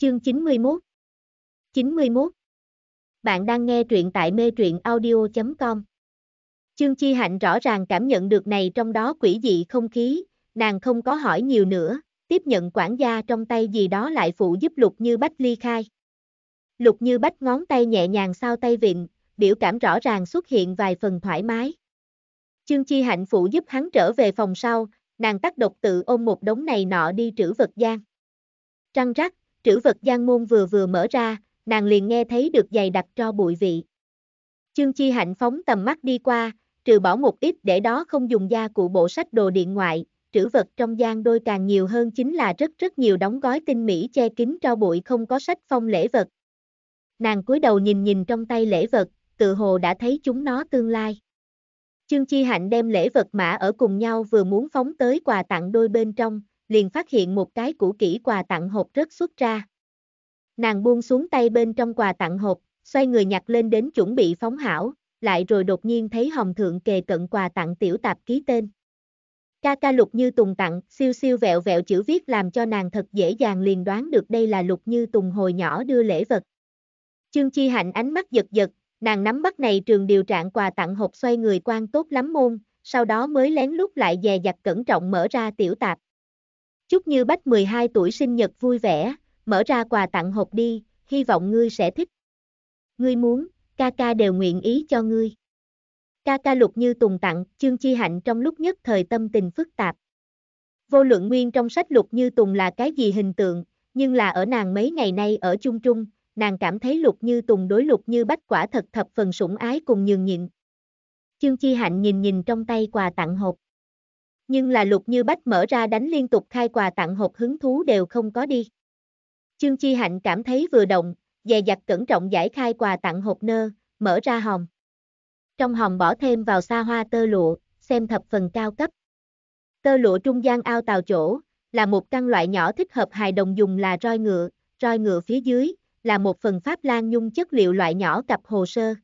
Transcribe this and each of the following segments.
Chương 91 91 Bạn đang nghe truyện tại mê truyện audio.com Chương Chi Hạnh rõ ràng cảm nhận được này trong đó quỷ dị không khí, nàng không có hỏi nhiều nữa, tiếp nhận quản gia trong tay gì đó lại phụ giúp Lục Như Bách ly khai. Lục Như Bách ngón tay nhẹ nhàng sao tay vịn, biểu cảm rõ ràng xuất hiện vài phần thoải mái. Chương Chi Hạnh phụ giúp hắn trở về phòng sau, nàng tắt độc tự ôm một đống này nọ đi trữ vật gian. Trăng rắc, trữ vật gian môn vừa vừa mở ra, nàng liền nghe thấy được giày đặt cho bụi vị. Chương Chi Hạnh phóng tầm mắt đi qua, trừ bỏ một ít để đó không dùng da cụ bộ sách đồ điện ngoại, trữ vật trong gian đôi càng nhiều hơn chính là rất rất nhiều đóng gói tinh mỹ che kín cho bụi không có sách phong lễ vật. Nàng cúi đầu nhìn nhìn trong tay lễ vật, tự hồ đã thấy chúng nó tương lai. Chương Chi Hạnh đem lễ vật mã ở cùng nhau vừa muốn phóng tới quà tặng đôi bên trong, liền phát hiện một cái cũ kỹ quà tặng hộp rớt xuất ra. Nàng buông xuống tay bên trong quà tặng hộp, xoay người nhặt lên đến chuẩn bị phóng hảo, lại rồi đột nhiên thấy hồng thượng kề cận quà tặng tiểu tạp ký tên. Ca ca lục như tùng tặng, siêu siêu vẹo vẹo chữ viết làm cho nàng thật dễ dàng liền đoán được đây là lục như tùng hồi nhỏ đưa lễ vật. Chương chi hạnh ánh mắt giật giật, nàng nắm bắt này trường điều trạng quà tặng hộp xoay người quan tốt lắm môn, sau đó mới lén lút lại dè dặt cẩn trọng mở ra tiểu tạp. Chúc Như Bách 12 tuổi sinh nhật vui vẻ, mở ra quà tặng hộp đi, hy vọng ngươi sẽ thích. Ngươi muốn, ca ca đều nguyện ý cho ngươi. Ca ca lục như tùng tặng, chương chi hạnh trong lúc nhất thời tâm tình phức tạp. Vô luận nguyên trong sách lục như tùng là cái gì hình tượng, nhưng là ở nàng mấy ngày nay ở chung trung, nàng cảm thấy lục như tùng đối lục như bách quả thật thập phần sủng ái cùng nhường nhịn. Chương chi hạnh nhìn nhìn trong tay quà tặng hộp nhưng là lục như bách mở ra đánh liên tục khai quà tặng hộp hứng thú đều không có đi. Chương Chi Hạnh cảm thấy vừa động, dè dặt cẩn trọng giải khai quà tặng hộp nơ, mở ra hòm. Trong hòm bỏ thêm vào xa hoa tơ lụa, xem thập phần cao cấp. Tơ lụa trung gian ao tàu chỗ, là một căn loại nhỏ thích hợp hài đồng dùng là roi ngựa, roi ngựa phía dưới, là một phần pháp lan nhung chất liệu loại nhỏ cặp hồ sơ.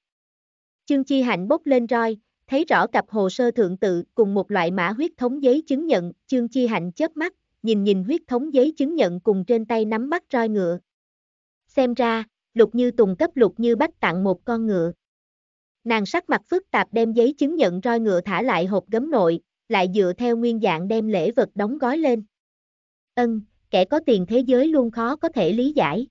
Chương Chi Hạnh bốc lên roi, thấy rõ cặp hồ sơ thượng tự cùng một loại mã huyết thống giấy chứng nhận, trương chi hạnh chớp mắt, nhìn nhìn huyết thống giấy chứng nhận cùng trên tay nắm bắt roi ngựa. Xem ra, lục như tùng cấp lục như bắt tặng một con ngựa. Nàng sắc mặt phức tạp đem giấy chứng nhận roi ngựa thả lại hộp gấm nội, lại dựa theo nguyên dạng đem lễ vật đóng gói lên. Ân, kẻ có tiền thế giới luôn khó có thể lý giải.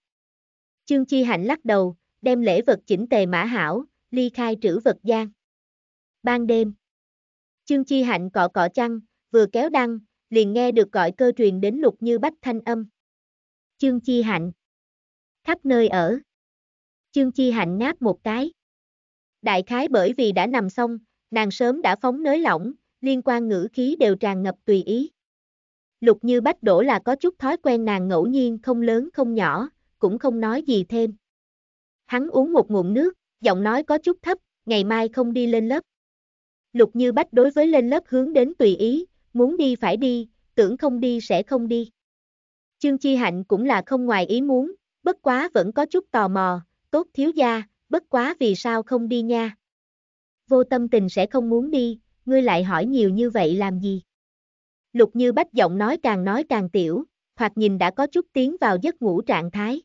trương Chi Hạnh lắc đầu, đem lễ vật chỉnh tề mã hảo, ly khai trữ vật gian ban đêm. Chương Chi Hạnh cọ cọ chăn, vừa kéo đăng, liền nghe được gọi cơ truyền đến lục như bách thanh âm. Chương Chi Hạnh. Khắp nơi ở. Chương Chi Hạnh ngáp một cái. Đại khái bởi vì đã nằm xong, nàng sớm đã phóng nới lỏng, liên quan ngữ khí đều tràn ngập tùy ý. Lục như bách đổ là có chút thói quen nàng ngẫu nhiên không lớn không nhỏ, cũng không nói gì thêm. Hắn uống một ngụm nước, giọng nói có chút thấp, ngày mai không đi lên lớp. Lục Như Bách đối với lên lớp hướng đến tùy ý, muốn đi phải đi, tưởng không đi sẽ không đi. Chương Chi Hạnh cũng là không ngoài ý muốn, bất quá vẫn có chút tò mò, tốt thiếu gia, bất quá vì sao không đi nha. Vô tâm tình sẽ không muốn đi, ngươi lại hỏi nhiều như vậy làm gì. Lục Như Bách giọng nói càng nói càng tiểu, thoạt nhìn đã có chút tiến vào giấc ngủ trạng thái.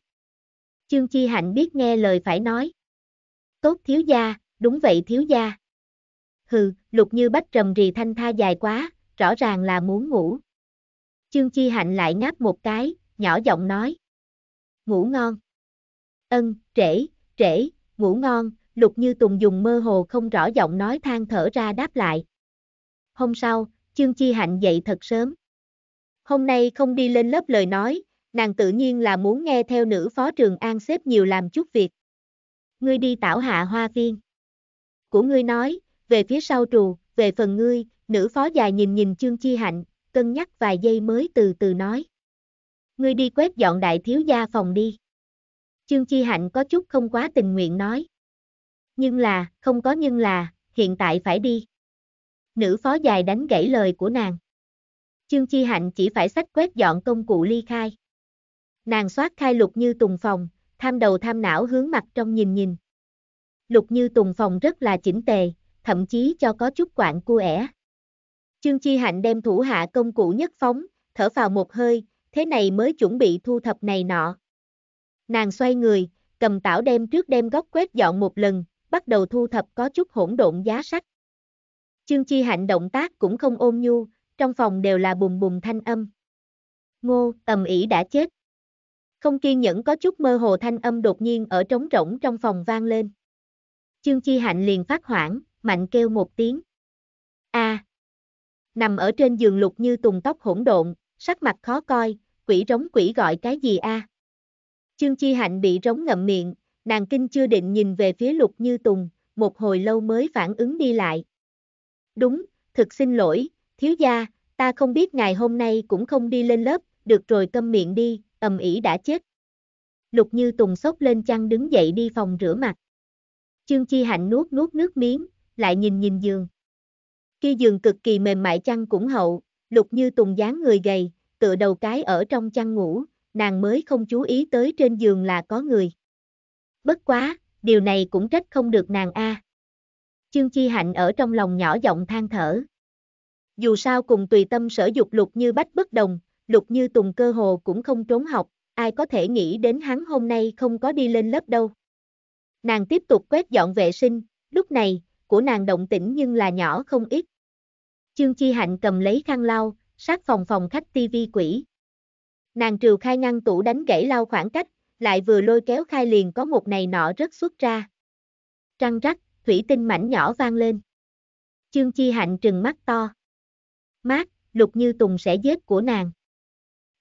Chương Chi Hạnh biết nghe lời phải nói. Tốt thiếu gia, đúng vậy thiếu gia hừ, lục như bách trầm rì thanh tha dài quá, rõ ràng là muốn ngủ. Chương chi hạnh lại ngáp một cái, nhỏ giọng nói. Ngủ ngon. Ân, trễ, trễ, ngủ ngon, lục như tùng dùng mơ hồ không rõ giọng nói than thở ra đáp lại. Hôm sau, chương chi hạnh dậy thật sớm. Hôm nay không đi lên lớp lời nói, nàng tự nhiên là muốn nghe theo nữ phó trường an xếp nhiều làm chút việc. Ngươi đi tảo hạ hoa viên. Của ngươi nói, về phía sau trù, về phần ngươi, nữ phó dài nhìn nhìn chương chi hạnh, cân nhắc vài giây mới từ từ nói. Ngươi đi quét dọn đại thiếu gia phòng đi. Chương chi hạnh có chút không quá tình nguyện nói. Nhưng là, không có nhưng là, hiện tại phải đi. Nữ phó dài đánh gãy lời của nàng. Chương Chi Hạnh chỉ phải sách quét dọn công cụ ly khai. Nàng soát khai lục như tùng phòng, tham đầu tham não hướng mặt trong nhìn nhìn. Lục như tùng phòng rất là chỉnh tề, thậm chí cho có chút quạng cua ẻ. Chương Chi Hạnh đem thủ hạ công cụ nhất phóng, thở vào một hơi, thế này mới chuẩn bị thu thập này nọ. Nàng xoay người, cầm tảo đem trước đem góc quét dọn một lần, bắt đầu thu thập có chút hỗn độn giá sách. Trương Chi Hạnh động tác cũng không ôm nhu, trong phòng đều là bùng bùng thanh âm. Ngô, Tầm ĩ đã chết. Không kiên nhẫn có chút mơ hồ thanh âm đột nhiên ở trống rỗng trong phòng vang lên. Trương Chi Hạnh liền phát hoảng, mạnh kêu một tiếng. A. À. Nằm ở trên giường lục như tùng tóc hỗn độn, sắc mặt khó coi, quỷ rống quỷ gọi cái gì a? À? Chương Chi Hạnh bị rống ngậm miệng, nàng kinh chưa định nhìn về phía lục như tùng, một hồi lâu mới phản ứng đi lại. Đúng, thực xin lỗi, thiếu gia, ta không biết ngày hôm nay cũng không đi lên lớp, được rồi câm miệng đi, ầm ĩ đã chết. Lục Như Tùng sốc lên chăn đứng dậy đi phòng rửa mặt. Chương Chi Hạnh nuốt nuốt nước miếng, lại nhìn nhìn giường. Kia giường cực kỳ mềm mại chăn cũng hậu, lục như tùng dáng người gầy, tựa đầu cái ở trong chăn ngủ, nàng mới không chú ý tới trên giường là có người. Bất quá, điều này cũng trách không được nàng a. À. Chương Chi Hạnh ở trong lòng nhỏ giọng than thở. Dù sao cùng tùy tâm sở dục lục như bách bất đồng, lục như tùng cơ hồ cũng không trốn học, ai có thể nghĩ đến hắn hôm nay không có đi lên lớp đâu. Nàng tiếp tục quét dọn vệ sinh, lúc này, của nàng động tĩnh nhưng là nhỏ không ít. Chương Chi Hạnh cầm lấy khăn lau, sát phòng phòng khách tivi quỷ. Nàng trừ khai ngăn tủ đánh gãy lau khoảng cách, lại vừa lôi kéo khai liền có một này nọ rất xuất ra. Trăng rắc, thủy tinh mảnh nhỏ vang lên. Chương Chi Hạnh trừng mắt to. Mát, lục như tùng sẽ giết của nàng.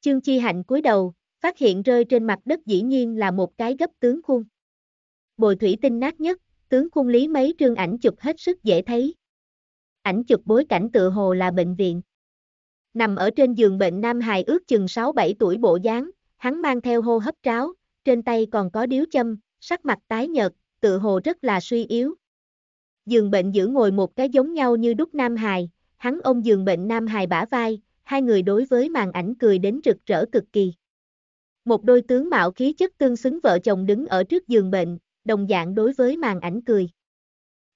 Chương Chi Hạnh cúi đầu, phát hiện rơi trên mặt đất dĩ nhiên là một cái gấp tướng khuôn. Bồi thủy tinh nát nhất, tướng cung lý mấy trương ảnh chụp hết sức dễ thấy. Ảnh chụp bối cảnh tựa hồ là bệnh viện. Nằm ở trên giường bệnh Nam Hài ước chừng 6-7 tuổi bộ dáng, hắn mang theo hô hấp tráo, trên tay còn có điếu châm, sắc mặt tái nhợt, tự hồ rất là suy yếu. Giường bệnh giữ ngồi một cái giống nhau như đúc Nam Hài, hắn ôm giường bệnh Nam Hài bả vai, hai người đối với màn ảnh cười đến rực rỡ cực kỳ. Một đôi tướng mạo khí chất tương xứng vợ chồng đứng ở trước giường bệnh, đồng dạng đối với màn ảnh cười.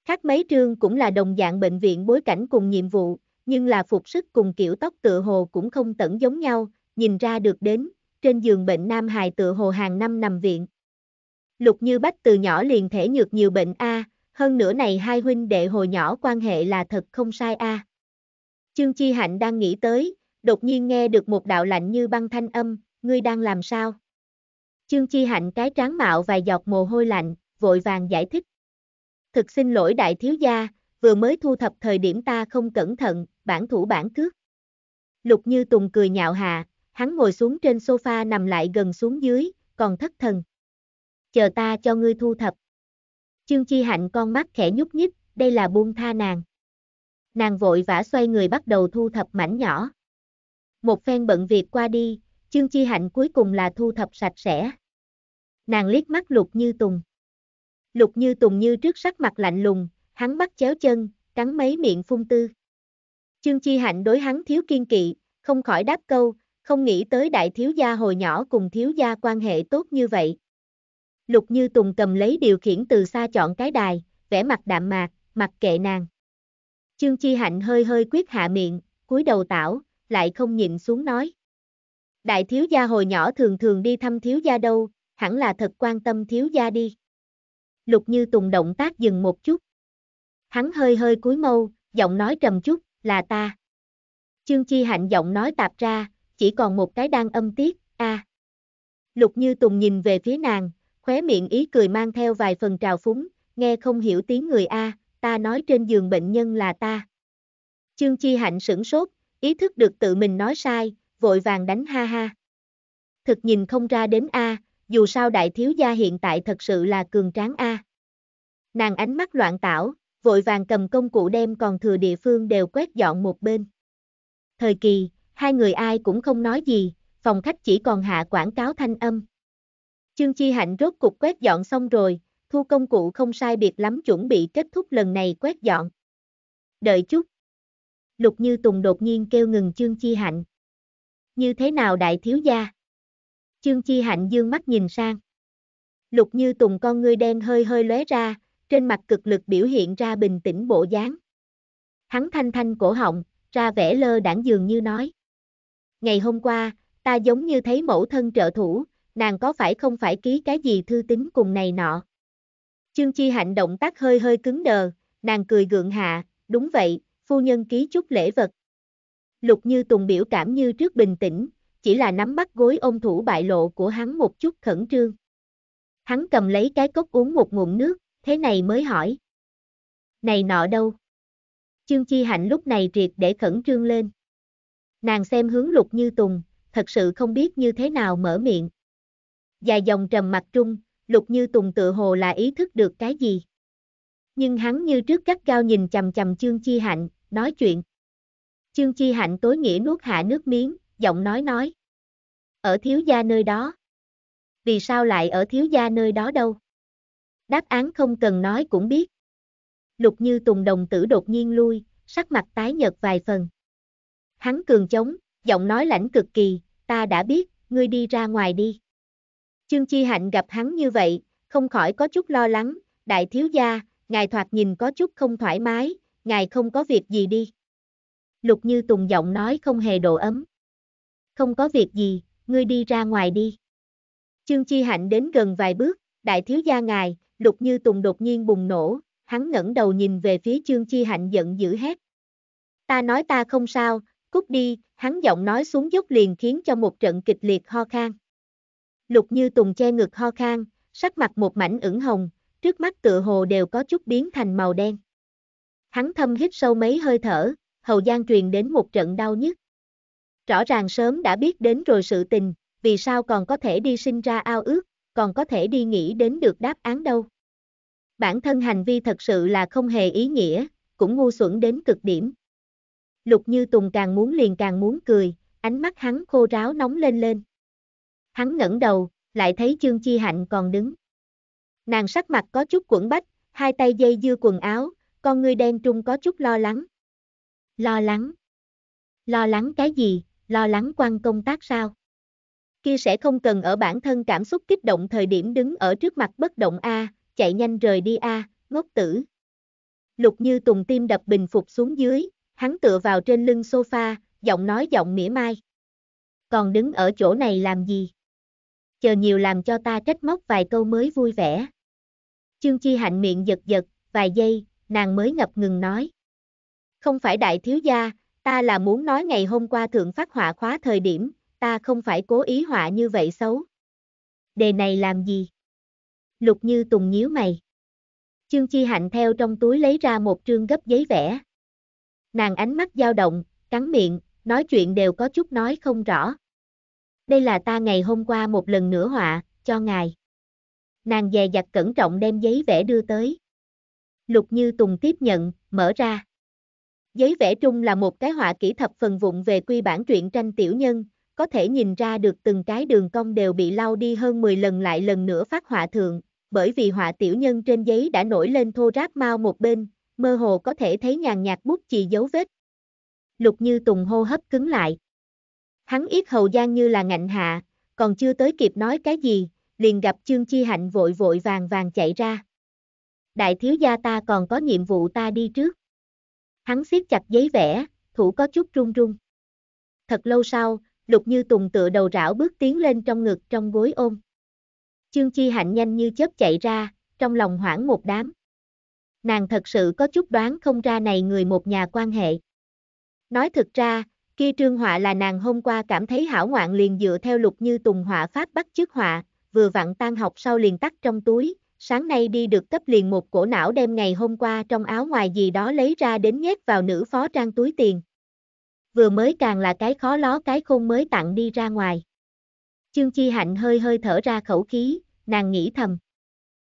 Khác mấy trương cũng là đồng dạng bệnh viện bối cảnh cùng nhiệm vụ, nhưng là phục sức cùng kiểu tóc tựa hồ cũng không tẩn giống nhau, nhìn ra được đến, trên giường bệnh Nam Hài tựa hồ hàng năm nằm viện. Lục Như Bách từ nhỏ liền thể nhược nhiều bệnh A, hơn nữa này hai huynh đệ hồi nhỏ quan hệ là thật không sai A. Chương Chi Hạnh đang nghĩ tới, đột nhiên nghe được một đạo lạnh như băng thanh âm, ngươi đang làm sao? Chương Chi Hạnh cái tráng mạo vài giọt mồ hôi lạnh, vội vàng giải thích. Thực xin lỗi đại thiếu gia, vừa mới thu thập thời điểm ta không cẩn thận, bản thủ bản cước. Lục Như Tùng cười nhạo hạ, hắn ngồi xuống trên sofa nằm lại gần xuống dưới, còn thất thần. Chờ ta cho ngươi thu thập. Chương Chi Hạnh con mắt khẽ nhúc nhích, đây là buông tha nàng. Nàng vội vã xoay người bắt đầu thu thập mảnh nhỏ. Một phen bận việc qua đi, Chương Chi Hạnh cuối cùng là thu thập sạch sẽ. Nàng liếc mắt Lục Như Tùng lục như tùng như trước sắc mặt lạnh lùng, hắn bắt chéo chân, cắn mấy miệng phun tư. Chương Chi Hạnh đối hắn thiếu kiên kỵ, không khỏi đáp câu, không nghĩ tới đại thiếu gia hồi nhỏ cùng thiếu gia quan hệ tốt như vậy. Lục Như Tùng cầm lấy điều khiển từ xa chọn cái đài, vẻ mặt đạm mạc, mặt kệ nàng. Chương Chi Hạnh hơi hơi quyết hạ miệng, cúi đầu tảo, lại không nhịn xuống nói. Đại thiếu gia hồi nhỏ thường thường đi thăm thiếu gia đâu, hẳn là thật quan tâm thiếu gia đi. Lục Như Tùng động tác dừng một chút. Hắn hơi hơi cúi mâu, giọng nói trầm chút, là ta. Chương Chi Hạnh giọng nói tạp ra, chỉ còn một cái đang âm tiết, a. Lục Như Tùng nhìn về phía nàng, khóe miệng ý cười mang theo vài phần trào phúng, nghe không hiểu tiếng người a, ta nói trên giường bệnh nhân là ta. Chương Chi Hạnh sửng sốt, ý thức được tự mình nói sai, vội vàng đánh ha ha. Thực nhìn không ra đến a, dù sao đại thiếu gia hiện tại thật sự là cường tráng a. Nàng ánh mắt loạn tảo, vội vàng cầm công cụ đem còn thừa địa phương đều quét dọn một bên. Thời kỳ, hai người ai cũng không nói gì, phòng khách chỉ còn hạ quảng cáo thanh âm. Chương Chi Hạnh rốt cục quét dọn xong rồi, thu công cụ không sai biệt lắm chuẩn bị kết thúc lần này quét dọn. Đợi chút. Lục Như Tùng đột nhiên kêu ngừng Chương Chi Hạnh. Như thế nào đại thiếu gia? Chương Chi Hạnh dương mắt nhìn sang. Lục Như Tùng con ngươi đen hơi hơi lóe ra, trên mặt cực lực biểu hiện ra bình tĩnh bộ dáng. Hắn thanh thanh cổ họng, ra vẻ lơ đảng dường như nói. Ngày hôm qua, ta giống như thấy mẫu thân trợ thủ, nàng có phải không phải ký cái gì thư tín cùng này nọ. Chương Chi Hạnh động tác hơi hơi cứng đờ, nàng cười gượng hạ, đúng vậy, phu nhân ký chút lễ vật. Lục Như Tùng biểu cảm như trước bình tĩnh, chỉ là nắm bắt gối ôm thủ bại lộ của hắn một chút khẩn trương. Hắn cầm lấy cái cốc uống một ngụm nước, thế này mới hỏi. Này nọ đâu? Chương Chi Hạnh lúc này triệt để khẩn trương lên. Nàng xem hướng lục như tùng, thật sự không biết như thế nào mở miệng. Dài dòng trầm mặt trung, lục như tùng tự hồ là ý thức được cái gì. Nhưng hắn như trước gắt cao nhìn chầm chầm Chương Chi Hạnh, nói chuyện. Chương Chi Hạnh tối nghĩa nuốt hạ nước miếng, giọng nói nói. Ở thiếu gia nơi đó. Vì sao lại ở thiếu gia nơi đó đâu? Đáp án không cần nói cũng biết. Lục như tùng đồng tử đột nhiên lui, sắc mặt tái nhợt vài phần. Hắn cường chống, giọng nói lãnh cực kỳ, ta đã biết, ngươi đi ra ngoài đi. Chương Chi Hạnh gặp hắn như vậy, không khỏi có chút lo lắng, đại thiếu gia, ngài thoạt nhìn có chút không thoải mái, ngài không có việc gì đi. Lục Như Tùng giọng nói không hề độ ấm không có việc gì, ngươi đi ra ngoài đi. Trương Chi Hạnh đến gần vài bước, đại thiếu gia ngài, lục như tùng đột nhiên bùng nổ, hắn ngẩng đầu nhìn về phía Trương Chi Hạnh giận dữ hét. Ta nói ta không sao, cút đi, hắn giọng nói xuống dốc liền khiến cho một trận kịch liệt ho khan. Lục như tùng che ngực ho khan, sắc mặt một mảnh ửng hồng, trước mắt tựa hồ đều có chút biến thành màu đen. Hắn thâm hít sâu mấy hơi thở, hầu gian truyền đến một trận đau nhức. Rõ ràng sớm đã biết đến rồi sự tình, vì sao còn có thể đi sinh ra ao ước, còn có thể đi nghĩ đến được đáp án đâu. Bản thân hành vi thật sự là không hề ý nghĩa, cũng ngu xuẩn đến cực điểm. Lục Như Tùng càng muốn liền càng muốn cười, ánh mắt hắn khô ráo nóng lên lên. Hắn ngẩng đầu, lại thấy Chương Chi Hạnh còn đứng. Nàng sắc mặt có chút quẩn bách, hai tay dây dưa quần áo, con ngươi đen trung có chút lo lắng. Lo lắng? Lo lắng cái gì, lo lắng quan công tác sao? Kia sẽ không cần ở bản thân cảm xúc kích động thời điểm đứng ở trước mặt bất động A, chạy nhanh rời đi A, ngốc tử. Lục như tùng tim đập bình phục xuống dưới, hắn tựa vào trên lưng sofa, giọng nói giọng mỉa mai. Còn đứng ở chỗ này làm gì? Chờ nhiều làm cho ta trách móc vài câu mới vui vẻ. Chương chi hạnh miệng giật giật, vài giây, nàng mới ngập ngừng nói. Không phải đại thiếu gia, Ta là muốn nói ngày hôm qua thượng phát họa khóa thời điểm, ta không phải cố ý họa như vậy xấu. Đề này làm gì? Lục Như Tùng nhíu mày. Chương Chi Hạnh theo trong túi lấy ra một trương gấp giấy vẽ. Nàng ánh mắt dao động, cắn miệng, nói chuyện đều có chút nói không rõ. Đây là ta ngày hôm qua một lần nữa họa, cho ngài. Nàng dè dặt cẩn trọng đem giấy vẽ đưa tới. Lục Như Tùng tiếp nhận, mở ra. Giấy vẽ trung là một cái họa kỹ thuật phần vụng về quy bản truyện tranh tiểu nhân, có thể nhìn ra được từng cái đường cong đều bị lau đi hơn 10 lần lại lần nữa phát họa thượng, bởi vì họa tiểu nhân trên giấy đã nổi lên thô ráp mau một bên, mơ hồ có thể thấy nhàn nhạt bút chì dấu vết. Lục Như Tùng hô hấp cứng lại. Hắn ít hầu gian như là ngạnh hạ, còn chưa tới kịp nói cái gì, liền gặp Trương Chi Hạnh vội vội vàng vàng chạy ra. Đại thiếu gia ta còn có nhiệm vụ ta đi trước. Hắn siết chặt giấy vẽ, thủ có chút run run. Thật lâu sau, Lục Như Tùng tựa đầu rảo bước tiến lên trong ngực trong gối ôm. Chương Chi Hạnh nhanh như chớp chạy ra, trong lòng hoảng một đám. Nàng thật sự có chút đoán không ra này người một nhà quan hệ. Nói thật ra, kia trương họa là nàng hôm qua cảm thấy hảo ngoạn liền dựa theo Lục Như Tùng họa pháp bắt chước họa, vừa vặn tan học sau liền tắt trong túi, sáng nay đi được cấp liền một cổ não đem ngày hôm qua trong áo ngoài gì đó lấy ra đến nhét vào nữ phó trang túi tiền. Vừa mới càng là cái khó ló cái khôn mới tặng đi ra ngoài. Chương Chi Hạnh hơi hơi thở ra khẩu khí, nàng nghĩ thầm.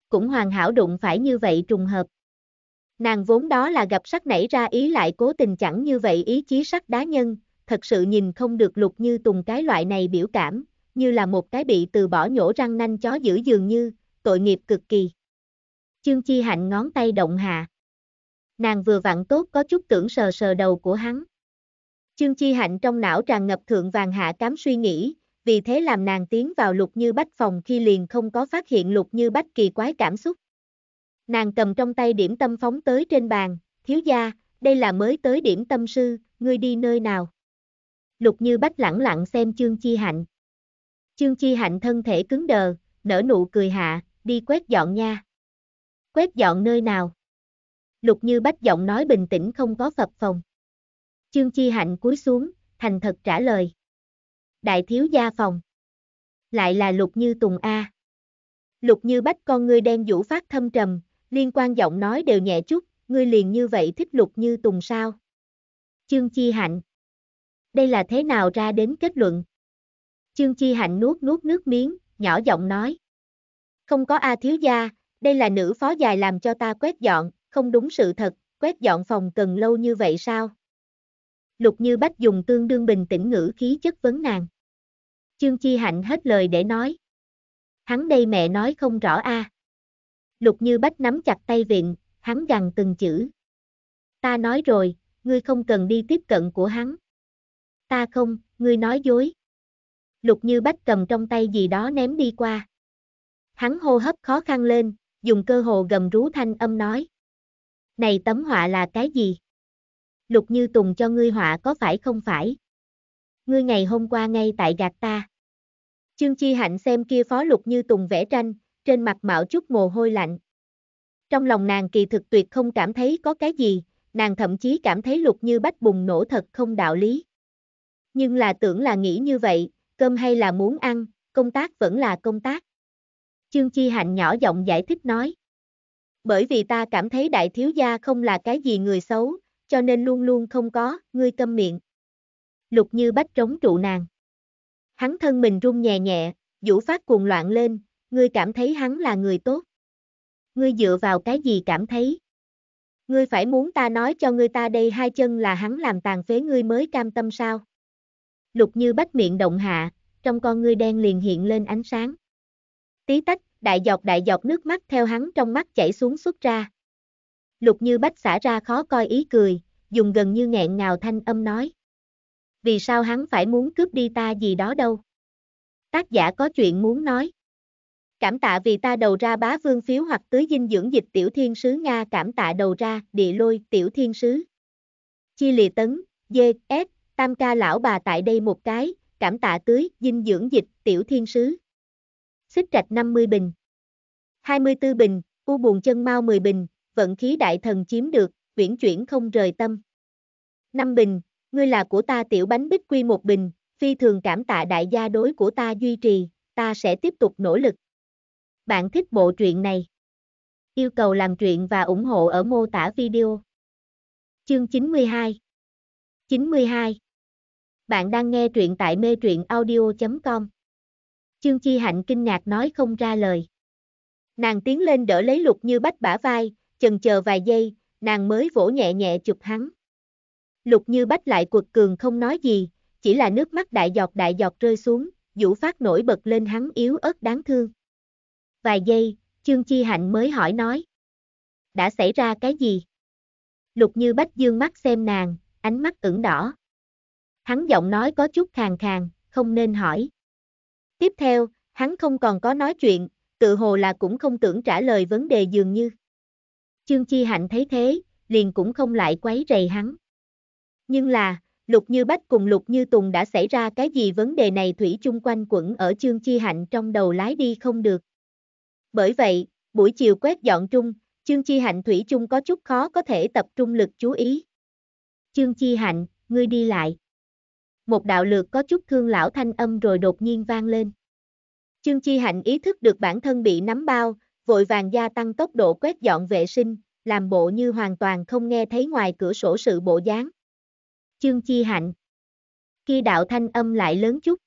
Cũng hoàn hảo đụng phải như vậy trùng hợp. Nàng vốn đó là gặp sắc nảy ra ý lại cố tình chẳng như vậy ý chí sắc đá nhân, thật sự nhìn không được lục như tùng cái loại này biểu cảm, như là một cái bị từ bỏ nhổ răng nanh chó giữ dường như, tội nghiệp cực kỳ. Chương Chi Hạnh ngón tay động hạ. Nàng vừa vặn tốt có chút tưởng sờ sờ đầu của hắn. Chương Chi Hạnh trong não tràn ngập thượng vàng hạ cám suy nghĩ, vì thế làm nàng tiến vào lục như bách phòng khi liền không có phát hiện lục như bách kỳ quái cảm xúc. Nàng cầm trong tay điểm tâm phóng tới trên bàn, thiếu gia, đây là mới tới điểm tâm sư, ngươi đi nơi nào? Lục như bách lẳng lặng xem chương chi hạnh. Chương chi hạnh thân thể cứng đờ, nở nụ cười hạ, đi quét dọn nha. Quét dọn nơi nào? Lục Như Bách giọng nói bình tĩnh không có phập phòng. Chương Chi Hạnh cúi xuống, thành thật trả lời. Đại thiếu gia phòng. Lại là Lục Như Tùng A. Lục Như Bách con ngươi đen vũ phát thâm trầm, liên quan giọng nói đều nhẹ chút, ngươi liền như vậy thích Lục Như Tùng sao? Chương Chi Hạnh. Đây là thế nào ra đến kết luận? Chương Chi Hạnh nuốt nuốt nước miếng, nhỏ giọng nói. Không có A thiếu gia, đây là nữ phó dài làm cho ta quét dọn, không đúng sự thật, quét dọn phòng cần lâu như vậy sao? Lục Như Bách dùng tương đương bình tĩnh ngữ khí chất vấn nàng. Chương Chi Hạnh hết lời để nói. Hắn đây mẹ nói không rõ a. Lục Như Bách nắm chặt tay viện, hắn gằn từng chữ. Ta nói rồi, ngươi không cần đi tiếp cận của hắn. Ta không, ngươi nói dối. Lục Như Bách cầm trong tay gì đó ném đi qua hắn hô hấp khó khăn lên, dùng cơ hồ gầm rú thanh âm nói. Này tấm họa là cái gì? Lục Như Tùng cho ngươi họa có phải không phải? Ngươi ngày hôm qua ngay tại gạt ta. Chương Chi Hạnh xem kia phó Lục Như Tùng vẽ tranh, trên mặt mạo chút mồ hôi lạnh. Trong lòng nàng kỳ thực tuyệt không cảm thấy có cái gì, nàng thậm chí cảm thấy Lục Như Bách bùng nổ thật không đạo lý. Nhưng là tưởng là nghĩ như vậy, cơm hay là muốn ăn, công tác vẫn là công tác. Chương Chi Hạnh nhỏ giọng giải thích nói. Bởi vì ta cảm thấy đại thiếu gia không là cái gì người xấu, cho nên luôn luôn không có, ngươi câm miệng. Lục như bách trống trụ nàng. Hắn thân mình run nhẹ nhẹ, vũ phát cuồng loạn lên, ngươi cảm thấy hắn là người tốt. Ngươi dựa vào cái gì cảm thấy? Ngươi phải muốn ta nói cho ngươi ta đây hai chân là hắn làm tàn phế ngươi mới cam tâm sao? Lục như bách miệng động hạ, trong con ngươi đen liền hiện lên ánh sáng. Tí tách, đại giọt đại giọt nước mắt theo hắn trong mắt chảy xuống xuất ra. Lục như bách xả ra khó coi ý cười, dùng gần như nghẹn ngào thanh âm nói. Vì sao hắn phải muốn cướp đi ta gì đó đâu? Tác giả có chuyện muốn nói. Cảm tạ vì ta đầu ra bá vương phiếu hoặc tưới dinh dưỡng dịch tiểu thiên sứ Nga cảm tạ đầu ra địa lôi tiểu thiên sứ. Chi lì tấn, dê, s, tam ca lão bà tại đây một cái, cảm tạ tưới dinh dưỡng dịch tiểu thiên sứ xích trạch 50 bình. 24 bình, u buồn chân mau 10 bình, vận khí đại thần chiếm được, viễn chuyển không rời tâm. 5 bình, ngươi là của ta tiểu bánh bích quy một bình, phi thường cảm tạ đại gia đối của ta duy trì, ta sẽ tiếp tục nỗ lực. Bạn thích bộ truyện này? Yêu cầu làm truyện và ủng hộ ở mô tả video. Chương 92 92 Bạn đang nghe truyện tại mê truyện audio.com Chương Chi Hạnh kinh ngạc nói không ra lời. Nàng tiến lên đỡ lấy lục như bách bả vai, chần chờ vài giây, nàng mới vỗ nhẹ nhẹ chụp hắn. Lục như bách lại quật cường không nói gì, chỉ là nước mắt đại giọt đại giọt rơi xuống, vũ phát nổi bật lên hắn yếu ớt đáng thương. Vài giây, Chương Chi Hạnh mới hỏi nói. Đã xảy ra cái gì? Lục như bách dương mắt xem nàng, ánh mắt ửng đỏ. Hắn giọng nói có chút khàn khàn, không nên hỏi. Tiếp theo, hắn không còn có nói chuyện, tự hồ là cũng không tưởng trả lời vấn đề dường như. Chương Chi Hạnh thấy thế, liền cũng không lại quấy rầy hắn. Nhưng là, Lục Như Bách cùng Lục Như Tùng đã xảy ra cái gì vấn đề này thủy chung quanh quẩn ở Chương Chi Hạnh trong đầu lái đi không được. Bởi vậy, buổi chiều quét dọn trung, Chương Chi Hạnh thủy chung có chút khó có thể tập trung lực chú ý. Chương Chi Hạnh, ngươi đi lại một đạo lược có chút thương lão thanh âm rồi đột nhiên vang lên. trương Chi Hạnh ý thức được bản thân bị nắm bao, vội vàng gia tăng tốc độ quét dọn vệ sinh, làm bộ như hoàn toàn không nghe thấy ngoài cửa sổ sự bộ dáng. trương Chi Hạnh Khi đạo thanh âm lại lớn chút.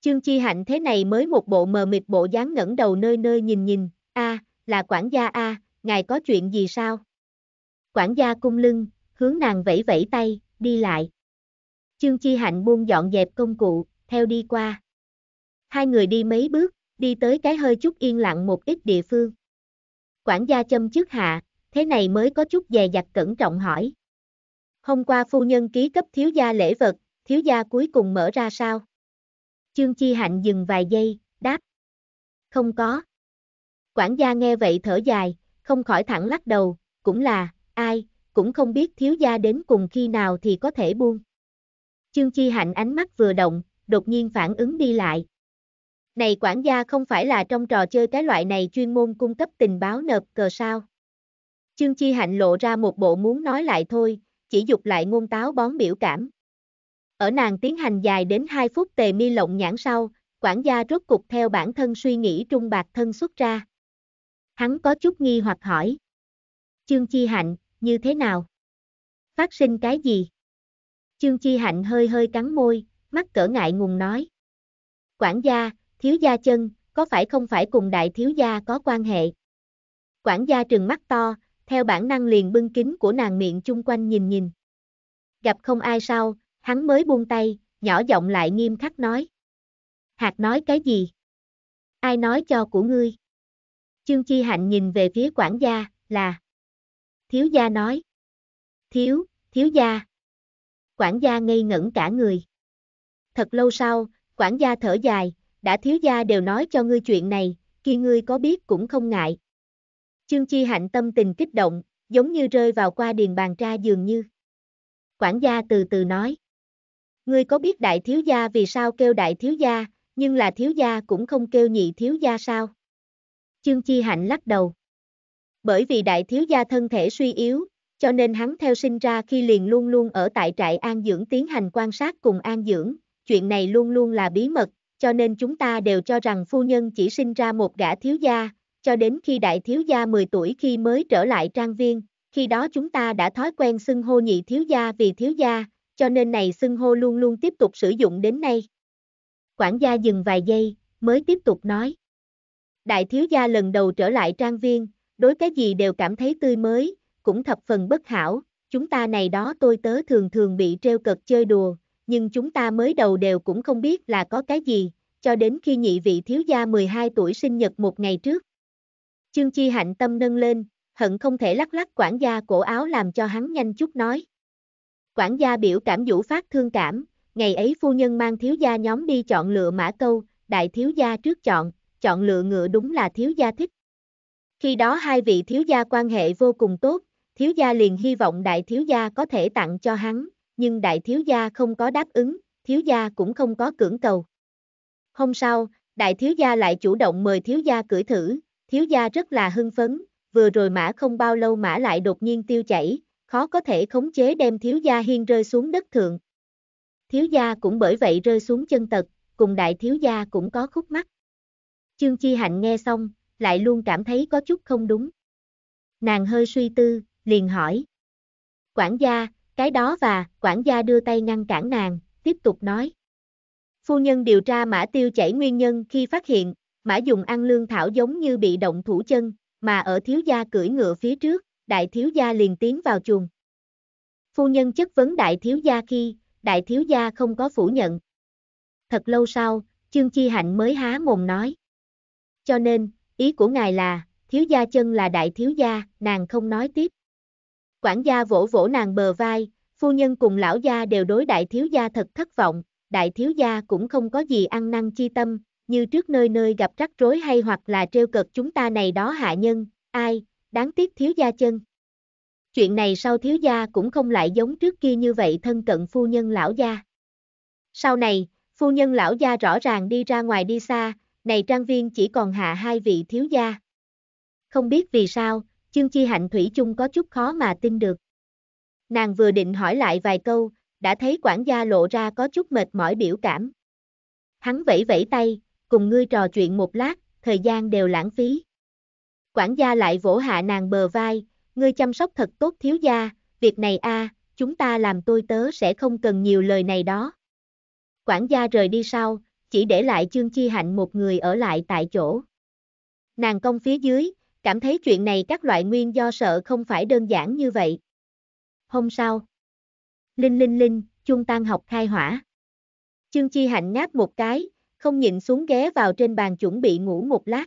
trương Chi Hạnh thế này mới một bộ mờ mịt bộ dáng ngẩng đầu nơi nơi nhìn nhìn, a là quản gia a ngài có chuyện gì sao? Quản gia cung lưng, hướng nàng vẫy vẫy tay, đi lại. Chương Chi Hạnh buông dọn dẹp công cụ, theo đi qua. Hai người đi mấy bước, đi tới cái hơi chút yên lặng một ít địa phương. Quản gia châm trước hạ, thế này mới có chút dè dặt cẩn trọng hỏi. Hôm qua phu nhân ký cấp thiếu gia lễ vật, thiếu gia cuối cùng mở ra sao? Chương Chi Hạnh dừng vài giây, đáp. Không có. Quản gia nghe vậy thở dài, không khỏi thẳng lắc đầu, cũng là, ai, cũng không biết thiếu gia đến cùng khi nào thì có thể buông. Chương Chi Hạnh ánh mắt vừa động, đột nhiên phản ứng đi lại. Này quản gia không phải là trong trò chơi cái loại này chuyên môn cung cấp tình báo nộp cờ sao. Chương Chi Hạnh lộ ra một bộ muốn nói lại thôi, chỉ dục lại ngôn táo bón biểu cảm. Ở nàng tiến hành dài đến 2 phút tề mi lộng nhãn sau, quản gia rốt cục theo bản thân suy nghĩ trung bạc thân xuất ra. Hắn có chút nghi hoặc hỏi. Chương Chi Hạnh, như thế nào? Phát sinh cái gì? Chương Chi Hạnh hơi hơi cắn môi, mắt cỡ ngại ngùng nói. Quản gia, thiếu gia chân, có phải không phải cùng đại thiếu gia có quan hệ? Quản gia trừng mắt to, theo bản năng liền bưng kính của nàng miệng chung quanh nhìn nhìn. Gặp không ai sao, hắn mới buông tay, nhỏ giọng lại nghiêm khắc nói. Hạt nói cái gì? Ai nói cho của ngươi? Chương Chi Hạnh nhìn về phía quản gia, là Thiếu gia nói. Thiếu, thiếu gia, quản gia ngây ngẩn cả người. Thật lâu sau, quản gia thở dài, đã thiếu gia đều nói cho ngươi chuyện này, khi ngươi có biết cũng không ngại. Chương Chi Hạnh tâm tình kích động, giống như rơi vào qua điền bàn tra dường như. Quản gia từ từ nói. Ngươi có biết đại thiếu gia vì sao kêu đại thiếu gia, nhưng là thiếu gia cũng không kêu nhị thiếu gia sao? Chương Chi Hạnh lắc đầu. Bởi vì đại thiếu gia thân thể suy yếu, cho nên hắn theo sinh ra khi liền luôn luôn ở tại trại an dưỡng tiến hành quan sát cùng an dưỡng, chuyện này luôn luôn là bí mật, cho nên chúng ta đều cho rằng phu nhân chỉ sinh ra một gã thiếu gia, cho đến khi đại thiếu gia 10 tuổi khi mới trở lại trang viên, khi đó chúng ta đã thói quen xưng hô nhị thiếu gia vì thiếu gia, cho nên này xưng hô luôn luôn tiếp tục sử dụng đến nay. Quản gia dừng vài giây, mới tiếp tục nói. Đại thiếu gia lần đầu trở lại trang viên, đối cái gì đều cảm thấy tươi mới, cũng thập phần bất hảo, chúng ta này đó tôi tớ thường thường bị treo cực chơi đùa, nhưng chúng ta mới đầu đều cũng không biết là có cái gì, cho đến khi nhị vị thiếu gia 12 tuổi sinh nhật một ngày trước. Chương Chi hạnh tâm nâng lên, hận không thể lắc lắc quản gia cổ áo làm cho hắn nhanh chút nói. Quản gia biểu cảm vũ phát thương cảm, ngày ấy phu nhân mang thiếu gia nhóm đi chọn lựa mã câu, đại thiếu gia trước chọn, chọn lựa ngựa đúng là thiếu gia thích. Khi đó hai vị thiếu gia quan hệ vô cùng tốt, thiếu gia liền hy vọng đại thiếu gia có thể tặng cho hắn, nhưng đại thiếu gia không có đáp ứng, thiếu gia cũng không có cưỡng cầu. Hôm sau, đại thiếu gia lại chủ động mời thiếu gia cưỡi thử, thiếu gia rất là hưng phấn, vừa rồi mã không bao lâu mã lại đột nhiên tiêu chảy, khó có thể khống chế đem thiếu gia hiên rơi xuống đất thượng. Thiếu gia cũng bởi vậy rơi xuống chân tật, cùng đại thiếu gia cũng có khúc mắt. Chương Chi Hạnh nghe xong, lại luôn cảm thấy có chút không đúng. Nàng hơi suy tư, liền hỏi. Quản gia, cái đó và, quản gia đưa tay ngăn cản nàng, tiếp tục nói. Phu nhân điều tra mã tiêu chảy nguyên nhân khi phát hiện, mã dùng ăn lương thảo giống như bị động thủ chân, mà ở thiếu gia cưỡi ngựa phía trước, đại thiếu gia liền tiến vào chuồng. Phu nhân chất vấn đại thiếu gia khi, đại thiếu gia không có phủ nhận. Thật lâu sau, chương chi hạnh mới há mồm nói. Cho nên, ý của ngài là, thiếu gia chân là đại thiếu gia, nàng không nói tiếp. Quản gia vỗ vỗ nàng bờ vai, phu nhân cùng lão gia đều đối đại thiếu gia thật thất vọng, đại thiếu gia cũng không có gì ăn năn chi tâm, như trước nơi nơi gặp rắc rối hay hoặc là trêu cợt chúng ta này đó hạ nhân, ai, đáng tiếc thiếu gia chân. Chuyện này sau thiếu gia cũng không lại giống trước kia như vậy thân cận phu nhân lão gia. Sau này, phu nhân lão gia rõ ràng đi ra ngoài đi xa, này trang viên chỉ còn hạ hai vị thiếu gia. Không biết vì sao, Chương Chi Hạnh Thủy chung có chút khó mà tin được. Nàng vừa định hỏi lại vài câu, đã thấy quản gia lộ ra có chút mệt mỏi biểu cảm. Hắn vẫy vẫy tay, cùng ngươi trò chuyện một lát, thời gian đều lãng phí. Quản gia lại vỗ hạ nàng bờ vai, ngươi chăm sóc thật tốt thiếu gia, việc này a, chúng ta làm tôi tớ sẽ không cần nhiều lời này đó. Quản gia rời đi sau, chỉ để lại chương chi hạnh một người ở lại tại chỗ. Nàng công phía dưới, cảm thấy chuyện này các loại nguyên do sợ không phải đơn giản như vậy. Hôm sau, Linh Linh Linh, chung tan học khai hỏa. Chương Chi Hạnh ngáp một cái, không nhịn xuống ghé vào trên bàn chuẩn bị ngủ một lát.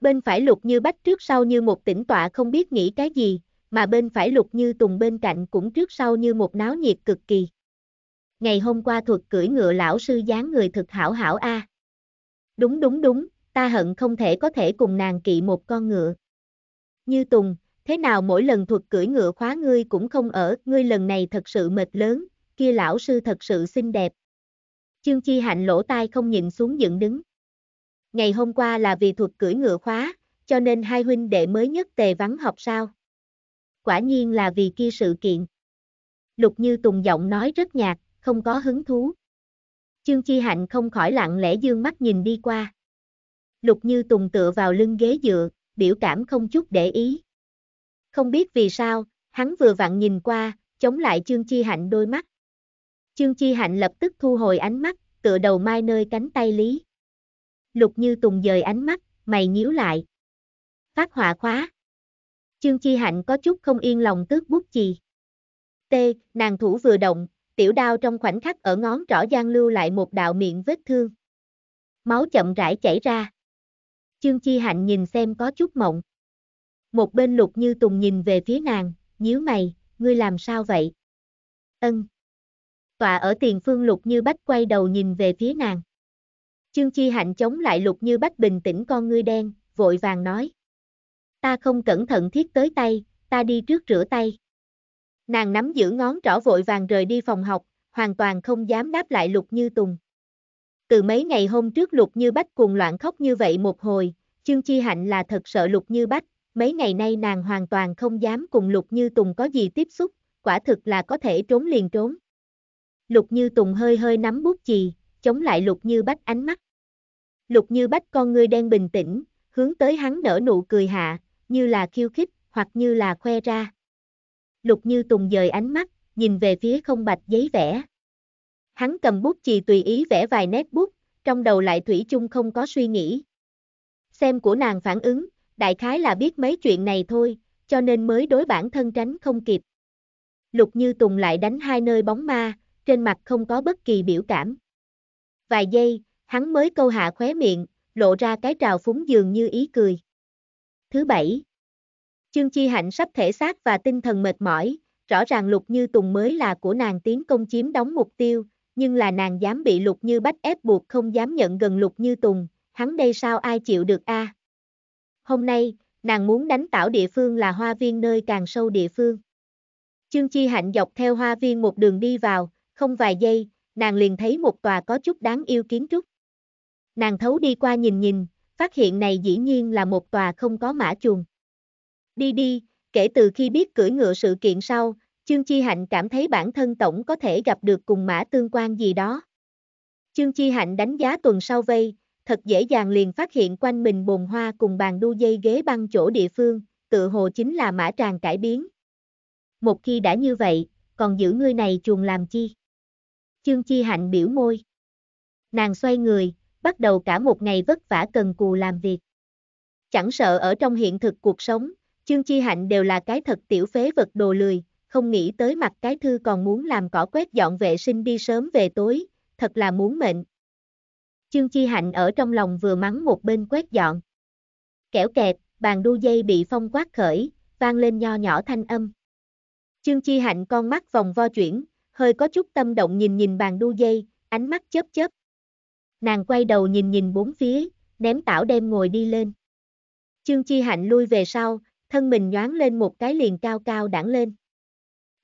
Bên phải lục như bách trước sau như một tỉnh tọa không biết nghĩ cái gì, mà bên phải lục như tùng bên cạnh cũng trước sau như một náo nhiệt cực kỳ. Ngày hôm qua thuật cưỡi ngựa lão sư dáng người thực hảo hảo a. À. Đúng đúng đúng, ta hận không thể có thể cùng nàng kỵ một con ngựa. Như Tùng, thế nào mỗi lần thuật cưỡi ngựa khóa ngươi cũng không ở, ngươi lần này thật sự mệt lớn, kia lão sư thật sự xinh đẹp. Chương Chi Hạnh lỗ tai không nhìn xuống dựng đứng. Ngày hôm qua là vì thuật cưỡi ngựa khóa, cho nên hai huynh đệ mới nhất tề vắng học sao. Quả nhiên là vì kia sự kiện. Lục Như Tùng giọng nói rất nhạt, không có hứng thú. Chương Chi Hạnh không khỏi lặng lẽ dương mắt nhìn đi qua. Lục Như Tùng tựa vào lưng ghế dựa, biểu cảm không chút để ý. Không biết vì sao, hắn vừa vặn nhìn qua, chống lại Chương Chi Hạnh đôi mắt. Chương Chi Hạnh lập tức thu hồi ánh mắt, tựa đầu mai nơi cánh tay Lý. Lục Như Tùng dời ánh mắt, mày nhíu lại. Phát hỏa khóa. Chương Chi Hạnh có chút không yên lòng tước bút chì. T, nàng thủ vừa động, tiểu đao trong khoảnh khắc ở ngón trỏ gian lưu lại một đạo miệng vết thương. Máu chậm rãi chảy ra. Chương Chi Hạnh nhìn xem có chút mộng. Một bên lục như tùng nhìn về phía nàng, nhíu mày, ngươi làm sao vậy? Ân. Tọa ở tiền phương lục như bách quay đầu nhìn về phía nàng. Chương Chi Hạnh chống lại lục như bách bình tĩnh con ngươi đen, vội vàng nói. Ta không cẩn thận thiết tới tay, ta đi trước rửa tay. Nàng nắm giữ ngón trỏ vội vàng rời đi phòng học, hoàn toàn không dám đáp lại lục như tùng. Từ mấy ngày hôm trước Lục Như Bách cuồng loạn khóc như vậy một hồi, Chương Chi Hạnh là thật sợ Lục Như Bách, mấy ngày nay nàng hoàn toàn không dám cùng Lục Như Tùng có gì tiếp xúc, quả thực là có thể trốn liền trốn. Lục Như Tùng hơi hơi nắm bút chì, chống lại Lục Như Bách ánh mắt. Lục Như Bách con ngươi đen bình tĩnh, hướng tới hắn nở nụ cười hạ, như là khiêu khích, hoặc như là khoe ra. Lục Như Tùng dời ánh mắt, nhìn về phía không bạch giấy vẽ. Hắn cầm bút chì tùy ý vẽ vài nét bút, trong đầu lại thủy chung không có suy nghĩ. Xem của nàng phản ứng, đại khái là biết mấy chuyện này thôi, cho nên mới đối bản thân tránh không kịp. Lục Như Tùng lại đánh hai nơi bóng ma, trên mặt không có bất kỳ biểu cảm. Vài giây, hắn mới câu hạ khóe miệng, lộ ra cái trào phúng dường như ý cười. Thứ bảy. Chương Chi Hạnh sắp thể xác và tinh thần mệt mỏi, rõ ràng Lục Như Tùng mới là của nàng tiến công chiếm đóng mục tiêu, nhưng là nàng dám bị lục như bách ép buộc không dám nhận gần lục như tùng, hắn đây sao ai chịu được a? À? Hôm nay, nàng muốn đánh tạo địa phương là hoa viên nơi càng sâu địa phương. Chương Chi Hạnh dọc theo hoa viên một đường đi vào, không vài giây, nàng liền thấy một tòa có chút đáng yêu kiến trúc. Nàng thấu đi qua nhìn nhìn, phát hiện này dĩ nhiên là một tòa không có mã chuồng. Đi đi, kể từ khi biết cưỡi ngựa sự kiện sau, Chương Chi Hạnh cảm thấy bản thân tổng có thể gặp được cùng mã tương quan gì đó. Chương Chi Hạnh đánh giá tuần sau vây, thật dễ dàng liền phát hiện quanh mình bồn hoa cùng bàn đu dây ghế băng chỗ địa phương, tự hồ chính là mã tràng cải biến. Một khi đã như vậy, còn giữ ngươi này chuồng làm chi? Chương Chi Hạnh biểu môi. Nàng xoay người, bắt đầu cả một ngày vất vả cần cù làm việc. Chẳng sợ ở trong hiện thực cuộc sống, Chương Chi Hạnh đều là cái thật tiểu phế vật đồ lười, không nghĩ tới mặt cái thư còn muốn làm cỏ quét dọn vệ sinh đi sớm về tối, thật là muốn mệnh. Chương Chi Hạnh ở trong lòng vừa mắng một bên quét dọn. Kẻo kẹt, bàn đu dây bị phong quát khởi, vang lên nho nhỏ thanh âm. Chương Chi Hạnh con mắt vòng vo chuyển, hơi có chút tâm động nhìn nhìn bàn đu dây, ánh mắt chớp chớp. Nàng quay đầu nhìn nhìn bốn phía, ném tảo đem ngồi đi lên. Chương Chi Hạnh lui về sau, thân mình nhoáng lên một cái liền cao cao đẳng lên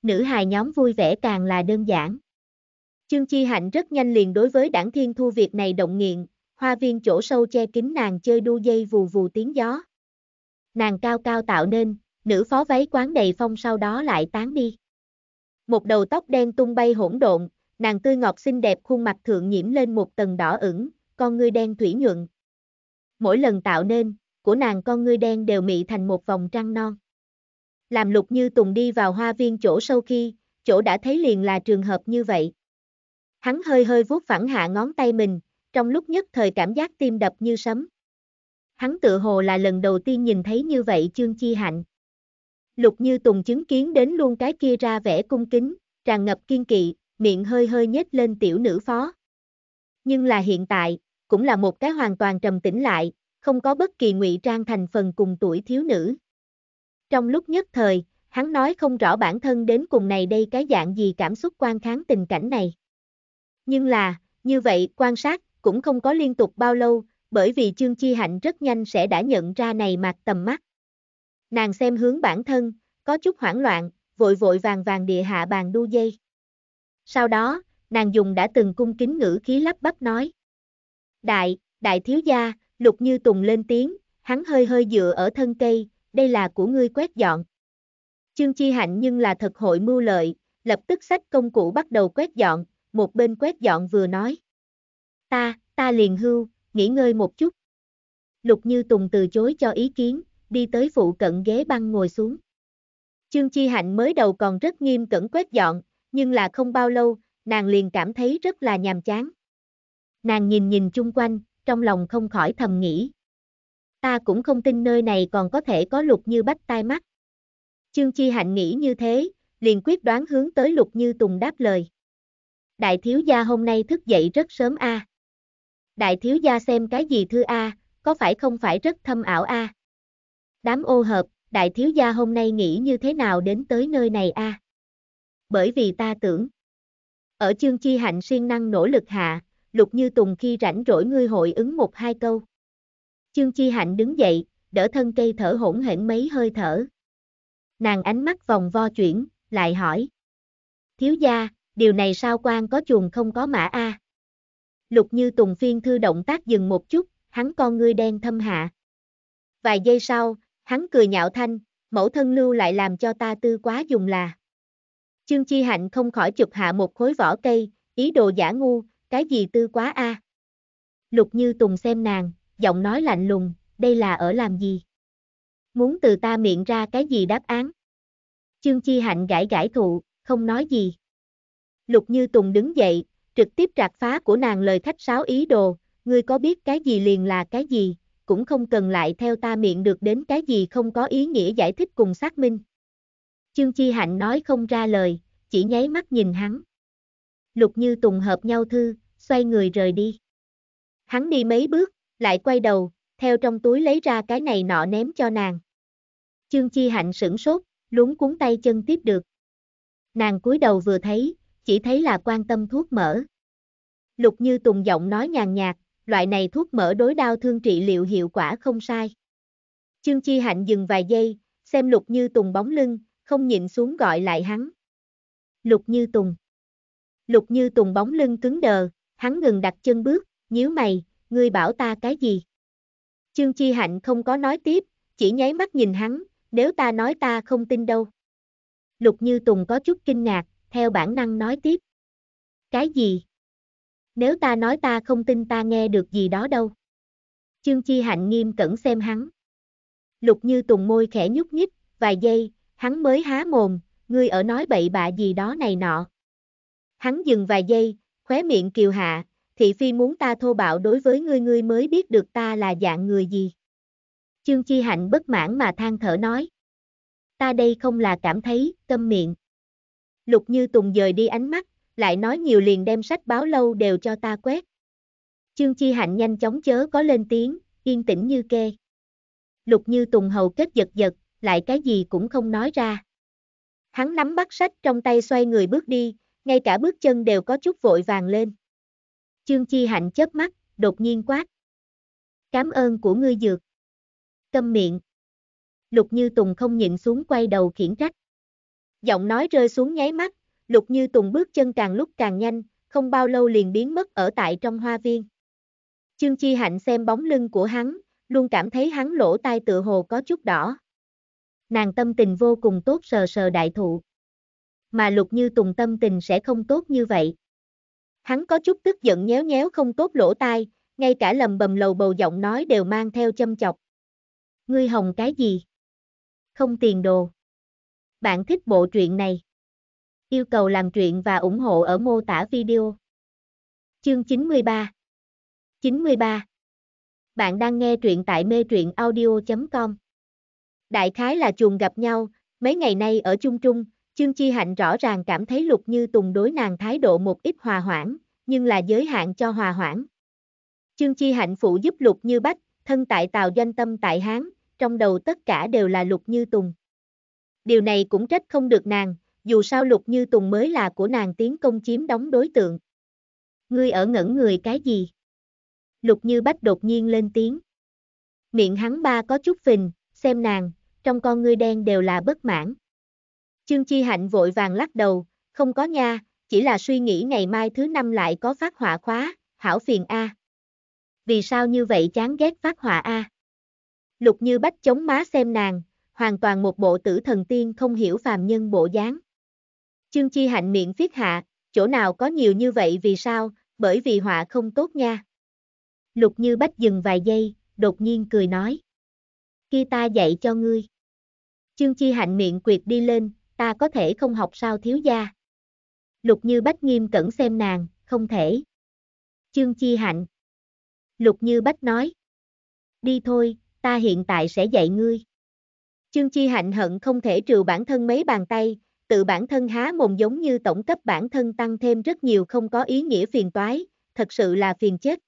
nữ hài nhóm vui vẻ càng là đơn giản. Chương Chi Hạnh rất nhanh liền đối với đảng thiên thu việc này động nghiện, hoa viên chỗ sâu che kín nàng chơi đu dây vù vù tiếng gió. Nàng cao cao tạo nên, nữ phó váy quán đầy phong sau đó lại tán đi. Một đầu tóc đen tung bay hỗn độn, nàng tươi ngọt xinh đẹp khuôn mặt thượng nhiễm lên một tầng đỏ ửng, con ngươi đen thủy nhuận. Mỗi lần tạo nên, của nàng con ngươi đen đều mị thành một vòng trăng non làm lục như tùng đi vào hoa viên chỗ sâu khi, chỗ đã thấy liền là trường hợp như vậy. Hắn hơi hơi vuốt phẳng hạ ngón tay mình, trong lúc nhất thời cảm giác tim đập như sấm. Hắn tự hồ là lần đầu tiên nhìn thấy như vậy chương chi hạnh. Lục như tùng chứng kiến đến luôn cái kia ra vẻ cung kính, tràn ngập kiên kỵ, miệng hơi hơi nhếch lên tiểu nữ phó. Nhưng là hiện tại, cũng là một cái hoàn toàn trầm tĩnh lại, không có bất kỳ ngụy trang thành phần cùng tuổi thiếu nữ. Trong lúc nhất thời, hắn nói không rõ bản thân đến cùng này đây cái dạng gì cảm xúc quan kháng tình cảnh này. Nhưng là, như vậy quan sát cũng không có liên tục bao lâu, bởi vì trương chi hạnh rất nhanh sẽ đã nhận ra này mặt tầm mắt. Nàng xem hướng bản thân, có chút hoảng loạn, vội vội vàng vàng địa hạ bàn đu dây. Sau đó, nàng dùng đã từng cung kính ngữ khí lắp bắp nói. Đại, đại thiếu gia, lục như tùng lên tiếng, hắn hơi hơi dựa ở thân cây, đây là của ngươi quét dọn. Chương Chi Hạnh nhưng là thật hội mưu lợi, lập tức sách công cụ bắt đầu quét dọn, một bên quét dọn vừa nói. Ta, ta liền hưu, nghỉ ngơi một chút. Lục Như Tùng từ chối cho ý kiến, đi tới phụ cận ghế băng ngồi xuống. Chương Chi Hạnh mới đầu còn rất nghiêm cẩn quét dọn, nhưng là không bao lâu, nàng liền cảm thấy rất là nhàm chán. Nàng nhìn nhìn chung quanh, trong lòng không khỏi thầm nghĩ, ta cũng không tin nơi này còn có thể có lục như bách tai mắt. Chương Chi Hạnh nghĩ như thế, liền quyết đoán hướng tới lục như tùng đáp lời. Đại thiếu gia hôm nay thức dậy rất sớm a. Đại thiếu gia xem cái gì thư a, có phải không phải rất thâm ảo a? Đám ô hợp, đại thiếu gia hôm nay nghĩ như thế nào đến tới nơi này a? Bởi vì ta tưởng. Ở chương chi hạnh siêng năng nỗ lực hạ, lục như tùng khi rảnh rỗi ngươi hội ứng một hai câu. Chương Chi Hạnh đứng dậy, đỡ thân cây thở hỗn hển mấy hơi thở. Nàng ánh mắt vòng vo chuyển, lại hỏi. Thiếu gia, điều này sao quan có chuồng không có mã A. Lục như tùng phiên thư động tác dừng một chút, hắn con ngươi đen thâm hạ. Vài giây sau, hắn cười nhạo thanh, mẫu thân lưu lại làm cho ta tư quá dùng là. Chương Chi Hạnh không khỏi chụp hạ một khối vỏ cây, ý đồ giả ngu, cái gì tư quá a. Lục Như Tùng xem nàng, giọng nói lạnh lùng, đây là ở làm gì? Muốn từ ta miệng ra cái gì đáp án? Chương Chi Hạnh gãi gãi thụ, không nói gì. Lục Như Tùng đứng dậy, trực tiếp trạc phá của nàng lời khách sáo ý đồ, ngươi có biết cái gì liền là cái gì, cũng không cần lại theo ta miệng được đến cái gì không có ý nghĩa giải thích cùng xác minh. Chương Chi Hạnh nói không ra lời, chỉ nháy mắt nhìn hắn. Lục Như Tùng hợp nhau thư, xoay người rời đi. Hắn đi mấy bước, lại quay đầu, theo trong túi lấy ra cái này nọ ném cho nàng. Chương Chi Hạnh sửng sốt, lúng cuốn tay chân tiếp được. Nàng cúi đầu vừa thấy, chỉ thấy là quan tâm thuốc mỡ. Lục Như Tùng giọng nói nhàn nhạt, loại này thuốc mỡ đối đau thương trị liệu hiệu quả không sai. Chương Chi Hạnh dừng vài giây, xem Lục Như Tùng bóng lưng, không nhịn xuống gọi lại hắn. Lục Như Tùng. Lục Như Tùng bóng lưng cứng đờ, hắn ngừng đặt chân bước, nhíu mày, ngươi bảo ta cái gì? Trương Chi Hạnh không có nói tiếp, chỉ nháy mắt nhìn hắn, nếu ta nói ta không tin đâu. Lục Như Tùng có chút kinh ngạc, theo bản năng nói tiếp. Cái gì? Nếu ta nói ta không tin ta nghe được gì đó đâu. Trương Chi Hạnh nghiêm cẩn xem hắn. Lục Như Tùng môi khẽ nhúc nhích, vài giây, hắn mới há mồm, ngươi ở nói bậy bạ gì đó này nọ. Hắn dừng vài giây, khóe miệng kiều hạ, thị phi muốn ta thô bạo đối với ngươi ngươi mới biết được ta là dạng người gì. Chương Chi Hạnh bất mãn mà than thở nói. Ta đây không là cảm thấy, câm miệng. Lục Như Tùng dời đi ánh mắt, lại nói nhiều liền đem sách báo lâu đều cho ta quét. Chương Chi Hạnh nhanh chóng chớ có lên tiếng, yên tĩnh như kê. Lục Như Tùng hầu kết giật giật, lại cái gì cũng không nói ra. Hắn nắm bắt sách trong tay xoay người bước đi, ngay cả bước chân đều có chút vội vàng lên. Chương Chi Hạnh chớp mắt, đột nhiên quát. Cám ơn của ngươi dược. Câm miệng. Lục Như Tùng không nhịn xuống quay đầu khiển trách. Giọng nói rơi xuống nháy mắt, Lục Như Tùng bước chân càng lúc càng nhanh, không bao lâu liền biến mất ở tại trong hoa viên. Chương Chi Hạnh xem bóng lưng của hắn, luôn cảm thấy hắn lỗ tai tựa hồ có chút đỏ. Nàng tâm tình vô cùng tốt sờ sờ đại thụ. Mà Lục Như Tùng tâm tình sẽ không tốt như vậy. Hắn có chút tức giận nhéo nhéo không tốt lỗ tai, ngay cả lầm bầm lầu bầu giọng nói đều mang theo châm chọc. Ngươi hồng cái gì? Không tiền đồ. Bạn thích bộ truyện này? Yêu cầu làm truyện và ủng hộ ở mô tả video. Chương 93 93 Bạn đang nghe truyện tại mê truyện audio.com Đại khái là chuồng gặp nhau, mấy ngày nay ở chung trung, Chương Chi Hạnh rõ ràng cảm thấy Lục Như Tùng đối nàng thái độ một ít hòa hoãn, nhưng là giới hạn cho hòa hoãn. Chương Chi Hạnh phụ giúp Lục Như Bách, thân tại Tàu doanh tâm tại Hán, trong đầu tất cả đều là Lục Như Tùng. Điều này cũng trách không được nàng, dù sao Lục Như Tùng mới là của nàng tiến công chiếm đóng đối tượng. Ngươi ở ngẩn người cái gì? Lục Như Bách đột nhiên lên tiếng. Miệng hắn ba có chút phình, xem nàng, trong con ngươi đen đều là bất mãn. Chương Chi Hạnh vội vàng lắc đầu, không có nha, chỉ là suy nghĩ ngày mai thứ năm lại có phát họa khóa, hảo phiền A. Vì sao như vậy chán ghét phát họa A? Lục như bách chống má xem nàng, hoàn toàn một bộ tử thần tiên không hiểu phàm nhân bộ dáng. Chương Chi Hạnh miệng viết hạ, chỗ nào có nhiều như vậy vì sao, bởi vì họa không tốt nha. Lục như bách dừng vài giây, đột nhiên cười nói. Khi ta dạy cho ngươi. Chương Chi Hạnh miệng quyệt đi lên, ta có thể không học sao thiếu gia. Lục Như Bách nghiêm cẩn xem nàng, không thể. Chương Chi Hạnh. Lục Như Bách nói. Đi thôi, ta hiện tại sẽ dạy ngươi. Chương Chi Hạnh hận không thể trừ bản thân mấy bàn tay, tự bản thân há mồm giống như tổng cấp bản thân tăng thêm rất nhiều không có ý nghĩa phiền toái, thật sự là phiền chết.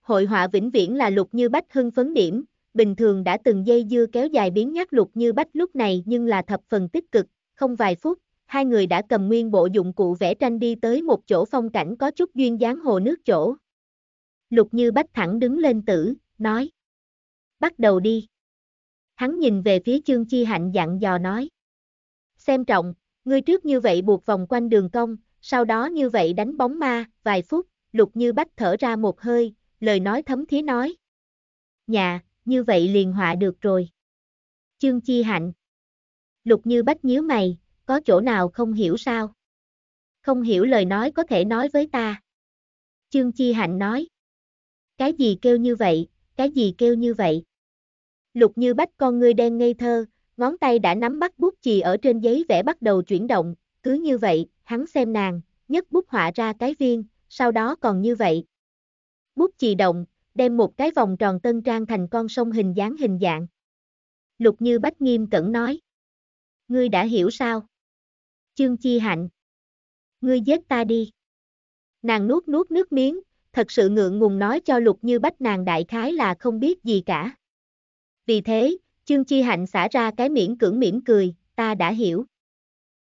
Hội họa vĩnh viễn là Lục Như Bách hưng phấn điểm, bình thường đã từng dây dưa kéo dài biến nhắc Lục Như Bách lúc này nhưng là thập phần tích cực, không vài phút, hai người đã cầm nguyên bộ dụng cụ vẽ tranh đi tới một chỗ phong cảnh có chút duyên dáng hồ nước chỗ. Lục Như Bách thẳng đứng lên tử, nói. Bắt đầu đi. Hắn nhìn về phía chương chi hạnh dặn dò nói. Xem trọng, ngươi trước như vậy buộc vòng quanh đường cong, sau đó như vậy đánh bóng ma, vài phút, Lục Như Bách thở ra một hơi, lời nói thấm thía nói. Nhà, như vậy liền họa được rồi. Chương chi hạnh. Lục Như Bách nhíu mày, có chỗ nào không hiểu sao? Không hiểu lời nói có thể nói với ta. Trương Chi Hạnh nói. Cái gì kêu như vậy, cái gì kêu như vậy? Lục Như Bách con ngươi đen ngây thơ, ngón tay đã nắm bắt bút chì ở trên giấy vẽ bắt đầu chuyển động, cứ như vậy, hắn xem nàng, nhấc bút họa ra cái viên, sau đó còn như vậy. Bút chì động, đem một cái vòng tròn tân trang thành con sông hình dáng hình dạng. Lục Như Bách nghiêm cẩn nói. Ngươi đã hiểu sao? Chương Chi Hạnh. Ngươi giết ta đi. Nàng nuốt nuốt nước miếng, thật sự ngượng ngùng nói cho Lục Như Bách nàng đại khái là không biết gì cả. Vì thế, Chương Chi Hạnh xả ra cái miễn cưỡng mỉm cười, ta đã hiểu.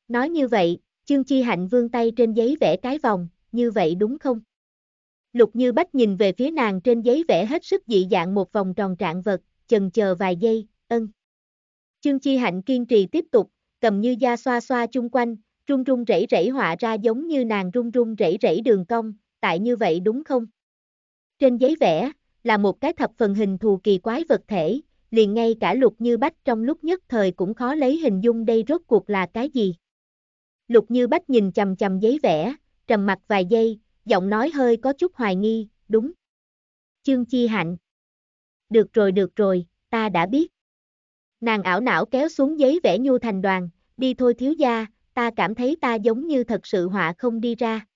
Nói như vậy, Chương Chi Hạnh vươn tay trên giấy vẽ cái vòng, như vậy đúng không? Lục Như Bách nhìn về phía nàng trên giấy vẽ hết sức dị dạng một vòng tròn trạng vật, chần chờ vài giây, ân. Chương Chi Hạnh kiên trì tiếp tục, cầm như da xoa xoa chung quanh, rung rung rẩy rẩy họa ra giống như nàng rung rung rẩy rẩy đường cong, tại như vậy đúng không? Trên giấy vẽ, là một cái thập phần hình thù kỳ quái vật thể, liền ngay cả lục như bách trong lúc nhất thời cũng khó lấy hình dung đây rốt cuộc là cái gì. Lục như bách nhìn chầm chầm giấy vẽ, trầm mặt vài giây, giọng nói hơi có chút hoài nghi, đúng. Chương Chi Hạnh. Được rồi được rồi, ta đã biết. Nàng ảo não kéo xuống giấy vẽ nhu thành đoàn, đi thôi thiếu gia, ta cảm thấy ta giống như thật sự họa không đi ra.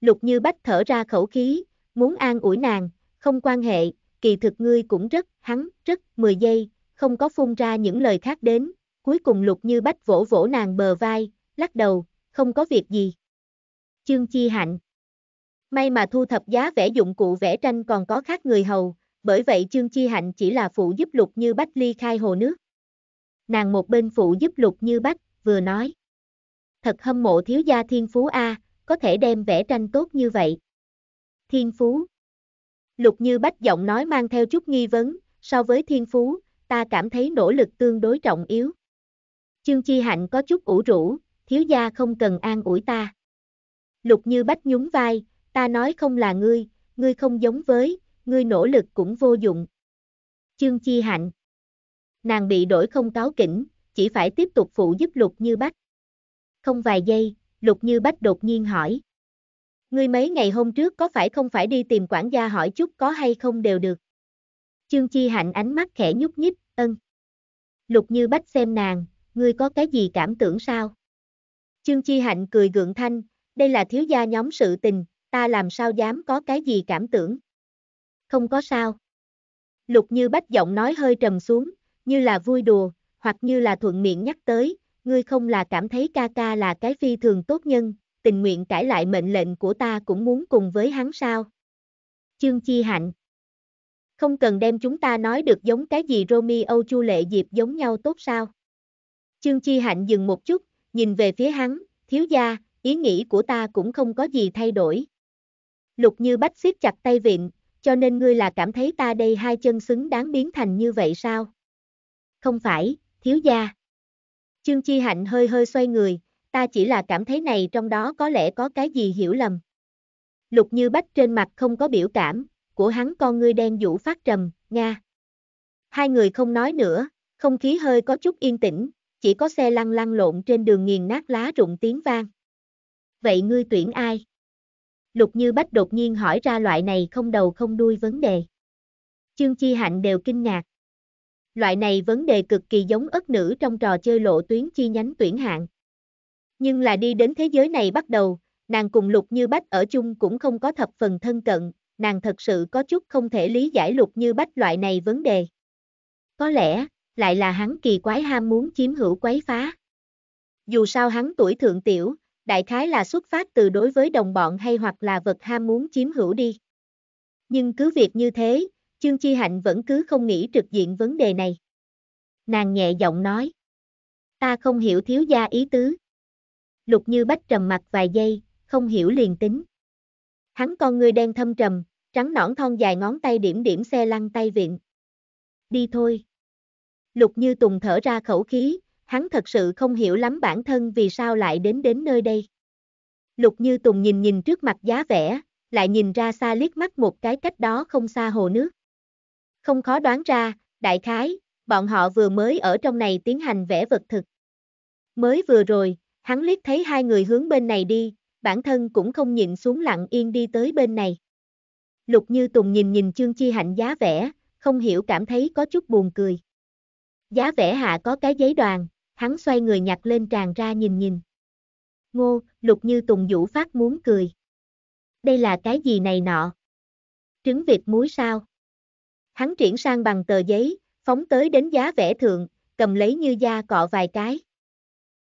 Lục như bách thở ra khẩu khí, muốn an ủi nàng, không quan hệ, kỳ thực ngươi cũng rất, hắn, rất, 10 giây, không có phun ra những lời khác đến, cuối cùng lục như bách vỗ vỗ nàng bờ vai, lắc đầu, không có việc gì. Chương chi hạnh May mà thu thập giá vẽ dụng cụ vẽ tranh còn có khác người hầu, bởi vậy chương chi hạnh chỉ là phụ giúp lục như bách ly khai hồ nước. Nàng một bên phụ giúp lục như bách, vừa nói. Thật hâm mộ thiếu gia thiên phú A, có thể đem vẽ tranh tốt như vậy. Thiên phú. Lục như bách giọng nói mang theo chút nghi vấn, so với thiên phú, ta cảm thấy nỗ lực tương đối trọng yếu. Chương chi hạnh có chút ủ rũ, thiếu gia không cần an ủi ta. Lục như bách nhún vai, ta nói không là ngươi, ngươi không giống với, ngươi nỗ lực cũng vô dụng. Chương Chi Hạnh Nàng bị đổi không cáo kỉnh, chỉ phải tiếp tục phụ giúp Lục Như Bách. Không vài giây, Lục Như Bách đột nhiên hỏi. Ngươi mấy ngày hôm trước có phải không phải đi tìm quản gia hỏi chút có hay không đều được. Chương Chi Hạnh ánh mắt khẽ nhúc nhích, ân. Lục Như Bách xem nàng, ngươi có cái gì cảm tưởng sao? Chương Chi Hạnh cười gượng thanh, đây là thiếu gia nhóm sự tình, ta làm sao dám có cái gì cảm tưởng không có sao. Lục như bách giọng nói hơi trầm xuống, như là vui đùa, hoặc như là thuận miệng nhắc tới, ngươi không là cảm thấy ca ca là cái phi thường tốt nhân, tình nguyện cải lại mệnh lệnh của ta cũng muốn cùng với hắn sao. Chương Chi Hạnh Không cần đem chúng ta nói được giống cái gì Romeo Chu Lệ Diệp giống nhau tốt sao. Chương Chi Hạnh dừng một chút, nhìn về phía hắn, thiếu gia, ý nghĩ của ta cũng không có gì thay đổi. Lục như bách siết chặt tay vịn, cho nên ngươi là cảm thấy ta đây hai chân xứng đáng biến thành như vậy sao? Không phải, thiếu gia. Trương Chi Hạnh hơi hơi xoay người, ta chỉ là cảm thấy này trong đó có lẽ có cái gì hiểu lầm. Lục Như Bách trên mặt không có biểu cảm, của hắn con ngươi đen vũ phát trầm, nga. Hai người không nói nữa, không khí hơi có chút yên tĩnh, chỉ có xe lăn lăn lộn trên đường nghiền nát lá rụng tiếng vang. Vậy ngươi tuyển ai? Lục Như Bách đột nhiên hỏi ra loại này không đầu không đuôi vấn đề. Chương Chi Hạnh đều kinh ngạc. Loại này vấn đề cực kỳ giống ất nữ trong trò chơi lộ tuyến chi nhánh tuyển hạng. Nhưng là đi đến thế giới này bắt đầu, nàng cùng Lục Như Bách ở chung cũng không có thập phần thân cận, nàng thật sự có chút không thể lý giải Lục Như Bách loại này vấn đề. Có lẽ, lại là hắn kỳ quái ham muốn chiếm hữu quấy phá. Dù sao hắn tuổi thượng tiểu, đại khái là xuất phát từ đối với đồng bọn hay hoặc là vật ham muốn chiếm hữu đi. Nhưng cứ việc như thế, trương Chi Hạnh vẫn cứ không nghĩ trực diện vấn đề này. Nàng nhẹ giọng nói. Ta không hiểu thiếu gia ý tứ. Lục như bách trầm mặt vài giây, không hiểu liền tính. Hắn con ngươi đen thâm trầm, trắng nõn thon dài ngón tay điểm điểm xe lăn tay viện. Đi thôi. Lục như tùng thở ra khẩu khí, hắn thật sự không hiểu lắm bản thân vì sao lại đến đến nơi đây. Lục Như Tùng nhìn nhìn trước mặt giá vẽ, lại nhìn ra xa liếc mắt một cái cách đó không xa hồ nước. Không khó đoán ra, đại khái, bọn họ vừa mới ở trong này tiến hành vẽ vật thực. Mới vừa rồi, hắn liếc thấy hai người hướng bên này đi, bản thân cũng không nhịn xuống lặng yên đi tới bên này. Lục Như Tùng nhìn nhìn trương chi hạnh giá vẽ, không hiểu cảm thấy có chút buồn cười. Giá vẽ hạ có cái giấy đoàn, hắn xoay người nhặt lên tràn ra nhìn nhìn. Ngô, lục như tùng vũ phát muốn cười. Đây là cái gì này nọ? Trứng vịt muối sao? Hắn chuyển sang bằng tờ giấy, phóng tới đến giá vẽ thượng, cầm lấy như da cọ vài cái.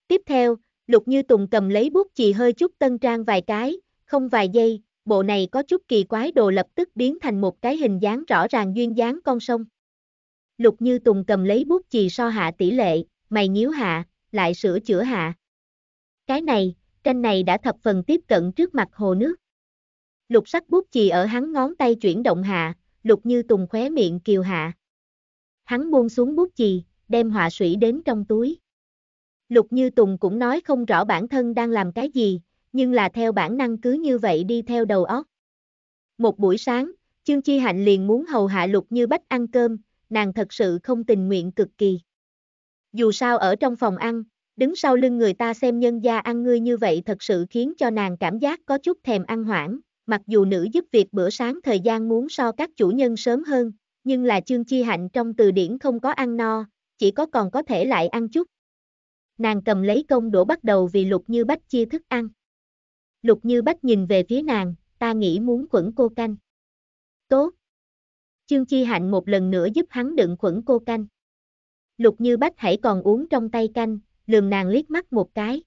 Tiếp theo, lục như tùng cầm lấy bút chì hơi chút tân trang vài cái, không vài giây, bộ này có chút kỳ quái đồ lập tức biến thành một cái hình dáng rõ ràng duyên dáng con sông. Lục Như Tùng cầm lấy bút chì so hạ tỷ lệ, mày nhíu hạ, lại sửa chữa hạ. Cái này, tranh này đã thập phần tiếp cận trước mặt hồ nước. Lục sắc bút chì ở hắn ngón tay chuyển động hạ, lục như tùng khóe miệng kiều hạ. Hắn buông xuống bút chì, đem họa sủy đến trong túi. Lục như tùng cũng nói không rõ bản thân đang làm cái gì, nhưng là theo bản năng cứ như vậy đi theo đầu óc. Một buổi sáng, Chương Chi Hạnh liền muốn hầu hạ Lục Như Bách ăn cơm, nàng thật sự không tình nguyện cực kỳ. Dù sao ở trong phòng ăn, đứng sau lưng người ta xem nhân gia ăn ngươi như vậy thật sự khiến cho nàng cảm giác có chút thèm ăn hoảng, mặc dù nữ giúp việc bữa sáng thời gian muốn so các chủ nhân sớm hơn, nhưng là chương chi hạnh trong từ điển không có ăn no, chỉ có còn có thể lại ăn chút. Nàng cầm lấy công đũa bắt đầu vì lục như bách chia thức ăn. Lục như bách nhìn về phía nàng, ta nghĩ muốn quẩn cô canh. Tốt. Chương chi hạnh một lần nữa giúp hắn đựng quẩn cô canh lục như bách hãy còn uống trong tay canh, lườm nàng liếc mắt một cái.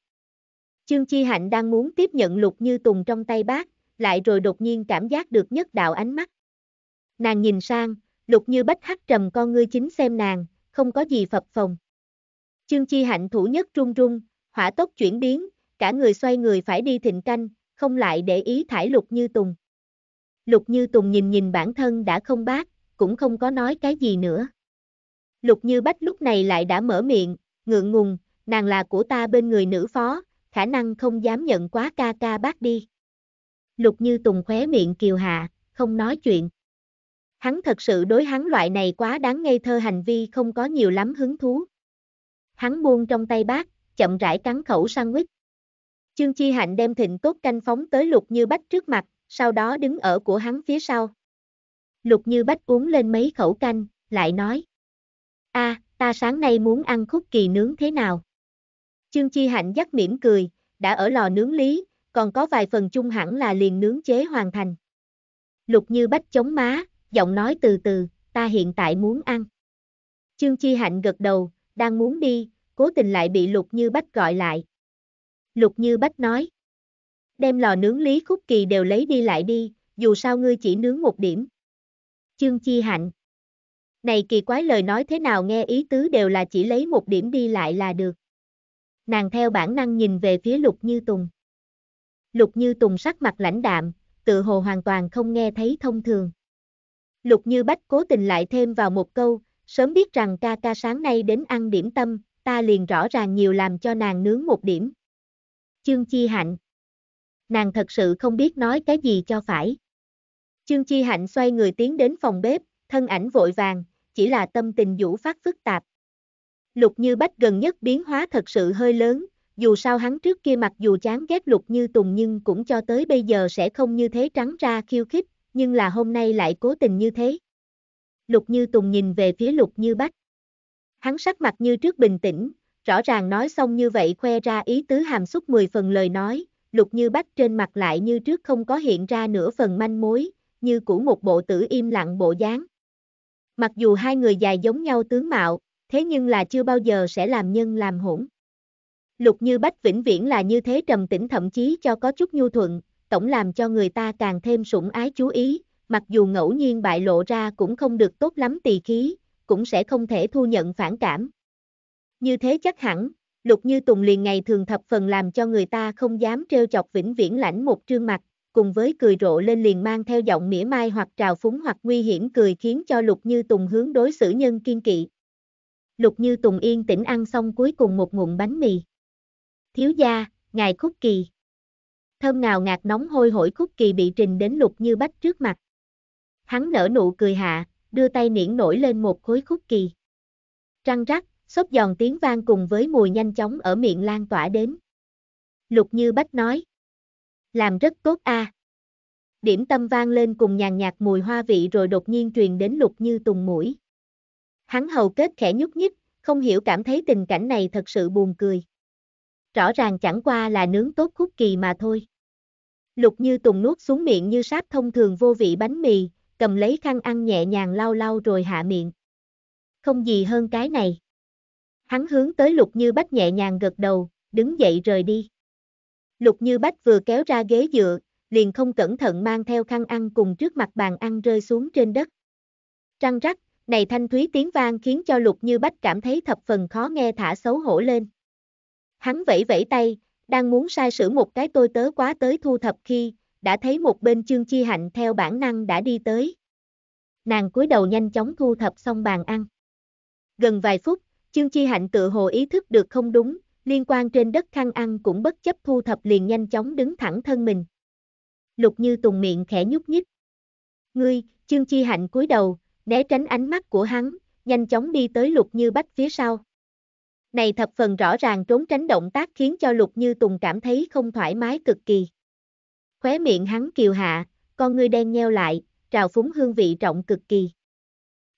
Chương Chi Hạnh đang muốn tiếp nhận lục như tùng trong tay bác, lại rồi đột nhiên cảm giác được nhất đạo ánh mắt. Nàng nhìn sang, lục như bách hắt trầm con ngươi chính xem nàng, không có gì phập phồng. Chương Chi Hạnh thủ nhất run run, hỏa tốc chuyển biến, cả người xoay người phải đi thịnh canh, không lại để ý thải lục như tùng. Lục như tùng nhìn nhìn bản thân đã không bác, cũng không có nói cái gì nữa. Lục Như Bách lúc này lại đã mở miệng, ngượng ngùng, nàng là của ta bên người nữ phó, khả năng không dám nhận quá ca ca bác đi. Lục Như Tùng khóe miệng kiều hạ, không nói chuyện. Hắn thật sự đối hắn loại này quá đáng ngây thơ hành vi không có nhiều lắm hứng thú. Hắn buông trong tay bác, chậm rãi cắn khẩu sandwich. Chương Chi Hạnh đem thịnh cốt canh phóng tới Lục Như Bách trước mặt, sau đó đứng ở của hắn phía sau. Lục Như Bách uống lên mấy khẩu canh, lại nói a à, ta sáng nay muốn ăn khúc kỳ nướng thế nào? Chương Chi Hạnh dắt mỉm cười, đã ở lò nướng lý, còn có vài phần chung hẳn là liền nướng chế hoàn thành. Lục như bách chống má, giọng nói từ từ, ta hiện tại muốn ăn. Chương Chi Hạnh gật đầu, đang muốn đi, cố tình lại bị Lục Như Bách gọi lại. Lục Như Bách nói, đem lò nướng lý khúc kỳ đều lấy đi lại đi, dù sao ngươi chỉ nướng một điểm. Chương Chi Hạnh này kỳ quái lời nói thế nào nghe ý tứ đều là chỉ lấy một điểm đi lại là được. Nàng theo bản năng nhìn về phía Lục Như Tùng. Lục Như Tùng sắc mặt lãnh đạm, tự hồ hoàn toàn không nghe thấy thông thường. Lục Như Bách cố tình lại thêm vào một câu, sớm biết rằng ca ca sáng nay đến ăn điểm tâm, ta liền rõ ràng nhiều làm cho nàng nướng một điểm. Chương Chi Hạnh Nàng thật sự không biết nói cái gì cho phải. Chương Chi Hạnh xoay người tiến đến phòng bếp, thân ảnh vội vàng, chỉ là tâm tình vũ phát phức tạp. Lục Như Bách gần nhất biến hóa thật sự hơi lớn, dù sao hắn trước kia mặc dù chán ghét Lục Như Tùng nhưng cũng cho tới bây giờ sẽ không như thế trắng ra khiêu khích, nhưng là hôm nay lại cố tình như thế. Lục Như Tùng nhìn về phía Lục Như Bách. Hắn sắc mặt như trước bình tĩnh, rõ ràng nói xong như vậy khoe ra ý tứ hàm xúc 10 phần lời nói, Lục Như Bách trên mặt lại như trước không có hiện ra nửa phần manh mối, như cũ một bộ tử im lặng bộ dáng. Mặc dù hai người dài giống nhau tướng mạo, thế nhưng là chưa bao giờ sẽ làm nhân làm hỗn. Lục Như Bách vĩnh viễn là như thế trầm tĩnh thậm chí cho có chút nhu thuận, tổng làm cho người ta càng thêm sủng ái chú ý, mặc dù ngẫu nhiên bại lộ ra cũng không được tốt lắm tỳ khí, cũng sẽ không thể thu nhận phản cảm. Như thế chắc hẳn, Lục Như Tùng liền ngày thường thập phần làm cho người ta không dám trêu chọc vĩnh viễn lãnh một trương mặt, cùng với cười rộ lên liền mang theo giọng mỉa mai hoặc trào phúng hoặc nguy hiểm cười khiến cho Lục Như Tùng hướng đối xử nhân kiên kỵ. Lục Như Tùng yên tĩnh ăn xong cuối cùng một ngụm bánh mì. Thiếu gia, ngài khúc kỳ. Thơm ngào ngạt nóng hôi hổi khúc kỳ bị trình đến Lục Như Bách trước mặt. Hắn nở nụ cười hạ, đưa tay niễn nổi lên một khối khúc kỳ. Răng rắc, xốp giòn tiếng vang cùng với mùi nhanh chóng ở miệng lan tỏa đến. Lục Như Bách nói. Làm rất tốt a. À. Điểm tâm vang lên cùng nhàn nhạt mùi hoa vị rồi đột nhiên truyền đến lục như tùng mũi. Hắn hầu kết khẽ nhúc nhích, không hiểu cảm thấy tình cảnh này thật sự buồn cười. Rõ ràng chẳng qua là nướng tốt khúc kỳ mà thôi. Lục như tùng nuốt xuống miệng như sáp thông thường vô vị bánh mì, cầm lấy khăn ăn nhẹ nhàng lau lau rồi hạ miệng. Không gì hơn cái này. Hắn hướng tới lục như bách nhẹ nhàng gật đầu, đứng dậy rời đi. Lục Như Bách vừa kéo ra ghế dựa, liền không cẩn thận mang theo khăn ăn cùng trước mặt bàn ăn rơi xuống trên đất. Trăng rắc, này thanh thúy tiếng vang khiến cho Lục Như Bách cảm thấy thập phần khó nghe thả xấu hổ lên. Hắn vẫy vẫy tay, đang muốn sai sử một cái tôi tớ quá tới thu thập khi, đã thấy một bên chương chi hạnh theo bản năng đã đi tới. Nàng cúi đầu nhanh chóng thu thập xong bàn ăn. Gần vài phút, chương chi hạnh tự hồ ý thức được không đúng, liên quan trên đất khăn ăn cũng bất chấp thu thập liền nhanh chóng đứng thẳng thân mình. Lục Như Tùng miệng khẽ nhúc nhích. Ngươi, Chương Chi Hạnh cúi đầu, né tránh ánh mắt của hắn, nhanh chóng đi tới Lục Như Bách phía sau. Này thập phần rõ ràng trốn tránh động tác khiến cho Lục Như Tùng cảm thấy không thoải mái cực kỳ. Khóe miệng hắn kiều hạ, con ngươi đen nheo lại, trào phúng hương vị trọng cực kỳ.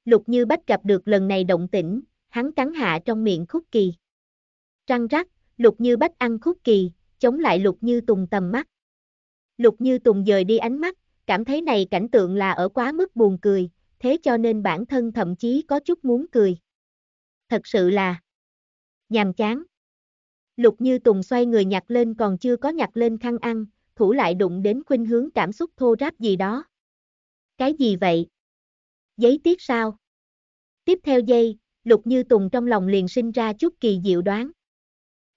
Lục Như Bách gặp được lần này động tĩnh, hắn cắn hạ trong miệng khúc kỳ. Trăng rắc, lục như bách ăn khúc kỳ, chống lại lục như tùng tầm mắt. Lục như tùng dời đi ánh mắt, cảm thấy này cảnh tượng là ở quá mức buồn cười, thế cho nên bản thân thậm chí có chút muốn cười. Thật sự là nhàm chán. Lục như tùng xoay người nhặt lên còn chưa có nhặt lên khăn ăn, thủ lại đụng đến khuynh hướng cảm xúc thô ráp gì đó. Cái gì vậy? Giấy tiết sao? Tiếp theo giây, lục như tùng trong lòng liền sinh ra chút kỳ diệu đoán.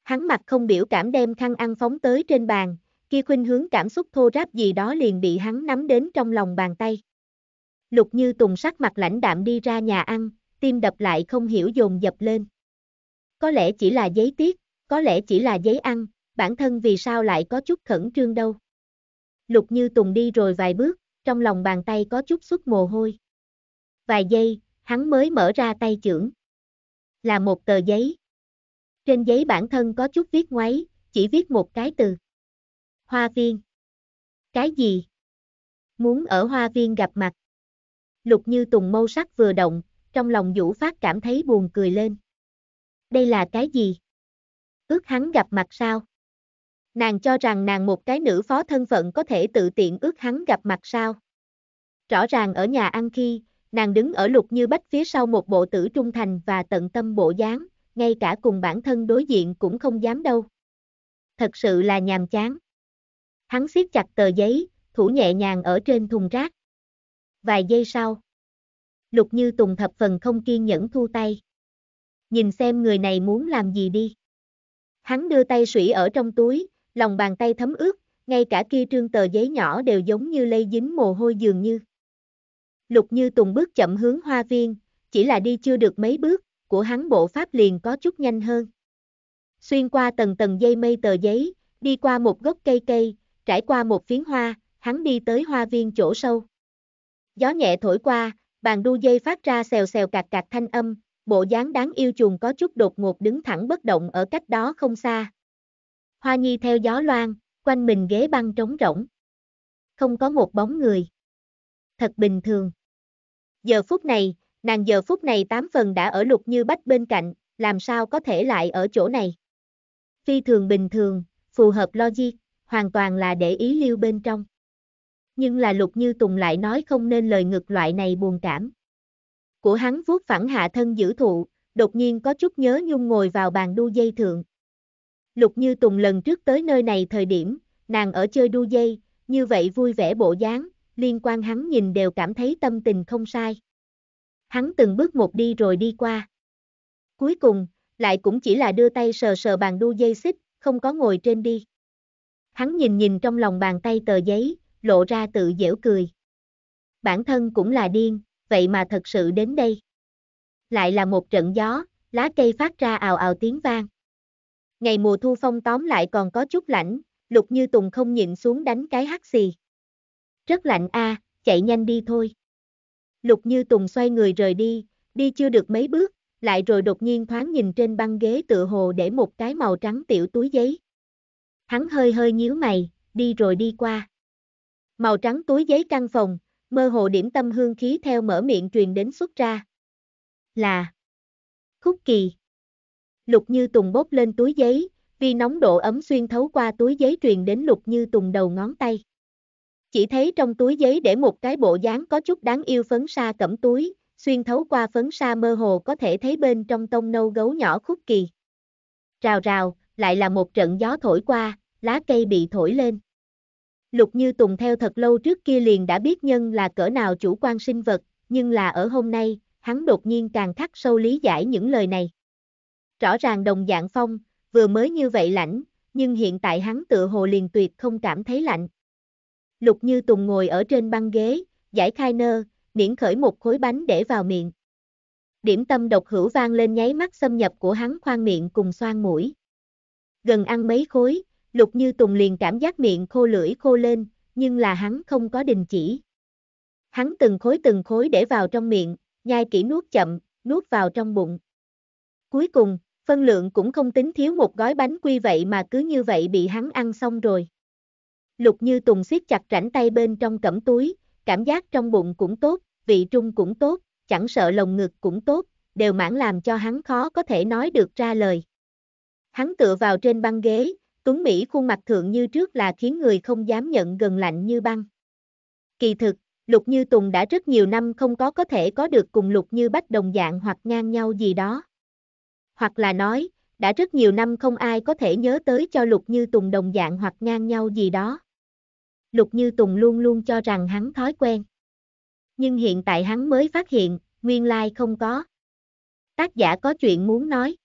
Hắn mặt không biểu cảm đem khăn ăn phóng tới trên bàn, kia khuynh hướng cảm xúc thô ráp gì đó liền bị hắn nắm đến trong lòng bàn tay. Lục Như Tùng sắc mặt lãnh đạm đi ra nhà ăn, tim đập lại không hiểu dồn dập lên. Có lẽ chỉ là giấy tiết, có lẽ chỉ là giấy ăn, bản thân vì sao lại có chút khẩn trương đâu. Lục Như Tùng đi rồi vài bước, trong lòng bàn tay có chút xuất mồ hôi. Vài giây, hắn mới mở ra tay chưởng. Là một tờ giấy, trên giấy bản thân có chút viết ngoáy, chỉ viết một cái từ. Hoa viên. Cái gì? Muốn ở hoa viên gặp mặt. Lục như tùng mâu sắc vừa động, trong lòng vũ phát cảm thấy buồn cười lên. Đây là cái gì? Ước hắn gặp mặt sao? Nàng cho rằng nàng một cái nữ phó thân phận có thể tự tiện ước hắn gặp mặt sao? Rõ ràng ở nhà ăn khi, nàng đứng ở lục như bách phía sau một bộ tử trung thành và tận tâm bộ dáng, ngay cả cùng bản thân đối diện cũng không dám đâu. Thật sự là nhàm chán. Hắn siết chặt tờ giấy, thủ nhẹ nhàng ở trên thùng rác. Vài giây sau, Lục Như Tùng thập phần không kiên nhẫn thu tay. Nhìn xem người này muốn làm gì đi. Hắn đưa tay sủy ở trong túi, lòng bàn tay thấm ướt, ngay cả kia trương tờ giấy nhỏ đều giống như lây dính mồ hôi dường như. Lục Như Tùng bước chậm hướng hoa viên, chỉ là đi chưa được mấy bước, của hắn bộ pháp liền có chút nhanh hơn. Xuyên qua tầng tầng dây mây tờ giấy, đi qua một gốc cây cây, trải qua một phiến hoa, hắn đi tới hoa viên chỗ sâu. Gió nhẹ thổi qua, bàn đu dây phát ra xèo xèo cạc cạc thanh âm, bộ dáng đáng yêu chuồng có chút đột ngột đứng thẳng bất động ở cách đó không xa. Hoa nhi theo gió loan, quanh mình ghế băng trống rỗng. Không có một bóng người. Thật bình thường. Giờ phút này, Nàng giờ phút này tám phần đã ở lục như bách bên cạnh, làm sao có thể lại ở chỗ này. Phi thường bình thường, phù hợp logic, hoàn toàn là để ý lưu bên trong. Nhưng là lục như tùng lại nói không nên lời ngược loại này buồn cảm. Của hắn vuốt phẳng hạ thân giữ thụ, đột nhiên có chút nhớ nhung ngồi vào bàn đu dây thượng. Lục như tùng lần trước tới nơi này thời điểm, nàng ở chơi đu dây, như vậy vui vẻ bộ dáng, liên quan hắn nhìn đều cảm thấy tâm tình không sai hắn từng bước một đi rồi đi qua. Cuối cùng, lại cũng chỉ là đưa tay sờ sờ bàn đu dây xích, không có ngồi trên đi. Hắn nhìn nhìn trong lòng bàn tay tờ giấy, lộ ra tự dễu cười. Bản thân cũng là điên, vậy mà thật sự đến đây. Lại là một trận gió, lá cây phát ra ào ào tiếng vang. Ngày mùa thu phong tóm lại còn có chút lạnh, lục như tùng không nhịn xuống đánh cái hắt xì. Rất lạnh a, à, chạy nhanh đi thôi. Lục Như Tùng xoay người rời đi, đi chưa được mấy bước, lại rồi đột nhiên thoáng nhìn trên băng ghế tựa hồ để một cái màu trắng tiểu túi giấy. Hắn hơi hơi nhíu mày, đi rồi đi qua. Màu trắng túi giấy căn phòng, mơ hồ điểm tâm hương khí theo mở miệng truyền đến xuất ra. Là Khúc kỳ Lục Như Tùng bốc lên túi giấy, vì nóng độ ấm xuyên thấu qua túi giấy truyền đến Lục Như Tùng đầu ngón tay. Chỉ thấy trong túi giấy để một cái bộ dáng có chút đáng yêu phấn sa cẩm túi, xuyên thấu qua phấn sa mơ hồ có thể thấy bên trong tông nâu gấu nhỏ khúc kỳ. Rào rào, lại là một trận gió thổi qua, lá cây bị thổi lên. Lục Như Tùng theo thật lâu trước kia liền đã biết nhân là cỡ nào chủ quan sinh vật, nhưng là ở hôm nay, hắn đột nhiên càng thắt sâu lý giải những lời này. Rõ ràng đồng dạng phong, vừa mới như vậy lạnh, nhưng hiện tại hắn tự hồ liền tuyệt không cảm thấy lạnh. Lục Như Tùng ngồi ở trên băng ghế, giải khai nơ, niễn khởi một khối bánh để vào miệng. Điểm tâm độc hữu vang lên nháy mắt xâm nhập của hắn khoan miệng cùng xoan mũi. Gần ăn mấy khối, Lục Như Tùng liền cảm giác miệng khô lưỡi khô lên, nhưng là hắn không có đình chỉ. Hắn từng khối từng khối để vào trong miệng, nhai kỹ nuốt chậm, nuốt vào trong bụng. Cuối cùng, phân lượng cũng không tính thiếu một gói bánh quy vậy mà cứ như vậy bị hắn ăn xong rồi. Lục Như Tùng siết chặt rảnh tay bên trong cẩm túi, cảm giác trong bụng cũng tốt, vị trung cũng tốt, chẳng sợ lồng ngực cũng tốt, đều mãn làm cho hắn khó có thể nói được ra lời. Hắn tựa vào trên băng ghế, tuấn Mỹ khuôn mặt thượng như trước là khiến người không dám nhận gần lạnh như băng. Kỳ thực, Lục Như Tùng đã rất nhiều năm không có có thể có được cùng Lục Như Bách đồng dạng hoặc ngang nhau gì đó. Hoặc là nói, đã rất nhiều năm không ai có thể nhớ tới cho Lục Như Tùng đồng dạng hoặc ngang nhau gì đó. Lục Như Tùng luôn luôn cho rằng hắn thói quen. Nhưng hiện tại hắn mới phát hiện, nguyên lai like không có. Tác giả có chuyện muốn nói.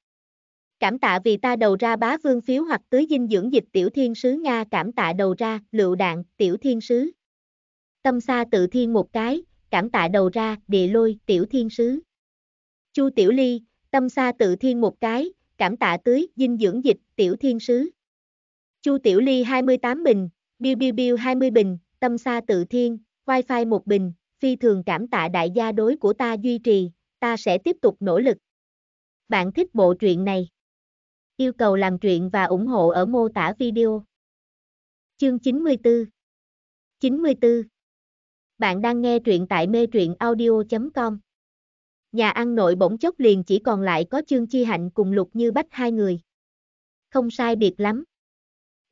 Cảm tạ vì ta đầu ra bá vương phiếu hoặc tưới dinh dưỡng dịch tiểu thiên sứ Nga cảm tạ đầu ra, lựu đạn, tiểu thiên sứ. Tâm xa tự thiên một cái, cảm tạ đầu ra, địa lôi, tiểu thiên sứ. Chu tiểu ly, tâm xa tự thiên một cái, cảm tạ tưới, dinh dưỡng dịch, tiểu thiên sứ. Chu tiểu ly 28 bình, Biu biu biu 20 bình, tâm xa tự thiên, wifi một bình, phi thường cảm tạ đại gia đối của ta duy trì, ta sẽ tiếp tục nỗ lực. Bạn thích bộ truyện này? Yêu cầu làm truyện và ủng hộ ở mô tả video. Chương 94 94 Bạn đang nghe truyện tại mê truyện audio.com Nhà ăn nội bỗng chốc liền chỉ còn lại có chương chi hạnh cùng lục như bách hai người. Không sai biệt lắm.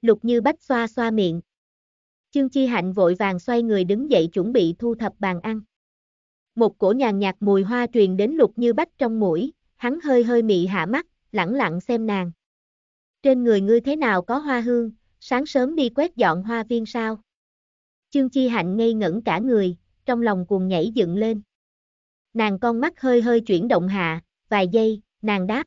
Lục như bách xoa xoa miệng. Chương Chi Hạnh vội vàng xoay người đứng dậy chuẩn bị thu thập bàn ăn. Một cổ nhàn nhạt mùi hoa truyền đến lục như bách trong mũi, hắn hơi hơi mị hạ mắt, lẳng lặng xem nàng. Trên người ngươi thế nào có hoa hương, sáng sớm đi quét dọn hoa viên sao? Chương Chi Hạnh ngây ngẩn cả người, trong lòng cuồng nhảy dựng lên. Nàng con mắt hơi hơi chuyển động hạ, vài giây, nàng đáp.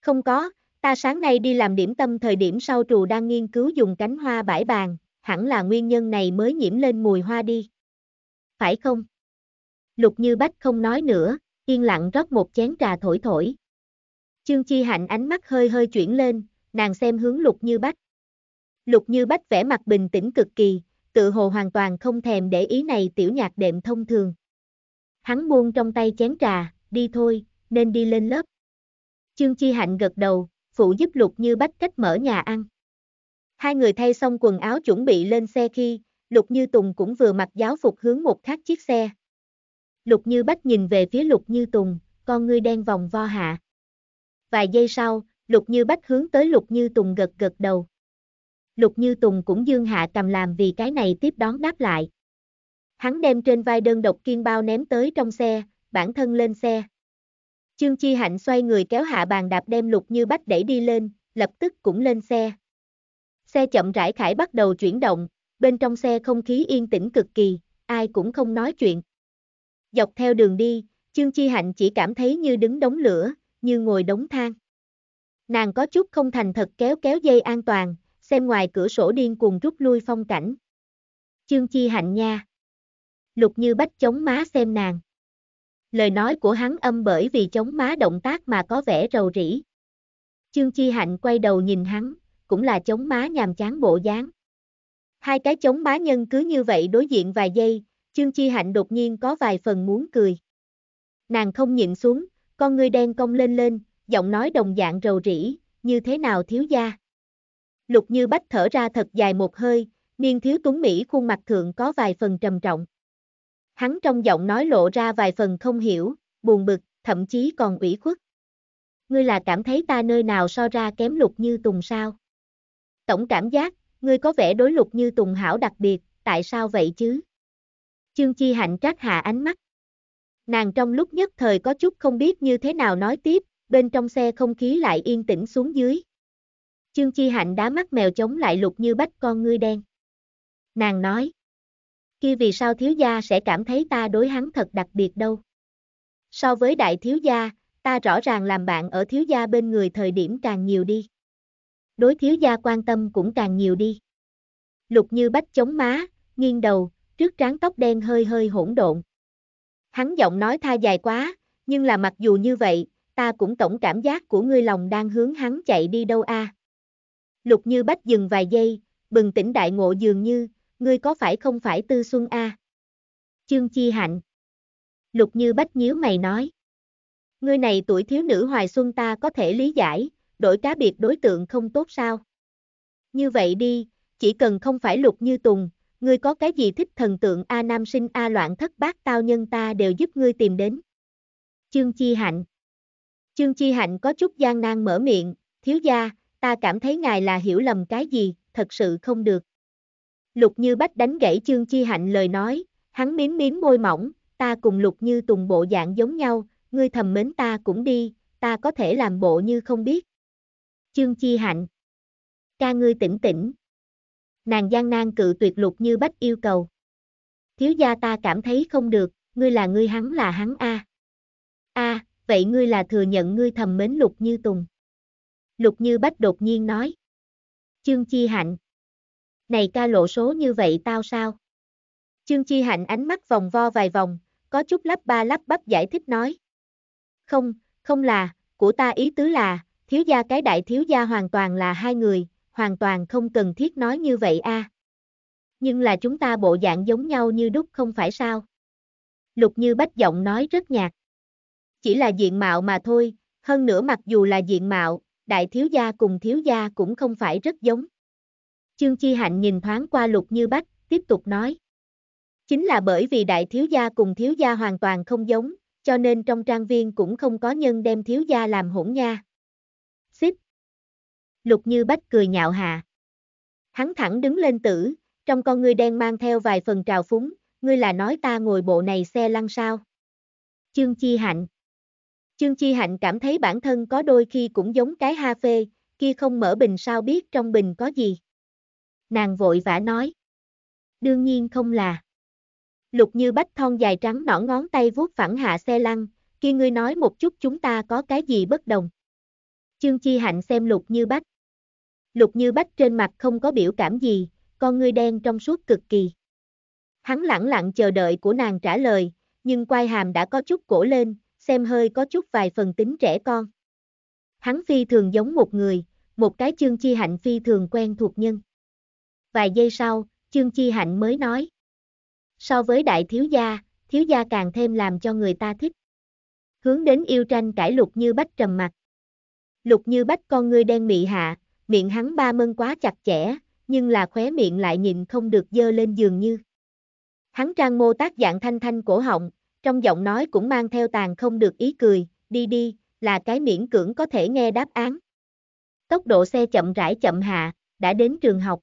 Không có, ta sáng nay đi làm điểm tâm thời điểm sau trù đang nghiên cứu dùng cánh hoa bãi bàn, hẳn là nguyên nhân này mới nhiễm lên mùi hoa đi. Phải không? Lục Như Bách không nói nữa, yên lặng rót một chén trà thổi thổi. Chương Chi Hạnh ánh mắt hơi hơi chuyển lên, nàng xem hướng Lục Như Bách. Lục Như Bách vẻ mặt bình tĩnh cực kỳ, tự hồ hoàn toàn không thèm để ý này tiểu nhạc đệm thông thường. Hắn buông trong tay chén trà, đi thôi, nên đi lên lớp. Chương Chi Hạnh gật đầu, phụ giúp Lục Như Bách cách mở nhà ăn. Hai người thay xong quần áo chuẩn bị lên xe khi, Lục Như Tùng cũng vừa mặc giáo phục hướng một khác chiếc xe. Lục Như Bách nhìn về phía Lục Như Tùng, con ngươi đen vòng vo hạ. Vài giây sau, Lục Như Bách hướng tới Lục Như Tùng gật gật đầu. Lục Như Tùng cũng dương hạ cầm làm vì cái này tiếp đón đáp lại. Hắn đem trên vai đơn độc kiên bao ném tới trong xe, bản thân lên xe. Chương Chi Hạnh xoay người kéo hạ bàn đạp đem Lục Như Bách đẩy đi lên, lập tức cũng lên xe. Xe chậm rãi khải bắt đầu chuyển động, bên trong xe không khí yên tĩnh cực kỳ, ai cũng không nói chuyện. Dọc theo đường đi, trương Chi Hạnh chỉ cảm thấy như đứng đống lửa, như ngồi đống than. Nàng có chút không thành thật kéo kéo dây an toàn, xem ngoài cửa sổ điên cuồng rút lui phong cảnh. Trương Chi Hạnh nha. Lục Như Bách chống má xem nàng. Lời nói của hắn âm bởi vì chống má động tác mà có vẻ rầu rĩ. Trương Chi Hạnh quay đầu nhìn hắn, cũng là chống má nhàm chán bộ dáng. Hai cái chống má nhân cứ như vậy đối diện vài giây, trương chi hạnh đột nhiên có vài phần muốn cười. Nàng không nhịn xuống, con ngươi đen cong lên lên, giọng nói đồng dạng rầu rĩ, như thế nào thiếu gia. Lục như bách thở ra thật dài một hơi, niên thiếu túng Mỹ khuôn mặt thượng có vài phần trầm trọng. Hắn trong giọng nói lộ ra vài phần không hiểu, buồn bực, thậm chí còn ủy khuất. Ngươi là cảm thấy ta nơi nào so ra kém lục như tùng sao? Tổng cảm giác, ngươi có vẻ đối lục như Tùng Hảo đặc biệt, tại sao vậy chứ? Chương Chi Hạnh trách hạ ánh mắt. Nàng trong lúc nhất thời có chút không biết như thế nào nói tiếp, bên trong xe không khí lại yên tĩnh xuống dưới. Chương Chi Hạnh đá mắt mèo chống lại lục như bách con ngươi đen. Nàng nói. kia vì sao thiếu gia sẽ cảm thấy ta đối hắn thật đặc biệt đâu? So với đại thiếu gia, ta rõ ràng làm bạn ở thiếu gia bên người thời điểm càng nhiều đi đối thiếu gia quan tâm cũng càng nhiều đi. Lục như bách chống má, nghiêng đầu, trước trán tóc đen hơi hơi hỗn độn. Hắn giọng nói tha dài quá, nhưng là mặc dù như vậy, ta cũng tổng cảm giác của ngươi lòng đang hướng hắn chạy đi đâu a. Lục như bách dừng vài giây, bừng tỉnh đại ngộ dường như, ngươi có phải không phải tư xuân a? À? Chương chi hạnh. Lục như bách nhíu mày nói. Ngươi này tuổi thiếu nữ hoài xuân ta có thể lý giải, đổi cá biệt đối tượng không tốt sao? Như vậy đi, chỉ cần không phải lục như tùng, ngươi có cái gì thích thần tượng A Nam sinh A loạn thất bát tao nhân ta đều giúp ngươi tìm đến. Chương Chi Hạnh Chương Chi Hạnh có chút gian nan mở miệng, thiếu gia, ta cảm thấy ngài là hiểu lầm cái gì, thật sự không được. Lục Như Bách đánh gãy Chương Chi Hạnh lời nói, hắn miếm miếm môi mỏng, ta cùng Lục Như Tùng bộ dạng giống nhau, ngươi thầm mến ta cũng đi, ta có thể làm bộ như không biết. Chương Chi Hạnh. Ca ngươi tỉnh tỉnh. Nàng gian nan cự tuyệt lục như bách yêu cầu. Thiếu gia ta cảm thấy không được, ngươi là ngươi hắn là hắn a. A, vậy ngươi là thừa nhận ngươi thầm mến lục như tùng. Lục như bách đột nhiên nói. Chương Chi Hạnh. Này ca lộ số như vậy tao sao? Chương Chi Hạnh ánh mắt vòng vo vài vòng, có chút lắp ba lắp bắp giải thích nói. Không, không là, của ta ý tứ là, thiếu gia cái đại thiếu gia hoàn toàn là hai người, hoàn toàn không cần thiết nói như vậy a. Nhưng là chúng ta bộ dạng giống nhau như đúc không phải sao? Lục Như Bách giọng nói rất nhạt. Chỉ là diện mạo mà thôi, hơn nữa mặc dù là diện mạo, đại thiếu gia cùng thiếu gia cũng không phải rất giống. Chương Chi Hạnh nhìn thoáng qua Lục Như Bách, tiếp tục nói. Chính là bởi vì đại thiếu gia cùng thiếu gia hoàn toàn không giống, cho nên trong trang viên cũng không có nhân đem thiếu gia làm hỗn nha lục như bách cười nhạo hà, Hắn thẳng đứng lên tử, trong con ngươi đen mang theo vài phần trào phúng, ngươi là nói ta ngồi bộ này xe lăn sao. Chương Chi Hạnh Chương Chi Hạnh cảm thấy bản thân có đôi khi cũng giống cái ha phê, kia không mở bình sao biết trong bình có gì. Nàng vội vã nói. Đương nhiên không là. Lục như bách thon dài trắng nõn ngón tay vuốt phẳng hạ xe lăn, kia ngươi nói một chút chúng ta có cái gì bất đồng. Chương Chi Hạnh xem lục như bách. Lục Như Bách trên mặt không có biểu cảm gì, con ngươi đen trong suốt cực kỳ. Hắn lặng lặng chờ đợi của nàng trả lời, nhưng quai hàm đã có chút cổ lên, xem hơi có chút vài phần tính trẻ con. Hắn phi thường giống một người, một cái chương chi hạnh phi thường quen thuộc nhân. Vài giây sau, chương chi hạnh mới nói. So với đại thiếu gia, thiếu gia càng thêm làm cho người ta thích. Hướng đến yêu tranh cãi lục như bách trầm mặt. Lục như bách con ngươi đen mị hạ, miệng hắn ba mân quá chặt chẽ, nhưng là khóe miệng lại nhịn không được dơ lên giường như. Hắn trang mô tác dạng thanh thanh cổ họng, trong giọng nói cũng mang theo tàn không được ý cười, đi đi, là cái miễn cưỡng có thể nghe đáp án. Tốc độ xe chậm rãi chậm hạ, đã đến trường học.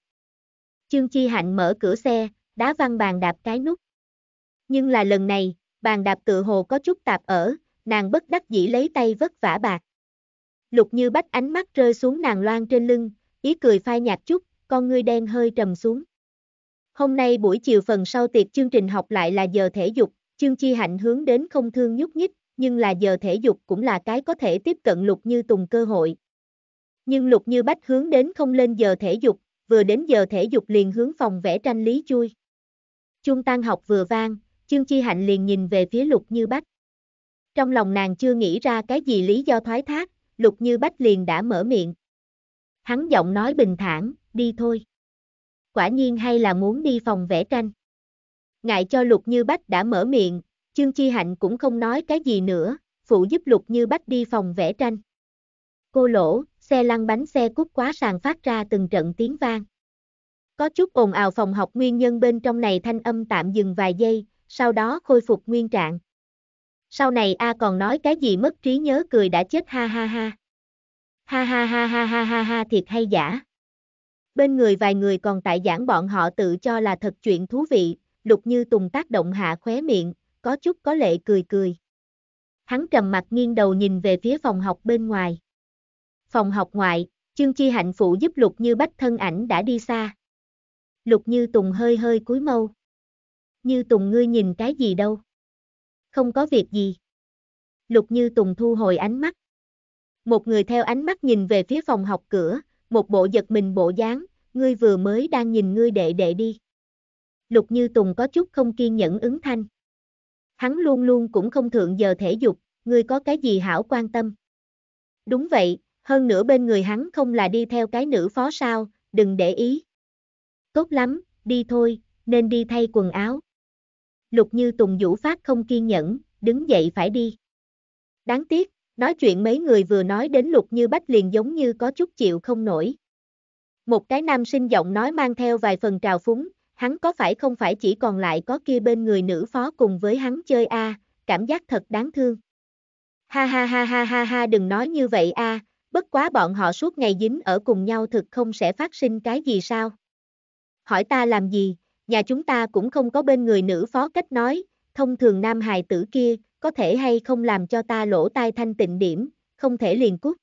Chương Chi Hạnh mở cửa xe, đá Văn bàn đạp cái nút. Nhưng là lần này, bàn đạp tự hồ có chút tạp ở, nàng bất đắc dĩ lấy tay vất vả bạc. Lục như bách ánh mắt rơi xuống nàng loan trên lưng, ý cười phai nhạt chút, con ngươi đen hơi trầm xuống. Hôm nay buổi chiều phần sau tiệc chương trình học lại là giờ thể dục, chương chi hạnh hướng đến không thương nhúc nhích, nhưng là giờ thể dục cũng là cái có thể tiếp cận lục như tùng cơ hội. Nhưng lục như bách hướng đến không lên giờ thể dục, vừa đến giờ thể dục liền hướng phòng vẽ tranh lý chui. Chung tan học vừa vang, chương chi hạnh liền nhìn về phía lục như bách. Trong lòng nàng chưa nghĩ ra cái gì lý do thoái thác, Lục Như Bách liền đã mở miệng. Hắn giọng nói bình thản, đi thôi. Quả nhiên hay là muốn đi phòng vẽ tranh. Ngại cho Lục Như Bách đã mở miệng, Trương Chi Hạnh cũng không nói cái gì nữa, phụ giúp Lục Như Bách đi phòng vẽ tranh. Cô lỗ, xe lăn bánh xe cút quá sàn phát ra từng trận tiếng vang. Có chút ồn ào phòng học nguyên nhân bên trong này thanh âm tạm dừng vài giây, sau đó khôi phục nguyên trạng sau này a còn nói cái gì mất trí nhớ cười đã chết ha ha ha. Ha ha ha ha ha ha ha thiệt hay giả. Bên người vài người còn tại giảng bọn họ tự cho là thật chuyện thú vị, lục như tùng tác động hạ khóe miệng, có chút có lệ cười cười. Hắn trầm mặt nghiêng đầu nhìn về phía phòng học bên ngoài. Phòng học ngoại, chương chi hạnh phụ giúp lục như bách thân ảnh đã đi xa. Lục như tùng hơi hơi cúi mâu. Như tùng ngươi nhìn cái gì đâu? không có việc gì. Lục Như Tùng thu hồi ánh mắt. Một người theo ánh mắt nhìn về phía phòng học cửa, một bộ giật mình bộ dáng, ngươi vừa mới đang nhìn ngươi đệ đệ đi. Lục Như Tùng có chút không kiên nhẫn ứng thanh. Hắn luôn luôn cũng không thượng giờ thể dục, ngươi có cái gì hảo quan tâm. Đúng vậy, hơn nữa bên người hắn không là đi theo cái nữ phó sao, đừng để ý. Tốt lắm, đi thôi, nên đi thay quần áo. Lục Như Tùng Vũ Phát không kiên nhẫn, đứng dậy phải đi. Đáng tiếc, nói chuyện mấy người vừa nói đến Lục Như Bách liền giống như có chút chịu không nổi. Một cái nam sinh giọng nói mang theo vài phần trào phúng, hắn có phải không phải chỉ còn lại có kia bên người nữ phó cùng với hắn chơi a, cảm giác thật đáng thương. Ha ha ha ha ha ha đừng nói như vậy a, bất quá bọn họ suốt ngày dính ở cùng nhau thực không sẽ phát sinh cái gì sao? Hỏi ta làm gì, nhà chúng ta cũng không có bên người nữ phó cách nói, thông thường nam hài tử kia, có thể hay không làm cho ta lỗ tai thanh tịnh điểm, không thể liền cút.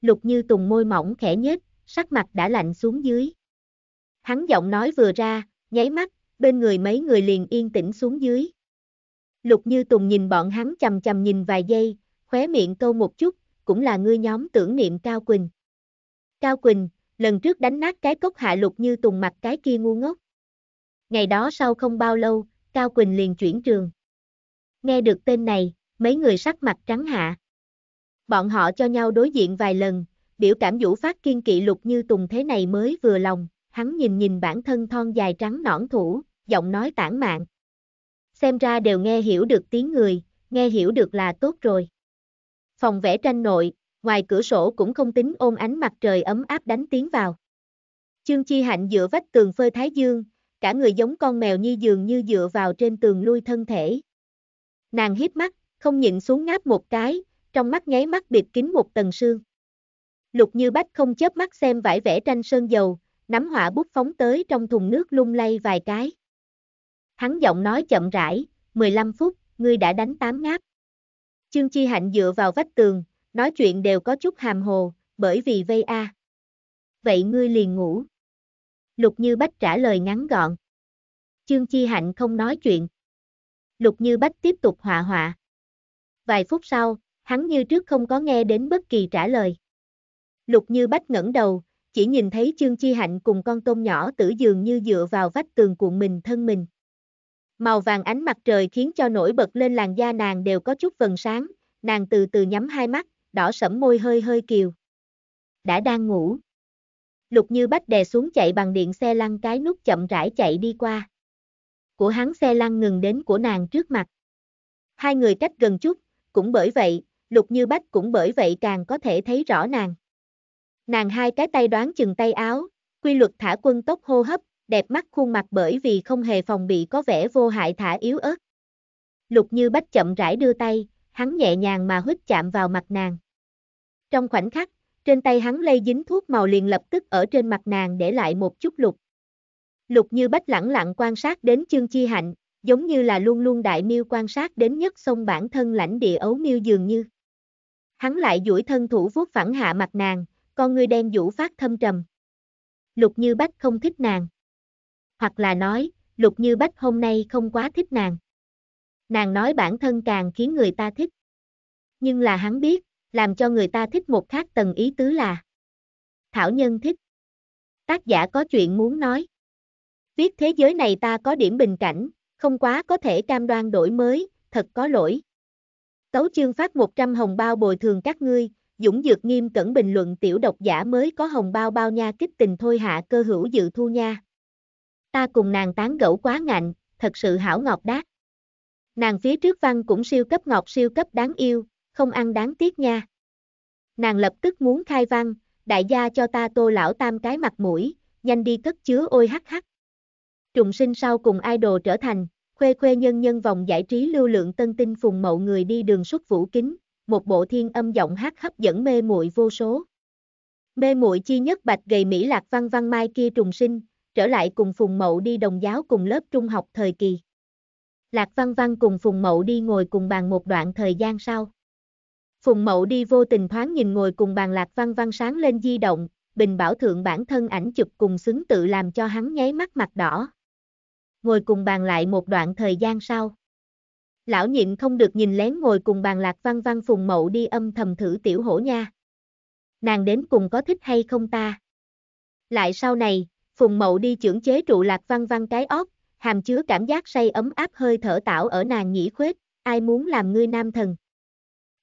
Lục như tùng môi mỏng khẽ nhếch, sắc mặt đã lạnh xuống dưới. Hắn giọng nói vừa ra, nháy mắt, bên người mấy người liền yên tĩnh xuống dưới. Lục như tùng nhìn bọn hắn chầm chầm nhìn vài giây, khóe miệng câu một chút, cũng là ngươi nhóm tưởng niệm Cao Quỳnh. Cao Quỳnh, lần trước đánh nát cái cốc hạ lục như tùng mặt cái kia ngu ngốc. Ngày đó sau không bao lâu, Cao Quỳnh liền chuyển trường. Nghe được tên này, mấy người sắc mặt trắng hạ. Bọn họ cho nhau đối diện vài lần, biểu cảm vũ phát kiên kỵ lục như tùng thế này mới vừa lòng, hắn nhìn nhìn bản thân thon dài trắng nõn thủ, giọng nói tản mạn. Xem ra đều nghe hiểu được tiếng người, nghe hiểu được là tốt rồi. Phòng vẽ tranh nội, ngoài cửa sổ cũng không tính ôm ánh mặt trời ấm áp đánh tiếng vào. Chương Chi Hạnh dựa vách tường phơi thái dương, cả người giống con mèo nhi dường như dựa vào trên tường lui thân thể. Nàng hiếp mắt, không nhịn xuống ngáp một cái, trong mắt nháy mắt bịt kín một tầng sương. Lục như bách không chớp mắt xem vải vẽ tranh sơn dầu, nắm hỏa bút phóng tới trong thùng nước lung lay vài cái. Hắn giọng nói chậm rãi, 15 phút, ngươi đã đánh tám ngáp. Chương Chi Hạnh dựa vào vách tường, nói chuyện đều có chút hàm hồ, bởi vì vây a. Vậy ngươi liền ngủ. Lục Như Bách trả lời ngắn gọn. Chương Chi Hạnh không nói chuyện. Lục Như Bách tiếp tục họa họa. Vài phút sau, hắn như trước không có nghe đến bất kỳ trả lời. Lục Như Bách ngẩng đầu, chỉ nhìn thấy Chương Chi Hạnh cùng con tôm nhỏ tử dường như dựa vào vách tường cuộn mình thân mình. Màu vàng ánh mặt trời khiến cho nổi bật lên làn da nàng đều có chút vần sáng, nàng từ từ nhắm hai mắt, đỏ sẫm môi hơi hơi kiều. Đã đang ngủ. Lục Như Bách đè xuống chạy bằng điện xe lăn cái nút chậm rãi chạy đi qua. Của hắn xe lăn ngừng đến của nàng trước mặt. Hai người cách gần chút, cũng bởi vậy, Lục Như Bách cũng bởi vậy càng có thể thấy rõ nàng. Nàng hai cái tay đoán chừng tay áo, quy luật thả quân tốc hô hấp, đẹp mắt khuôn mặt bởi vì không hề phòng bị có vẻ vô hại thả yếu ớt. Lục Như Bách chậm rãi đưa tay, hắn nhẹ nhàng mà hít chạm vào mặt nàng. Trong khoảnh khắc, trên tay hắn lây dính thuốc màu liền lập tức ở trên mặt nàng để lại một chút lục. Lục như bách lẳng lặng quan sát đến chương chi hạnh, giống như là luôn luôn đại miêu quan sát đến nhất sông bản thân lãnh địa ấu miêu dường như. Hắn lại duỗi thân thủ vuốt phẳng hạ mặt nàng, con ngươi đen vũ phát thâm trầm. Lục Như Bách không thích nàng. Hoặc là nói, Lục Như Bách hôm nay không quá thích nàng. Nàng nói bản thân càng khiến người ta thích. Nhưng là hắn biết, làm cho người ta thích một khác tầng ý tứ là Thảo Nhân thích. Tác giả có chuyện muốn nói. Viết thế giới này ta có điểm bình cảnh, không quá có thể cam đoan đổi mới, thật có lỗi. Tấu chương phát 100 hồng bao bồi thường các ngươi, Dũng Dược nghiêm cẩn bình luận tiểu độc giả mới có hồng bao bao nha kích tình thôi hạ cơ hữu dự thu nha. Ta cùng nàng tán gẫu quá ngạnh, thật sự hảo ngọt đát. Nàng phía trước văn cũng siêu cấp ngọt siêu cấp đáng yêu, không ăn đáng tiếc nha. Nàng lập tức muốn khai văn, đại gia cho ta tô lão tam cái mặt mũi, nhanh đi cất chứa ôi hắc hắc. Trùng sinh sau cùng idol trở thành, khuê khuê nhân nhân vòng giải trí lưu lượng tân tinh phùng mậu người đi đường xuất vũ kính, một bộ thiên âm giọng hát hấp dẫn mê muội vô số. Mê muội chi nhất bạch gầy Mỹ lạc văn văn mai kia trùng sinh, trở lại cùng Phùng Mậu đi đồng giáo cùng lớp trung học thời kỳ. Lạc Văn Văn cùng Phùng Mậu đi ngồi cùng bàn một đoạn thời gian sau. Phùng Mậu đi vô tình thoáng nhìn ngồi cùng bàn lạc văn văn sáng lên di động, Bình Bảo Thượng bản thân ảnh chụp cùng xứng tự làm cho hắn nháy mắt mặt đỏ. Ngồi cùng bàn lại một đoạn thời gian sau. Lão nhịn không được nhìn lén ngồi cùng bàn lạc văn văn Phùng Mậu đi âm thầm thử tiểu hổ nha. Nàng đến cùng có thích hay không ta? Lại sau này, Phùng Mậu đi trưởng chế trụ lạc văn văn cái óc, hàm chứa cảm giác say ấm áp hơi thở tạo ở nàng nhĩ khuếch, ai muốn làm ngươi nam thần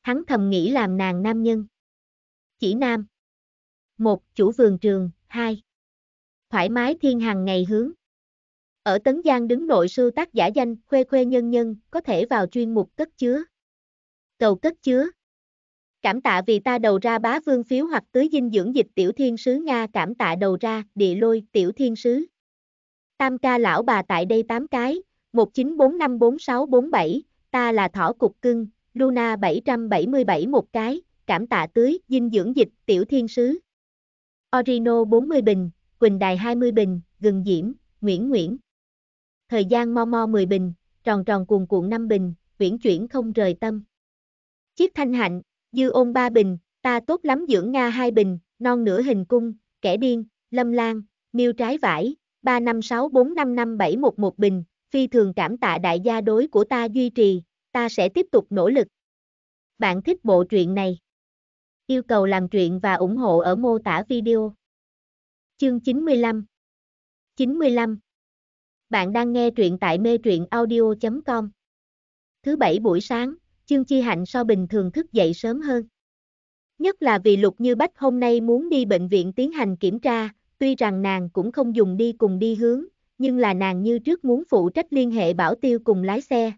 hắn thầm nghĩ làm nàng nam nhân. Chỉ nam. một Chủ vườn trường, hai Thoải mái thiên hàng ngày hướng. Ở Tấn Giang đứng nội sư tác giả danh, khuê khuê nhân nhân, có thể vào chuyên mục cất chứa. Cầu cất chứa. Cảm tạ vì ta đầu ra bá vương phiếu hoặc tưới dinh dưỡng dịch tiểu thiên sứ Nga cảm tạ đầu ra, địa lôi, tiểu thiên sứ. Tam ca lão bà tại đây tám cái, 19454647, ta là thỏ cục cưng, Luna 777 một cái, cảm tạ tưới, dinh dưỡng dịch, tiểu thiên sứ. Orino 40 bình, Quỳnh Đài 20 bình, Gừng Diễm, Nguyễn Nguyễn. Thời gian mo mo 10 bình, tròn tròn cuồn cuộn 5 bình, uyển chuyển không rời tâm. Chiếc thanh hạnh, dư ôn 3 bình, ta tốt lắm dưỡng Nga 2 bình, non nửa hình cung, kẻ điên, lâm lan, miêu trái vải, 35645571 bình, phi thường cảm tạ đại gia đối của ta duy trì, ta sẽ tiếp tục nỗ lực. Bạn thích bộ truyện này? Yêu cầu làm truyện và ủng hộ ở mô tả video. Chương 95 95 Bạn đang nghe truyện tại mê truyện audio.com Thứ bảy buổi sáng, chương chi hạnh so bình thường thức dậy sớm hơn. Nhất là vì Lục Như Bách hôm nay muốn đi bệnh viện tiến hành kiểm tra, tuy rằng nàng cũng không dùng đi cùng đi hướng, nhưng là nàng như trước muốn phụ trách liên hệ bảo tiêu cùng lái xe,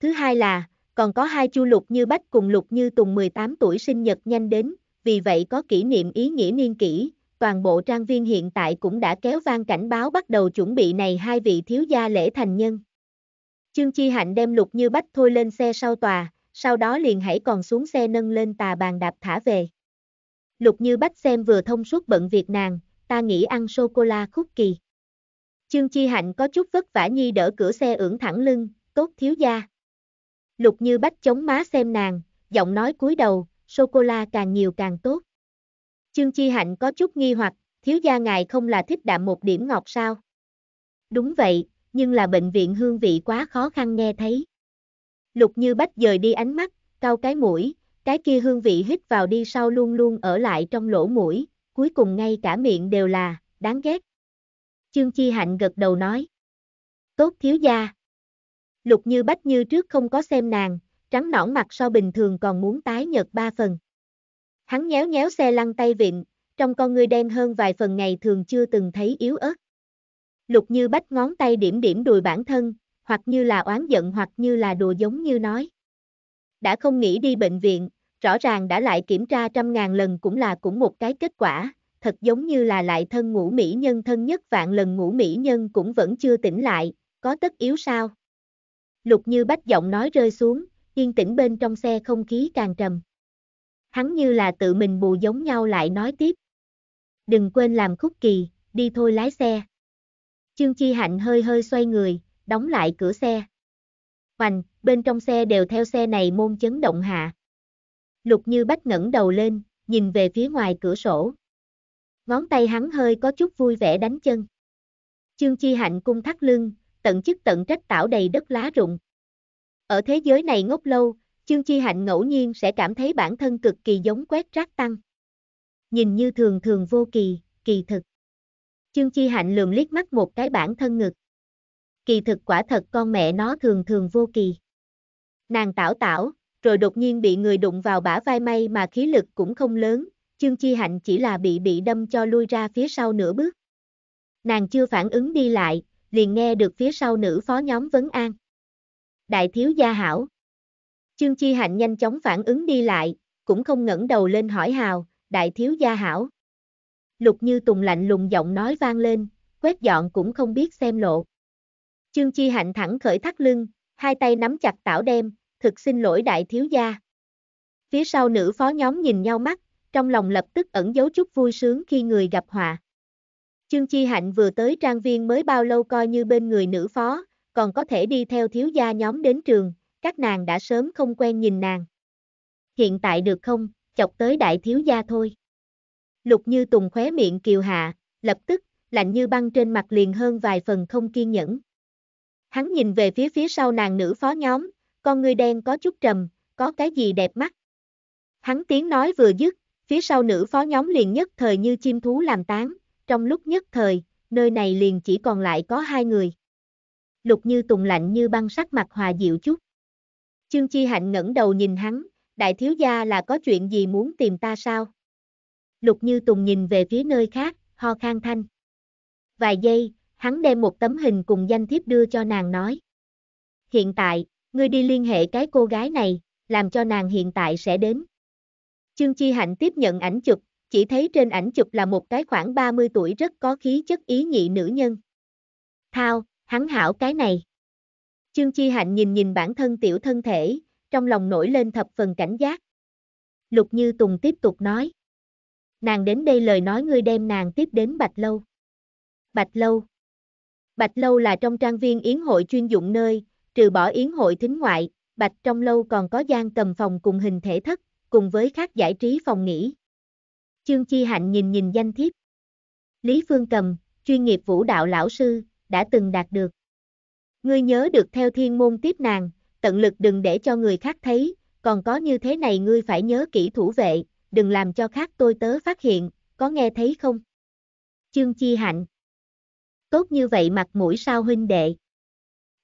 Thứ hai là, còn có hai chu lục như bách cùng lục như tùng 18 tuổi sinh nhật nhanh đến, vì vậy có kỷ niệm ý nghĩa niên kỷ, toàn bộ trang viên hiện tại cũng đã kéo vang cảnh báo bắt đầu chuẩn bị này hai vị thiếu gia lễ thành nhân. Chương Chi Hạnh đem lục như bách thôi lên xe sau tòa, sau đó liền hãy còn xuống xe nâng lên tà bàn đạp thả về. Lục như bách xem vừa thông suốt bận việc nàng, ta nghĩ ăn sô-cô-la khúc kỳ. Chương Chi Hạnh có chút vất vả nhi đỡ cửa xe ưỡn thẳng lưng, tốt thiếu gia. Lục như bách chống má xem nàng, giọng nói cúi đầu, sô-cô-la càng nhiều càng tốt. Chương Chi Hạnh có chút nghi hoặc, thiếu gia ngài không là thích đạm một điểm ngọt sao? Đúng vậy, nhưng là bệnh viện hương vị quá khó khăn nghe thấy. Lục như bách dời đi ánh mắt, cau cái mũi, cái kia hương vị hít vào đi sau luôn luôn ở lại trong lỗ mũi, cuối cùng ngay cả miệng đều là, đáng ghét. Chương Chi Hạnh gật đầu nói. Tốt thiếu gia, lục như bách như trước không có xem nàng, trắng nõn mặt so bình thường còn muốn tái nhợt ba phần. Hắn nhéo nhéo xe lăn tay vịn, trong con ngươi đen hơn vài phần ngày thường chưa từng thấy yếu ớt. Lục như bách ngón tay điểm điểm đùi bản thân, hoặc như là oán giận hoặc như là đùa giống như nói. Đã không nghĩ đi bệnh viện, rõ ràng đã lại kiểm tra trăm ngàn lần cũng là cũng một cái kết quả, thật giống như là lại thân ngũ mỹ nhân thân nhất vạn lần ngũ mỹ nhân cũng vẫn chưa tỉnh lại, có tất yếu sao? Lục như bách giọng nói rơi xuống, yên tĩnh bên trong xe không khí càng trầm. Hắn như là tự mình bù giống nhau lại nói tiếp. Đừng quên làm khúc kỳ, đi thôi lái xe. Chương Chi Hạnh hơi hơi xoay người, đóng lại cửa xe. Hoành, bên trong xe đều theo xe này môn chấn động hạ. Lục như bách ngẩng đầu lên, nhìn về phía ngoài cửa sổ. Ngón tay hắn hơi có chút vui vẻ đánh chân. Chương Chi Hạnh cung thắt lưng, tận chức tận trách tảo đầy đất lá rụng. Ở thế giới này ngốc lâu, Chương Chi Hạnh ngẫu nhiên sẽ cảm thấy bản thân cực kỳ giống quét rác tăng. Nhìn như thường thường vô kỳ, kỳ thực. Chương Chi Hạnh lườm liếc mắt một cái bản thân ngực. Kỳ thực quả thật con mẹ nó thường thường vô kỳ. Nàng tảo tảo, rồi đột nhiên bị người đụng vào bả vai may mà khí lực cũng không lớn, Chương Chi Hạnh chỉ là bị bị đâm cho lui ra phía sau nửa bước. Nàng chưa phản ứng đi lại, liền nghe được phía sau nữ phó nhóm vấn an. Đại thiếu gia hảo. Chương Chi Hạnh nhanh chóng phản ứng đi lại, cũng không ngẩng đầu lên hỏi hào, đại thiếu gia hảo. Lục Như Tùng lạnh lùng giọng nói vang lên, quét dọn cũng không biết xem lộ. Chương Chi Hạnh thẳng khởi thắt lưng, hai tay nắm chặt tảo đem, thực xin lỗi đại thiếu gia. Phía sau nữ phó nhóm nhìn nhau mắt, trong lòng lập tức ẩn dấu chút vui sướng khi người gặp họa. Chương Chi Hạnh vừa tới trang viên mới bao lâu coi như bên người nữ phó, còn có thể đi theo thiếu gia nhóm đến trường, các nàng đã sớm không quen nhìn nàng. Hiện tại được không, chọc tới đại thiếu gia thôi. Lục Như Tùng khóe miệng kiều hạ, lập tức, lạnh như băng trên mặt liền hơn vài phần không kiên nhẫn. Hắn nhìn về phía phía sau nàng nữ phó nhóm, con người đen có chút trầm, có cái gì đẹp mắt. Hắn tiếng nói vừa dứt, phía sau nữ phó nhóm liền nhất thời như chim thú làm tán, trong lúc nhất thời, nơi này liền chỉ còn lại có hai người. Lục Như Tùng lạnh như băng sắc mặt hòa dịu chút. trương Chi Hạnh ngẩng đầu nhìn hắn, đại thiếu gia là có chuyện gì muốn tìm ta sao? Lục Như Tùng nhìn về phía nơi khác, ho khang thanh. Vài giây, hắn đem một tấm hình cùng danh thiếp đưa cho nàng nói. Hiện tại, ngươi đi liên hệ cái cô gái này, làm cho nàng hiện tại sẽ đến. trương Chi Hạnh tiếp nhận ảnh chụp, chỉ thấy trên ảnh chụp là một cái khoảng 30 tuổi rất có khí chất ý nhị nữ nhân. Thao, hắn hảo cái này. Chương Chi Hạnh nhìn nhìn bản thân tiểu thân thể, trong lòng nổi lên thập phần cảnh giác. Lục Như Tùng tiếp tục nói. Nàng đến đây lời nói ngươi đem nàng tiếp đến Bạch Lâu. Bạch Lâu. Bạch Lâu là trong trang viên yến hội chuyên dụng nơi, trừ bỏ yến hội thính ngoại, Bạch trong lâu còn có gian cầm phòng cùng hình thể thất, cùng với các giải trí phòng nghỉ. Chương Chi Hạnh nhìn nhìn danh thiếp. Lý Phương Cầm, chuyên nghiệp vũ đạo lão sư, đã từng đạt được. Ngươi nhớ được theo thiên môn tiếp nàng, tận lực đừng để cho người khác thấy, còn có như thế này ngươi phải nhớ kỹ thủ vệ, đừng làm cho khác tôi tớ phát hiện, có nghe thấy không? Chương Chi Hạnh Tốt như vậy mặt mũi sao huynh đệ.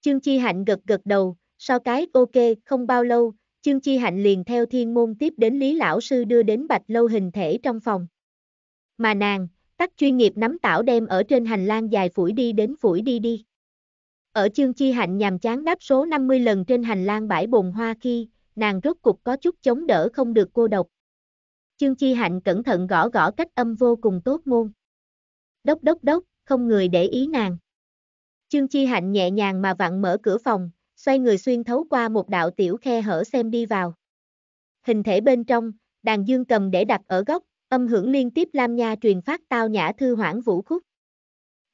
Chương Chi Hạnh gật gật đầu, sau cái ok không bao lâu, Chương Chi Hạnh liền theo thiên môn tiếp đến Lý Lão Sư đưa đến bạch lâu hình thể trong phòng. Mà nàng, tắt chuyên nghiệp nắm tảo đem ở trên hành lang dài phủi đi đến phủi đi đi. Ở chương chi hạnh nhàm chán đáp số 50 lần trên hành lang bãi bồn hoa khi, nàng rốt cục có chút chống đỡ không được cô độc. Chương chi hạnh cẩn thận gõ gõ cách âm vô cùng tốt môn. Đốc đốc đốc, không người để ý nàng. Chương chi hạnh nhẹ nhàng mà vặn mở cửa phòng, xoay người xuyên thấu qua một đạo tiểu khe hở xem đi vào. Hình thể bên trong, đàn dương cầm để đặt ở góc, âm hưởng liên tiếp lam nha truyền phát tao nhã thư hoãn vũ khúc.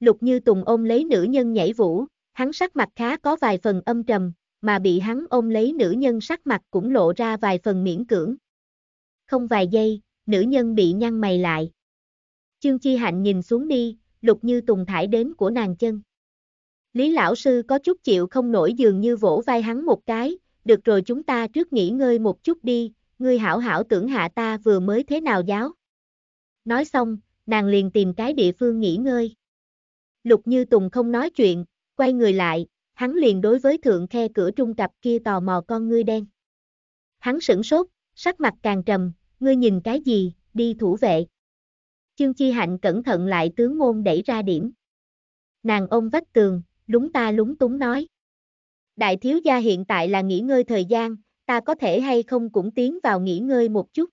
Lục Như Tùng ôm lấy nữ nhân nhảy vũ, hắn sắc mặt khá có vài phần âm trầm, mà bị hắn ôm lấy nữ nhân sắc mặt cũng lộ ra vài phần miễn cưỡng. Không vài giây, nữ nhân bị nhăn mày lại. Chương Chi Hạnh nhìn xuống đi, Lục Như Tùng thải đến của nàng chân. Lý lão sư có chút chịu không nổi dường như vỗ vai hắn một cái, được rồi chúng ta trước nghỉ ngơi một chút đi, ngươi hảo hảo tưởng hạ ta vừa mới thế nào giáo. Nói xong, nàng liền tìm cái địa phương nghỉ ngơi. Lục Như Tùng không nói chuyện, quay người lại, hắn liền đối với thượng khe cửa trung cặp kia tò mò con ngươi đen. Hắn sửng sốt, sắc mặt càng trầm, ngươi nhìn cái gì, đi thủ vệ. Chương Chi Hạnh cẩn thận lại tướng môn đẩy ra điểm. Nàng ôm vách tường, lúng ta lúng túng nói. Đại thiếu gia hiện tại là nghỉ ngơi thời gian, ta có thể hay không cũng tiến vào nghỉ ngơi một chút.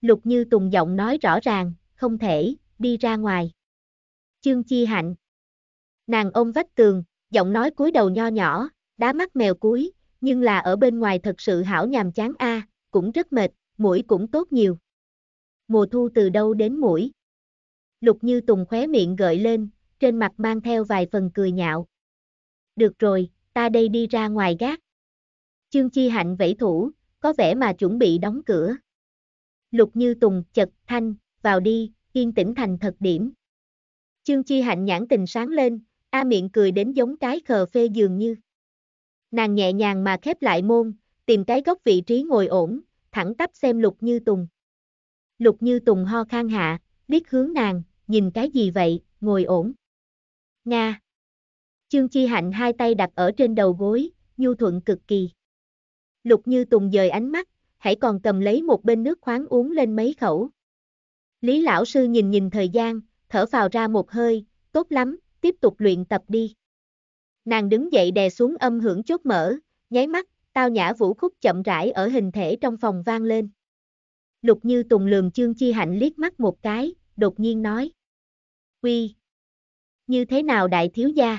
Lục Như Tùng giọng nói rõ ràng, không thể, đi ra ngoài. Chương Chi Hạnh Nàng ôm vách tường, giọng nói cúi đầu nho nhỏ, đá mắt mèo cúi, nhưng là ở bên ngoài thật sự hảo nhàm chán a, cũng rất mệt, mũi cũng tốt nhiều. Mùa thu từ đâu đến mũi? Lục Như Tùng khóe miệng gợi lên, trên mặt mang theo vài phần cười nhạo. Được rồi, ta đây đi ra ngoài gác. Chương Chi Hạnh vẫy thủ, có vẻ mà chuẩn bị đóng cửa. Lục Như Tùng, chật, thanh, vào đi, yên tĩnh thành thật điểm. Chương Chi Hạnh nhãn tình sáng lên, A miệng cười đến giống cái khờ phê dường như. Nàng nhẹ nhàng mà khép lại môn, tìm cái góc vị trí ngồi ổn, thẳng tắp xem Lục Như Tùng. Lục Như Tùng ho khang hạ, biết hướng nàng, nhìn cái gì vậy, ngồi ổn. Nga. Chương Chi Hạnh hai tay đặt ở trên đầu gối, nhu thuận cực kỳ. Lục Như Tùng dời ánh mắt, hãy còn cầm lấy một bên nước khoáng uống lên mấy khẩu. Lý lão sư nhìn nhìn thời gian, thở phào ra một hơi, tốt lắm, tiếp tục luyện tập đi. Nàng đứng dậy đè xuống âm hưởng chốt mở, nháy mắt, tao nhã vũ khúc chậm rãi ở hình thể trong phòng vang lên. Lục Như Tùng lườm Chương Chi Hạnh liếc mắt một cái, đột nhiên nói. Quy, như thế nào đại thiếu gia?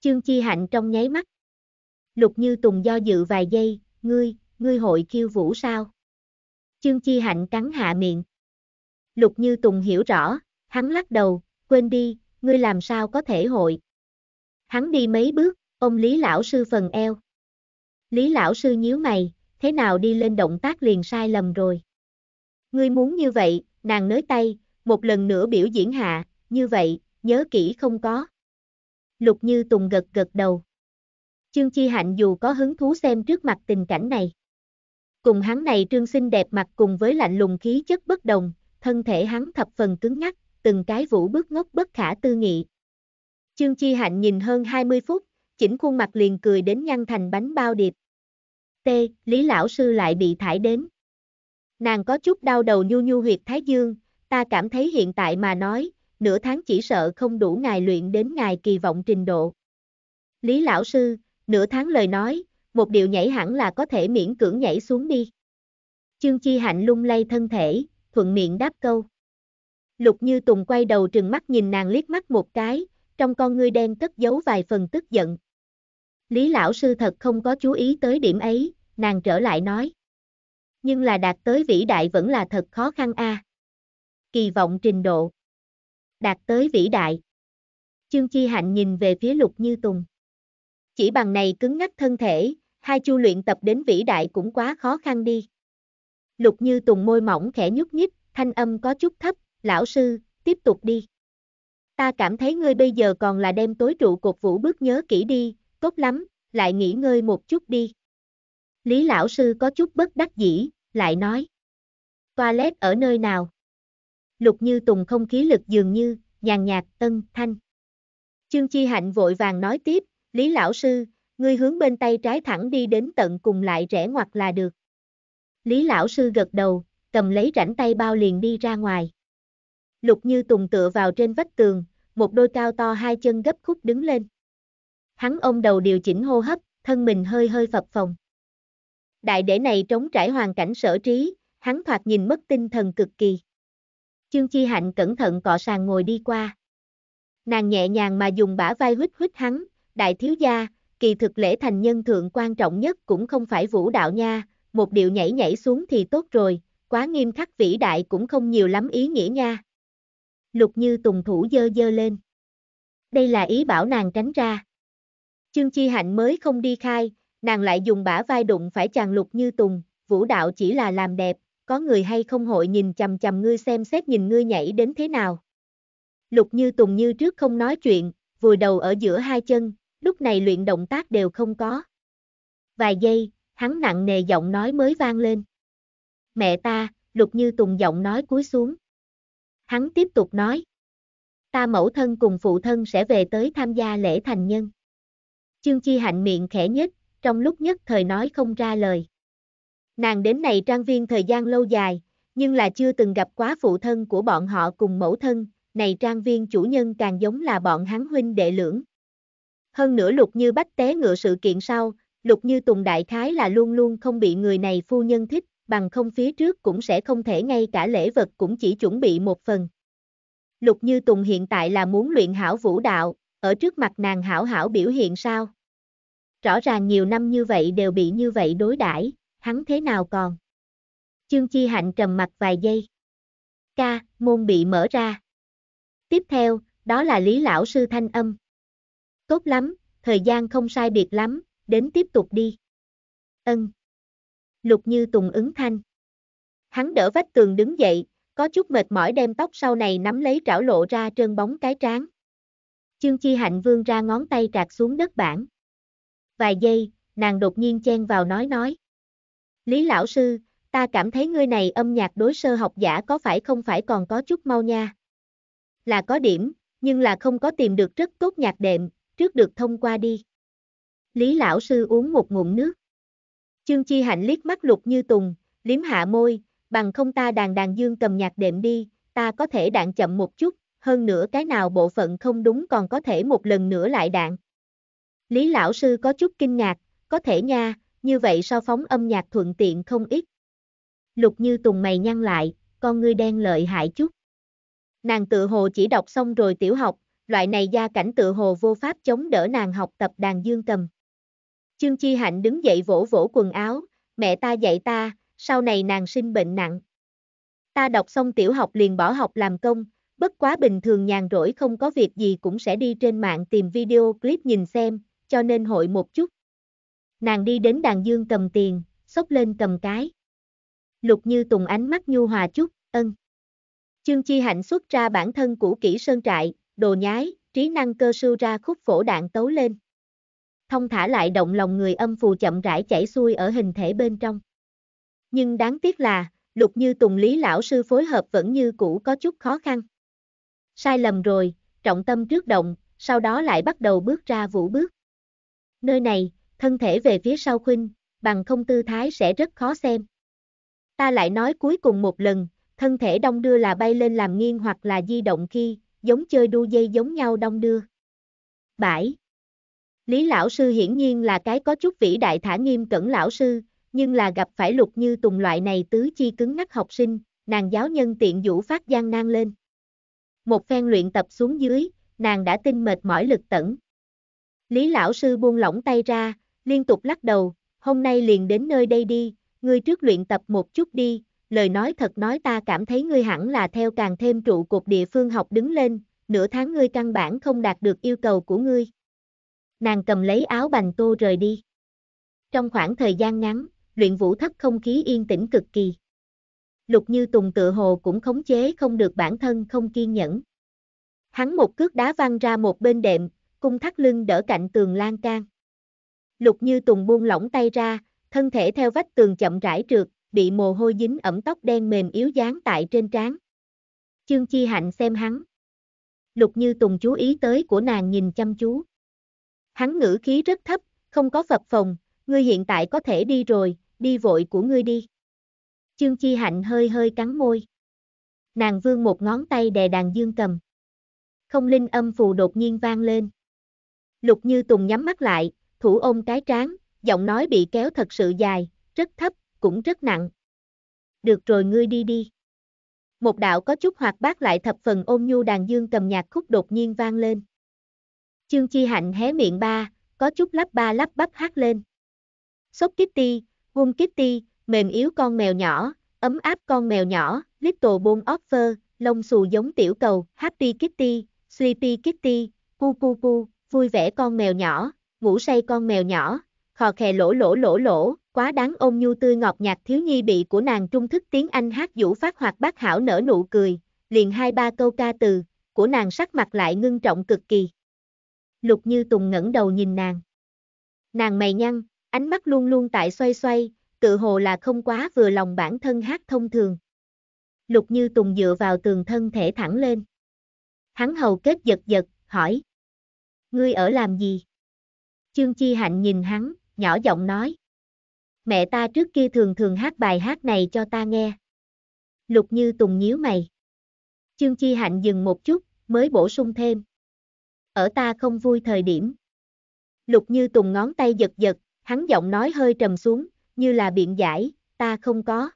Chương Chi Hạnh trong nháy mắt. Lục Như Tùng do dự vài giây, ngươi, ngươi hội khiêu vũ sao? Chương Chi Hạnh cắn hạ miệng. Lục Như Tùng hiểu rõ, hắn lắc đầu, quên đi, ngươi làm sao có thể hội. Hắn đi mấy bước, ông Lý Lão Sư phần eo. Lý Lão Sư nhíu mày, thế nào đi lên động tác liền sai lầm rồi. Ngươi muốn như vậy, nàng nới tay, một lần nữa biểu diễn hạ, như vậy, nhớ kỹ không có. Lục Như Tùng gật gật đầu. Chương Chi Hạnh dù có hứng thú xem trước mặt tình cảnh này. Cùng hắn này trương xinh đẹp mặt cùng với lạnh lùng khí chất bất đồng, thân thể hắn thập phần cứng nhắc, từng cái vũ bước ngốc bất khả tư nghị. Chương Chi Hạnh nhìn hơn 20 phút, chỉnh khuôn mặt liền cười đến nhăn thành bánh bao điệp. T, Lý Lão Sư lại bị thải đến. Nàng có chút đau đầu nhu nhu huyệt thái dương, ta cảm thấy hiện tại mà nói, nửa tháng chỉ sợ không đủ ngài luyện đến ngài kỳ vọng trình độ. Lý lão sư, nửa tháng lời nói, một điều nhảy hẳn là có thể miễn cưỡng nhảy xuống đi. Chương Chi Hạnh lung lay thân thể, thuận miệng đáp câu. Lục Như Tùng quay đầu trừng mắt nhìn nàng liếc mắt một cái, trong con ngươi đen cất giấu vài phần tức giận. Lý lão sư thật không có chú ý tới điểm ấy, nàng trở lại nói. Nhưng là đạt tới vĩ đại vẫn là thật khó khăn a. À. Kỳ vọng trình độ đạt tới vĩ đại. Chương Chi Hạnh nhìn về phía Lục Như Tùng. Chỉ bằng này cứng ngắc thân thể, hai chu luyện tập đến vĩ đại cũng quá khó khăn đi. Lục Như Tùng môi mỏng khẽ nhúc nhích, thanh âm có chút thấp, lão sư, tiếp tục đi. Ta cảm thấy ngươi bây giờ còn là đem tối trụ cột vũ bước nhớ kỹ đi, tốt lắm, lại nghỉ ngơi một chút đi. Lý lão sư có chút bất đắc dĩ, lại nói. Toilet ở nơi nào? lục như tùng không khí lực dường như, nhàn nhạt, tân thanh. Chương Chi Hạnh vội vàng nói tiếp, Lý Lão Sư, ngươi hướng bên tay trái thẳng đi đến tận cùng lại rẽ ngoặt là được. Lý Lão Sư gật đầu, cầm lấy rảnh tay bao liền đi ra ngoài. Lục như tùng tựa vào trên vách tường, một đôi cao to hai chân gấp khúc đứng lên. Hắn ôm đầu điều chỉnh hô hấp, thân mình hơi hơi phập phồng. Đại đệ này trống trải hoàn cảnh sở trí, hắn thoạt nhìn mất tinh thần cực kỳ. Chương Chi Hạnh cẩn thận cọ sàn ngồi đi qua. Nàng nhẹ nhàng mà dùng bả vai huýt huýt hắn, đại thiếu gia, kỳ thực lễ thành nhân thượng quan trọng nhất cũng không phải vũ đạo nha, một điệu nhảy nhảy xuống thì tốt rồi, quá nghiêm khắc vĩ đại cũng không nhiều lắm ý nghĩa nha. Lục Như Tùng thủ dơ dơ lên. Đây là ý bảo nàng tránh ra. Chương Chi Hạnh mới không đi khai, nàng lại dùng bả vai đụng phải chàng Lục Như Tùng, vũ đạo chỉ là làm đẹp, có người hay không hội nhìn chầm chầm ngươi xem xét nhìn ngươi nhảy đến thế nào. Lục như tùng như trước không nói chuyện, vùi đầu ở giữa hai chân, lúc này luyện động tác đều không có. Vài giây, hắn nặng nề giọng nói mới vang lên. Mẹ ta, lục như tùng giọng nói cúi xuống. Hắn tiếp tục nói. Ta mẫu thân cùng phụ thân sẽ về tới tham gia lễ thành nhân. Chương chi hạnh miệng khẽ nhất, trong lúc nhất thời nói không ra lời. Nàng đến này trang viên thời gian lâu dài, nhưng là chưa từng gặp quá phụ thân của bọn họ cùng mẫu thân, này trang viên chủ nhân càng giống là bọn hắn huynh đệ lưỡng. Hơn nữa lục như bách té ngựa sự kiện sau, lục như tùng đại khái là luôn luôn không bị người này phu nhân thích, bằng không phía trước cũng sẽ không thể ngay cả lễ vật cũng chỉ chuẩn bị một phần. Lục như tùng hiện tại là muốn luyện hảo vũ đạo, ở trước mặt nàng hảo hảo biểu hiện sao? Rõ ràng nhiều năm như vậy đều bị như vậy đối đãi hắn thế nào còn? Chương Chi Hạnh trầm mặt vài giây. Ca, môn bị mở ra. Tiếp theo, đó là Lý Lão Sư Thanh Âm. Tốt lắm, thời gian không sai biệt lắm, đến tiếp tục đi. Ân. Lục Như Tùng ứng thanh. Hắn đỡ vách tường đứng dậy, có chút mệt mỏi đem tóc sau này nắm lấy trảo lộ ra trơn bóng cái trán. Chương Chi Hạnh vương ra ngón tay trạc xuống đất bản. Vài giây, nàng đột nhiên chen vào nói nói. Lý lão sư, ta cảm thấy ngươi này âm nhạc đối sơ học giả có phải không phải còn có chút mau nha. Là có điểm, nhưng là không có tìm được rất tốt nhạc đệm, trước được thông qua đi. Lý lão sư uống một ngụm nước. Chương chi hạnh liếc mắt lục như tùng, liếm hạ môi, bằng không ta đàn đàn dương cầm nhạc đệm đi, ta có thể đạn chậm một chút, hơn nữa cái nào bộ phận không đúng còn có thể một lần nữa lại đạn. Lý lão sư có chút kinh ngạc, có thể nha, như vậy so phóng âm nhạc thuận tiện không ít. Lục Như Tùng mày nhăn lại, con ngươi đen lợi hại chút. Nàng tự hồ chỉ đọc xong rồi tiểu học, loại này gia cảnh tự hồ vô pháp chống đỡ nàng học tập đàn dương cầm. Chương Chi Hạnh đứng dậy vỗ vỗ quần áo, mẹ ta dạy ta, sau này nàng sinh bệnh nặng. Ta đọc xong tiểu học liền bỏ học làm công, bất quá bình thường nhàn rỗi không có việc gì cũng sẽ đi trên mạng tìm video clip nhìn xem, cho nên hội một chút. Nàng đi đến đàn dương cầm tiền, xốc lên cầm cái. Lục Như Tùng ánh mắt nhu hòa chút, ân. Chương Chi Hạnh xuất ra bản thân cũ kỹ sơn trại, đồ nhái, trí năng cơ sư ra khúc phổ đạn tấu lên. Thông thả lại động lòng người âm phù chậm rãi chảy xuôi ở hình thể bên trong. Nhưng đáng tiếc là, Lục Như Tùng Lý lão sư phối hợp vẫn như cũ có chút khó khăn. Sai lầm rồi, trọng tâm trước động, sau đó lại bắt đầu bước ra vũ bước. Nơi này, thân thể về phía sau khuynh, bằng không tư thái sẽ rất khó xem. Ta lại nói cuối cùng một lần, thân thể đông đưa là bay lên làm nghiêng hoặc là di động khi, giống chơi đu dây giống nhau đông đưa. Bãi Lý lão sư hiển nhiên là cái có chút vĩ đại thả nghiêm cẩn lão sư, nhưng là gặp phải lục như tùng loại này tứ chi cứng ngắc học sinh, nàng giáo nhân tiện vũ phát gian nan lên. Một phen luyện tập xuống dưới, nàng đã tinh mệt mỏi lực tẩn. Lý lão sư buông lỏng tay ra, liên tục lắc đầu, hôm nay liền đến nơi đây đi, ngươi trước luyện tập một chút đi, lời nói thật nói ta cảm thấy ngươi hẳn là theo càng thêm trụ cột địa phương học đứng lên, nửa tháng ngươi căn bản không đạt được yêu cầu của ngươi. Nàng cầm lấy áo bành tô rời đi. Trong khoảng thời gian ngắn, luyện vũ thất không khí yên tĩnh cực kỳ. Lục Như Tùng tự hồ cũng khống chế không được bản thân không kiên nhẫn. Hắn một cước đá văng ra một bên đệm, cung thắt lưng đỡ cạnh tường lan can. Lục Như Tùng buông lỏng tay ra, thân thể theo vách tường chậm rãi trượt, bị mồ hôi dính ẩm tóc đen mềm yếu dán tại trên trán. Chương Chi Hạnh xem hắn. Lục Như Tùng chú ý tới của nàng nhìn chăm chú. Hắn ngữ khí rất thấp, không có phập phồng, ngươi hiện tại có thể đi rồi, đi vội của ngươi đi. Chương Chi Hạnh hơi hơi cắn môi. Nàng vương một ngón tay đè đàn dương cầm. Không linh âm phù đột nhiên vang lên. Lục Như Tùng nhắm mắt lại, Thủ ôm cái trán, giọng nói bị kéo thật sự dài, rất thấp, cũng rất nặng. Được rồi ngươi đi đi. Một đạo có chút hoạt bát lại thập phần ôm nhu đàn dương cầm nhạc khúc đột nhiên vang lên. Chương Chi Hạnh hé miệng ba, có chút lắp ba lắp bắp hát lên. Sốc Kitty, Hung Kitty, mềm yếu con mèo nhỏ, ấm áp con mèo nhỏ, Little Bone Offer, lông xù giống tiểu cầu, Happy Kitty, Sleepy Kitty, cu cu cu, vui vẻ con mèo nhỏ, ngủ say con mèo nhỏ, khò khè lỗ lỗ lỗ lỗ, quá đáng ôm nhu tươi ngọt nhạt thiếu nhi bị của nàng trung thức tiếng Anh hát vũ phát hoạt bác hảo nở nụ cười, liền hai ba câu ca từ, của nàng sắc mặt lại ngưng trọng cực kỳ. Lục Như Tùng ngẩng đầu nhìn nàng. Nàng mày nhăn, ánh mắt luôn luôn tại xoay xoay, tự hồ là không quá vừa lòng bản thân hát thông thường. Lục Như Tùng dựa vào tường thân thể thẳng lên. Hắn hầu kết giật giật, hỏi. Ngươi ở làm gì? Chương Chi Hạnh nhìn hắn, nhỏ giọng nói. Mẹ ta trước kia thường thường hát bài hát này cho ta nghe. Lục Như Tùng nhíu mày. Chương Chi Hạnh dừng một chút, mới bổ sung thêm. Ở ta không vui thời điểm. Lục Như Tùng ngón tay giật giật, hắn giọng nói hơi trầm xuống, như là biện giải, ta không có.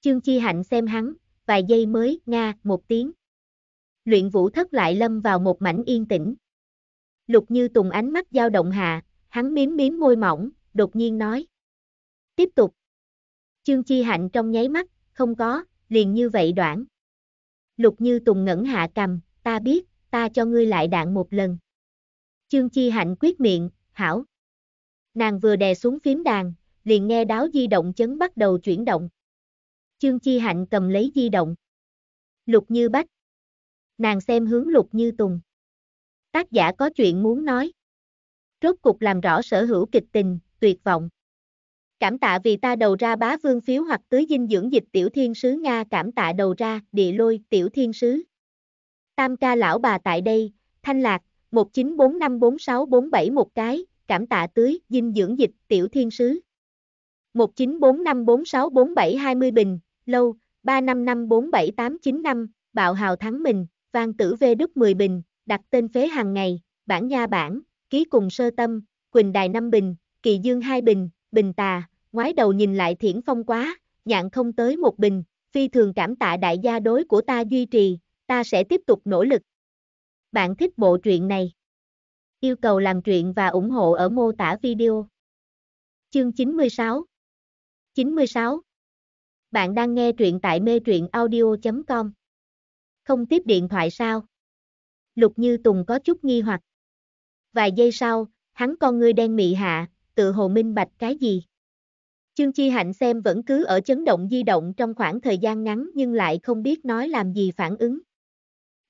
Chương Chi Hạnh xem hắn, vài giây mới, nga, một tiếng. Luyện vũ thất lại lâm vào một mảnh yên tĩnh. Lục Như Tùng ánh mắt dao động hạ, hắn miếm miếm môi mỏng, đột nhiên nói. Tiếp tục. Chương Chi Hạnh trong nháy mắt, không có, liền như vậy đoạn. Lục Như Tùng ngẩn hạ cầm, ta biết, ta cho ngươi lại đạn một lần. Chương Chi Hạnh quyết miệng, hảo. Nàng vừa đè xuống phím đàn, liền nghe đáo di động chấn bắt đầu chuyển động. Chương Chi Hạnh cầm lấy di động. Lục Như Bách. Nàng xem hướng Lục Như Tùng. Tác giả có chuyện muốn nói. Rốt cục làm rõ sở hữu kịch tình, tuyệt vọng. Cảm tạ vì ta đầu ra bá vương phiếu hoặc tưới dinh dưỡng dịch tiểu thiên sứ Nga cảm tạ đầu ra, địa lôi, tiểu thiên sứ. Tam ca lão bà tại đây, thanh lạc, 19454647 một cái, cảm tạ tưới, dinh dưỡng dịch, tiểu thiên sứ. 1945464720 bình, lâu, 35547895, bạo hào thắng mình, vang tử vê đúc 10 bình, đặt tên phế hàng ngày, bản nha bản, ký cùng sơ tâm, Quỳnh Đài năm bình, Kỳ Dương hai bình, bình tà, ngoái đầu nhìn lại thiển phong quá, nhạn không tới một bình, phi thường cảm tạ đại gia đối của ta duy trì, ta sẽ tiếp tục nỗ lực. Bạn thích bộ truyện này? Yêu cầu làm truyện và ủng hộ ở mô tả video. Chương 96 96 Bạn đang nghe truyện tại mê truyện audio.com Không tiếp điện thoại sao? Lục Như Tùng có chút nghi hoặc. Vài giây sau, hắn con ngươi đen mị hạ, tự hồ minh bạch cái gì. Chương Chi Hạnh xem vẫn cứ ở chấn động di động trong khoảng thời gian ngắn nhưng lại không biết nói làm gì phản ứng.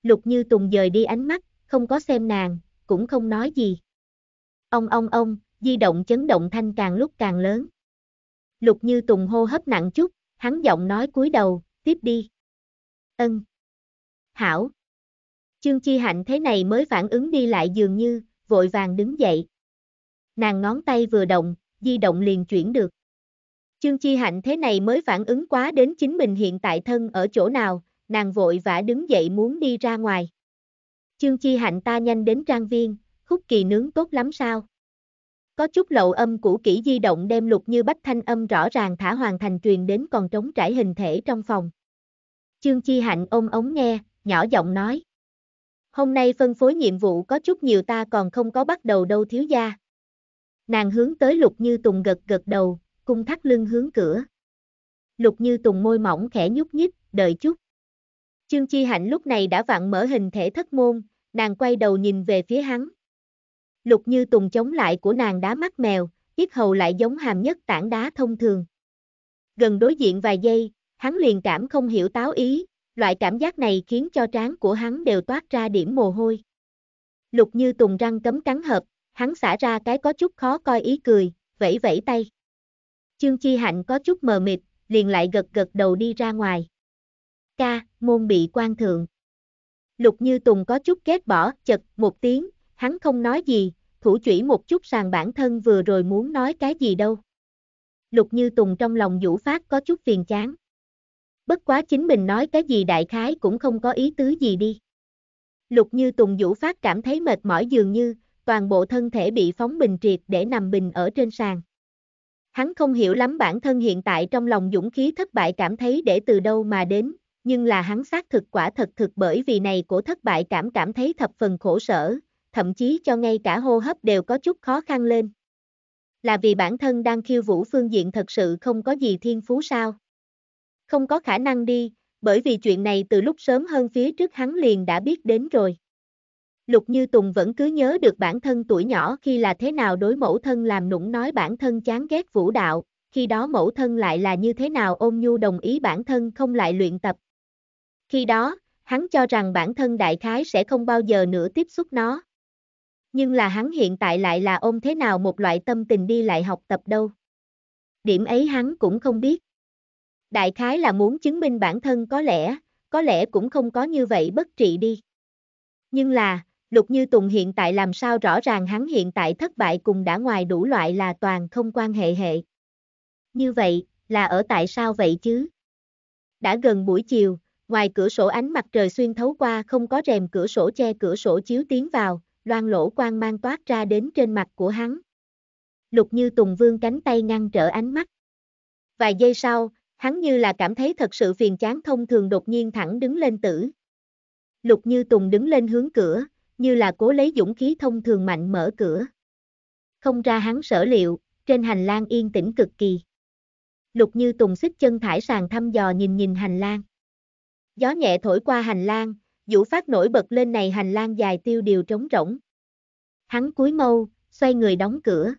Lục Như Tùng dời đi ánh mắt, không có xem nàng, cũng không nói gì. Ông ông ông, di động chấn động thanh càng lúc càng lớn. Lục Như Tùng hô hấp nặng chút, hắn giọng nói cúi đầu, tiếp đi. Ân. Hảo, Chương Chi Hạnh thế này mới phản ứng đi lại dường như, vội vàng đứng dậy. Nàng ngón tay vừa động, di động liền chuyển được. Chương Chi Hạnh thế này mới phản ứng quá đến chính mình hiện tại thân ở chỗ nào, nàng vội vã đứng dậy muốn đi ra ngoài. Chương Chi Hạnh ta nhanh đến trang viên, khúc kỳ nướng tốt lắm sao? Có chút lậu âm cũ kỹ di động đem lục như bách thanh âm rõ ràng thả hoàn thành truyền đến còn trống trải hình thể trong phòng. Chương Chi Hạnh ôm ống nghe, nhỏ giọng nói hôm nay phân phối nhiệm vụ có chút nhiều ta còn không có bắt đầu đâu thiếu gia. Nàng hướng tới Lục Như Tùng gật gật đầu, cung thắt lưng hướng cửa. Lục Như Tùng môi mỏng khẽ nhúc nhích, đợi chút. Chương Chi Hạnh lúc này đã vặn mở hình thể thất môn, nàng quay đầu nhìn về phía hắn. Lục Như Tùng chống lại của nàng đá mắt mèo, tiết hầu lại giống hàm nhất tảng đá thông thường. Gần đối diện vài giây, hắn liền cảm không hiểu táo ý, loại cảm giác này khiến cho trán của hắn đều toát ra điểm mồ hôi. Lục Như Tùng răng cấm cắn hợp, hắn xả ra cái có chút khó coi ý cười, vẫy vẫy tay. Chương Chi Hạnh có chút mờ mịt, liền lại gật gật đầu đi ra ngoài. Ca, môn bị quan thượng. Lục Như Tùng có chút kết bỏ, chật một tiếng, hắn không nói gì, thủ chủy một chút sàng bản thân vừa rồi muốn nói cái gì đâu. Lục Như Tùng trong lòng vũ phát có chút phiền chán bất quá chính mình nói cái gì đại khái cũng không có ý tứ gì đi. Lục như Tùng Vũ Phát cảm thấy mệt mỏi dường như, toàn bộ thân thể bị phóng bình triệt để nằm bình ở trên sàn. Hắn không hiểu lắm bản thân hiện tại trong lòng dũng khí thất bại cảm thấy để từ đâu mà đến, nhưng là hắn xác thực quả thật thực bởi vì này của thất bại cảm cảm thấy thập phần khổ sở, thậm chí cho ngay cả hô hấp đều có chút khó khăn lên. Là vì bản thân đang khiêu vũ phương diện thật sự không có gì thiên phú sao. Không có khả năng đi, bởi vì chuyện này từ lúc sớm hơn phía trước hắn liền đã biết đến rồi. Lục Như Tùng vẫn cứ nhớ được bản thân tuổi nhỏ khi là thế nào đối mẫu thân làm nũng nói bản thân chán ghét vũ đạo, khi đó mẫu thân lại là như thế nào ôm nhu đồng ý bản thân không lại luyện tập. Khi đó, hắn cho rằng bản thân đại khái sẽ không bao giờ nữa tiếp xúc nó. Nhưng là hắn hiện tại lại là ôm thế nào một loại tâm tình đi lại học tập đâu. Điểm ấy hắn cũng không biết đại khái là muốn chứng minh bản thân có lẽ, có lẽ cũng không có như vậy bất trị đi. Nhưng là, Lục Như Tùng hiện tại làm sao rõ ràng hắn hiện tại thất bại cùng đã ngoài đủ loại là toàn không quan hệ hệ. Như vậy, là ở tại sao vậy chứ? Đã gần buổi chiều, ngoài cửa sổ ánh mặt trời xuyên thấu qua không có rèm cửa sổ che cửa sổ chiếu tiến vào, loan lỗ quang mang toát ra đến trên mặt của hắn. Lục Như Tùng vương cánh tay ngăn trở ánh mắt. Vài giây sau, Hắn như là cảm thấy thật sự phiền chán thông thường đột nhiên thẳng đứng lên tử. Lục Như Tùng đứng lên hướng cửa, như là cố lấy dũng khí thông thường mạnh mở cửa. Không ra hắn sở liệu, trên hành lang yên tĩnh cực kỳ. Lục Như Tùng xích chân thải sàn thăm dò nhìn nhìn hành lang. Gió nhẹ thổi qua hành lang, vũ phát nổi bật lên này hành lang dài tiêu điều trống rỗng. Hắn cúi mâu, xoay người đóng cửa.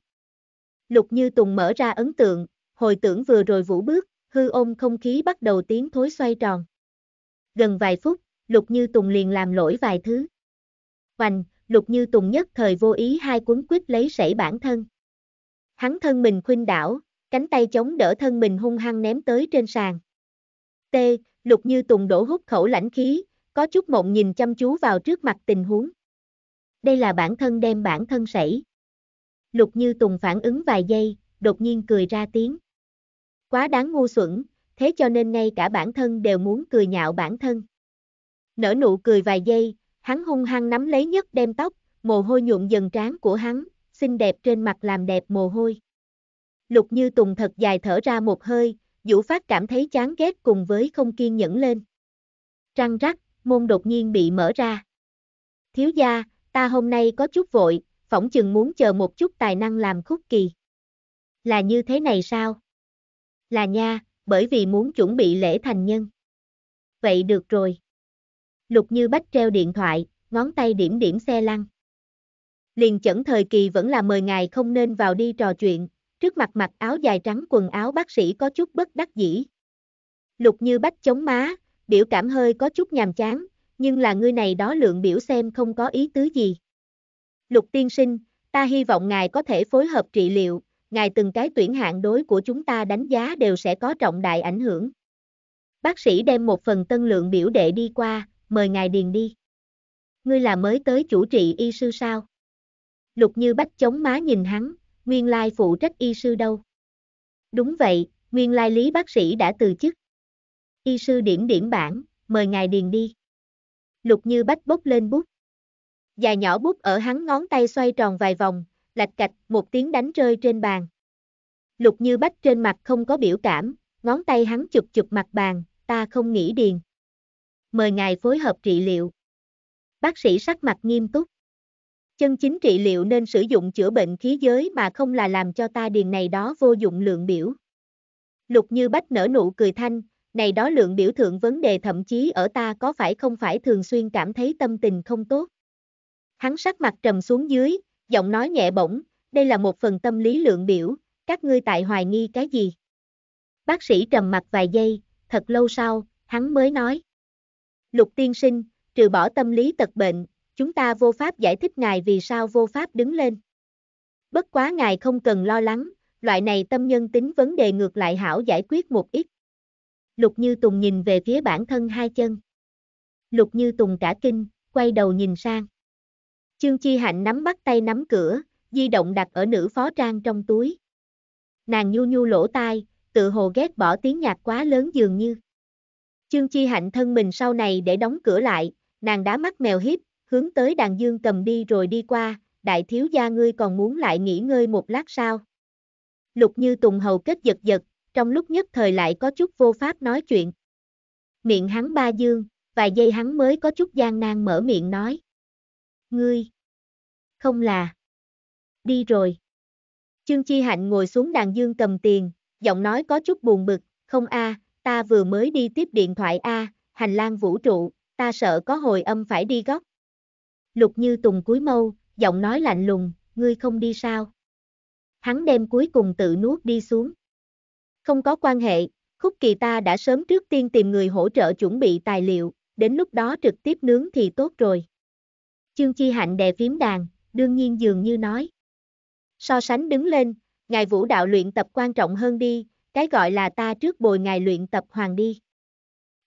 Lục Như Tùng mở ra ấn tượng, hồi tưởng vừa rồi vũ bước, hư ôm không khí bắt đầu tiến thối xoay tròn. Gần vài phút, Lục Như Tùng liền làm lỗi vài thứ. Hoành, Lục Như Tùng nhất thời vô ý hai cuốn quýt lấy sảy bản thân. Hắn thân mình khuynh đảo, cánh tay chống đỡ thân mình hung hăng ném tới trên sàn. T, Lục Như Tùng đổ hút khẩu lãnh khí, có chút mộng nhìn chăm chú vào trước mặt tình huống. Đây là bản thân đem bản thân sảy. Lục Như Tùng phản ứng vài giây, đột nhiên cười ra tiếng. Quá đáng ngu xuẩn, thế cho nên ngay cả bản thân đều muốn cười nhạo bản thân. Nở nụ cười vài giây, hắn hung hăng nắm lấy nhất đem tóc, mồ hôi nhuộm dần trán của hắn, xinh đẹp trên mặt làm đẹp mồ hôi. Lục Như Tùng thật dài thở ra một hơi, Vũ Phát cảm thấy chán ghét cùng với không kiên nhẫn lên. Trăng rắc, môn đột nhiên bị mở ra. Thiếu gia, ta hôm nay có chút vội, phỏng chừng muốn chờ một chút tài năng làm khúc kỳ. Là như thế này sao? Là nha, bởi vì muốn chuẩn bị lễ thành nhân. Vậy được rồi. Lục Như Bách treo điện thoại, ngón tay điểm điểm xe lăn. Liền chẩn thời kỳ vẫn là mời ngài không nên vào đi trò chuyện, trước mặt mặc áo dài trắng quần áo bác sĩ có chút bất đắc dĩ. Lục Như Bách chống má, biểu cảm hơi có chút nhàm chán, nhưng là người này đó lượng biểu xem không có ý tứ gì. Lục tiên sinh, ta hy vọng ngài có thể phối hợp trị liệu, ngài từng cái tuyển hạng đối của chúng ta đánh giá đều sẽ có trọng đại ảnh hưởng. Bác sĩ đem một phần tân lượng biểu đệ đi qua, mời ngài điền đi. Ngươi là mới tới chủ trị y sư sao? Lục như bách chống má nhìn hắn, nguyên lai phụ trách y sư đâu? Đúng vậy, nguyên lai lý bác sĩ đã từ chức. Y sư điểm điểm bản, mời ngài điền đi. Lục như bách bốc lên bút. Dài nhỏ bút ở hắn ngón tay xoay tròn vài vòng, lạch cạch, một tiếng đánh rơi trên bàn. Lục như bách trên mặt không có biểu cảm, ngón tay hắn chụp chụp mặt bàn, ta không nghĩ điền. Mời ngài phối hợp trị liệu. Bác sĩ sắc mặt nghiêm túc. Chân chính trị liệu nên sử dụng chữa bệnh khí giới mà không là làm cho ta điền này đó vô dụng lượng biểu. Lục như bách nở nụ cười thanh, này đó lượng biểu thượng vấn đề thậm chí ở ta có phải không phải thường xuyên cảm thấy tâm tình không tốt. Hắn sắc mặt trầm xuống dưới, giọng nói nhẹ bổng, đây là một phần tâm lý lượng biểu, các ngươi tại hoài nghi cái gì? Bác sĩ trầm mặt vài giây, thật lâu sau, hắn mới nói. Lục tiên sinh, trừ bỏ tâm lý tật bệnh, chúng ta vô pháp giải thích ngài vì sao vô pháp đứng lên. Bất quá ngài không cần lo lắng, loại này tâm nhân tính vấn đề ngược lại hảo giải quyết một ít. Lục Như Tùng nhìn về phía bản thân hai chân. Lục Như Tùng cả kinh, quay đầu nhìn sang. Chương Chi Hạnh nắm bắt tay nắm cửa, di động đặt ở nữ phó trang trong túi. Nàng nhu nhu lỗ tai, tự hồ ghét bỏ tiếng nhạc quá lớn dường như. Chương Chi Hạnh thân mình sau này để đóng cửa lại, nàng đá mắt mèo hiếp, hướng tới đàn dương cầm đi rồi đi qua, đại thiếu gia ngươi còn muốn lại nghỉ ngơi một lát sao. Lục như tùng hầu kết giật giật, trong lúc nhất thời lại có chút vô pháp nói chuyện. Miệng hắn ba dương, vài giây hắn mới có chút gian nan mở miệng nói. Ngươi, không là. Đi rồi. Trương Chi Hạnh ngồi xuống đàn dương cầm tiền, giọng nói có chút buồn bực, không a, ta vừa mới đi tiếp điện thoại a, hành lang vũ trụ, ta sợ có hồi âm phải đi góc. Lục Như Tùng cúi mâu, giọng nói lạnh lùng, ngươi không đi sao? Hắn đem cuối cùng tự nuốt đi xuống. Không có quan hệ, khúc kỳ ta đã sớm trước tiên tìm người hỗ trợ chuẩn bị tài liệu, đến lúc đó trực tiếp nướng thì tốt rồi. Chương Chi Hạnh đè phím đàn, đương nhiên dường như nói. So sánh đứng lên, ngài vũ đạo luyện tập quan trọng hơn đi, cái gọi là ta trước bồi ngài luyện tập hoàng đi.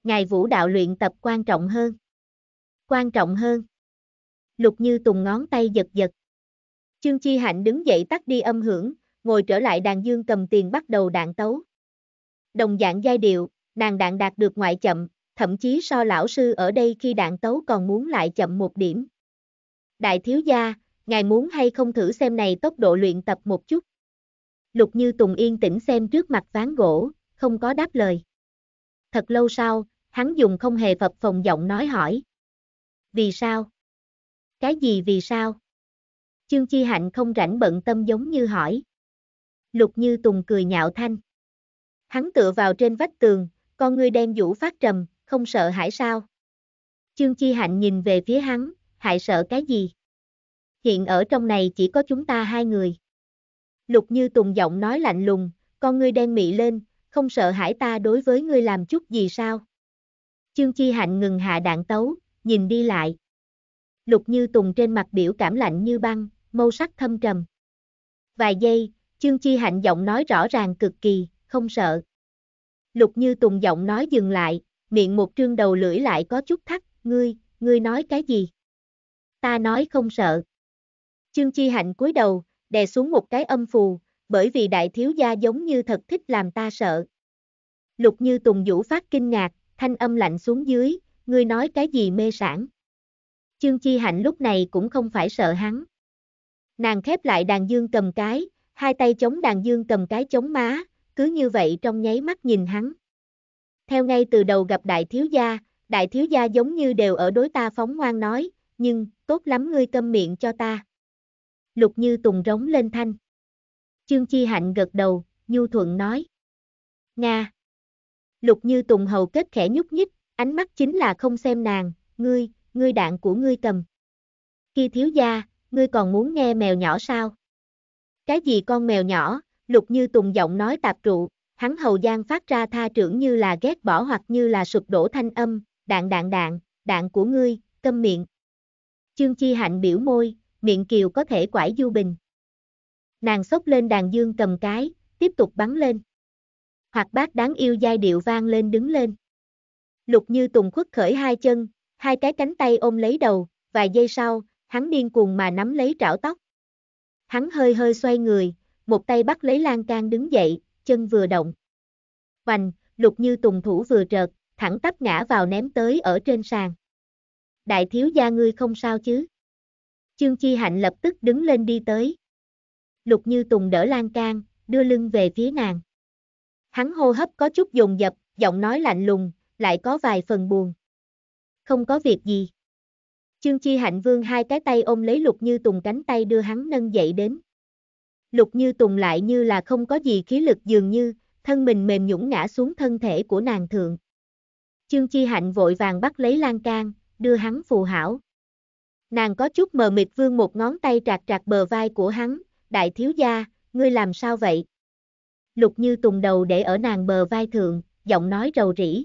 Ngài vũ đạo luyện tập quan trọng hơn. Quan trọng hơn. Lục Như Tùng ngón tay giật giật. Chương Chi Hạnh đứng dậy tắt đi âm hưởng, ngồi trở lại đàn dương cầm tiền bắt đầu đạn tấu. Đồng dạng giai điệu, nàng đạn đạt được ngoại chậm, thậm chí so lão sư ở đây khi đạn tấu còn muốn lại chậm một điểm. Đại thiếu gia, ngài muốn hay không thử xem này tốc độ luyện tập một chút. Lục Như Tùng yên tĩnh xem trước mặt ván gỗ, không có đáp lời. Thật lâu sau, hắn dùng không hề phập phòng giọng nói hỏi. Vì sao? Cái gì vì sao? Chương Chi Hạnh không rảnh bận tâm giống như hỏi. Lục Như Tùng cười nhạo thanh. Hắn tựa vào trên vách tường, con ngươi đen vũ phát trầm, không sợ hãi sao? Chương Chi Hạnh nhìn về phía hắn, hại sợ cái gì? hiện ở trong này chỉ có chúng ta hai người. Lục Như Tùng giọng nói lạnh lùng, con ngươi đen mị lên, không sợ hãi ta đối với ngươi làm chút gì sao? Chương Chi Hạnh ngừng hạ đạn tấu, nhìn đi lại. Lục Như Tùng trên mặt biểu cảm lạnh như băng, màu sắc thâm trầm. Vài giây, Chương Chi Hạnh giọng nói rõ ràng cực kỳ, không sợ. Lục Như Tùng giọng nói dừng lại, miệng một trương đầu lưỡi lại có chút thắt, ngươi, ngươi nói cái gì? Ta nói không sợ. Trương Chi Hạnh cúi đầu, đè xuống một cái âm phù, bởi vì đại thiếu gia giống như thật thích làm ta sợ. Lục Như Tùng Vũ phát kinh ngạc, thanh âm lạnh xuống dưới, ngươi nói cái gì mê sản. Trương Chi Hạnh lúc này cũng không phải sợ hắn. Nàng khép lại đàn dương cầm cái, hai tay chống đàn dương cầm cái chống má, cứ như vậy trong nháy mắt nhìn hắn. Theo ngay từ đầu gặp đại thiếu gia, đại thiếu gia giống như đều ở đối ta phóng ngoan nói, nhưng, tốt lắm ngươi câm miệng cho ta. Lục Như Tùng rống lên thanh. Chương Chi Hạnh gật đầu, Nhu Thuận nói. Nga. Lục Như Tùng hầu kết khẽ nhúc nhích, ánh mắt chính là không xem nàng, ngươi, ngươi đạn của ngươi cầm. Khi thiếu gia, ngươi còn muốn nghe mèo nhỏ sao? Cái gì con mèo nhỏ, Lục Như Tùng giọng nói tạp trụ, hắn hầu giang phát ra tha trưởng như là ghét bỏ hoặc như là sụp đổ thanh âm, đạn đạn đạn, đạn của ngươi, câm miệng. Chương Chi Hạnh biểu môi, miệng kiều có thể quải du bình. Nàng sốc lên đàn dương cầm cái, tiếp tục bắn lên. hoặc bác đáng yêu giai điệu vang lên đứng lên. Lục như tùng khuất khởi hai chân, hai cái cánh tay ôm lấy đầu, vài giây sau, hắn điên cuồng mà nắm lấy trảo tóc. Hắn hơi hơi xoay người, một tay bắt lấy lan can đứng dậy, chân vừa động. Hoành, lục như tùng thủ vừa trợt, thẳng tắp ngã vào ném tới ở trên sàn. Đại thiếu gia ngươi không sao chứ? Chương Chi Hạnh lập tức đứng lên đi tới. Lục Như Tùng đỡ lan can, đưa lưng về phía nàng. Hắn hô hấp có chút dồn dập, giọng nói lạnh lùng, lại có vài phần buồn. Không có việc gì. Chương Chi Hạnh vương hai cái tay ôm lấy Lục Như Tùng cánh tay đưa hắn nâng dậy đến. Lục Như Tùng lại như là không có gì khí lực dường như, thân mình mềm nhũng ngã xuống thân thể của nàng thượng. Chương Chi Hạnh vội vàng bắt lấy lan can, đưa hắn phù hảo. Nàng có chút mờ mịt vương một ngón tay trạc trạc bờ vai của hắn, đại thiếu gia, ngươi làm sao vậy? Lục như tùng đầu để ở nàng bờ vai thượng, giọng nói rầu rĩ.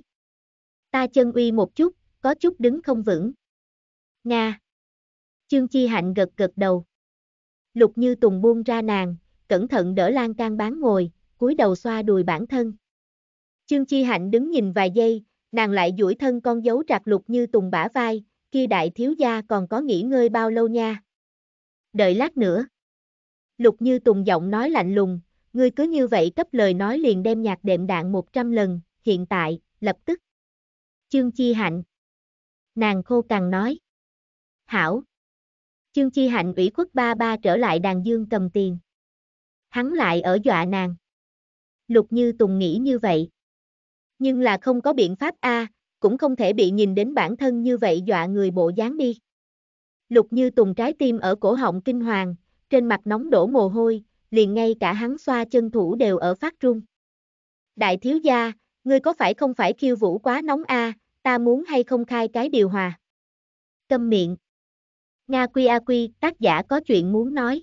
Ta chân uy một chút, có chút đứng không vững. Nga. Chương chi hạnh gật gật đầu. Lục như tùng buông ra nàng, cẩn thận đỡ lan can bán ngồi, cúi đầu xoa đùi bản thân. Chương chi hạnh đứng nhìn vài giây, nàng lại duỗi thân con dấu trạc lục như tùng bả vai, kia đại thiếu gia còn có nghỉ ngơi bao lâu nha? Đợi lát nữa. Lục Như Tùng giọng nói lạnh lùng, ngươi cứ như vậy cấp lời nói liền đem nhạc đệm đạn 100 lần, hiện tại, lập tức. Chương Chi Hạnh. Nàng khô càng nói. Hảo. Chương Chi Hạnh ủy khuất ba ba trở lại đàn dương cầm tiền. Hắn lại ở dọa nàng. Lục Như Tùng nghĩ như vậy. Nhưng là không có biện pháp a, cũng không thể bị nhìn đến bản thân như vậy dọa người bộ dáng đi. Lục như tùng trái tim ở cổ họng kinh hoàng, trên mặt nóng đổ mồ hôi, liền ngay cả hắn xoa chân thủ đều ở phát run. Đại thiếu gia, ngươi có phải không phải khiêu vũ quá nóng a, ta muốn hay không khai cái điều hòa. Câm miệng. Nga Quy A Quy, tác giả có chuyện muốn nói.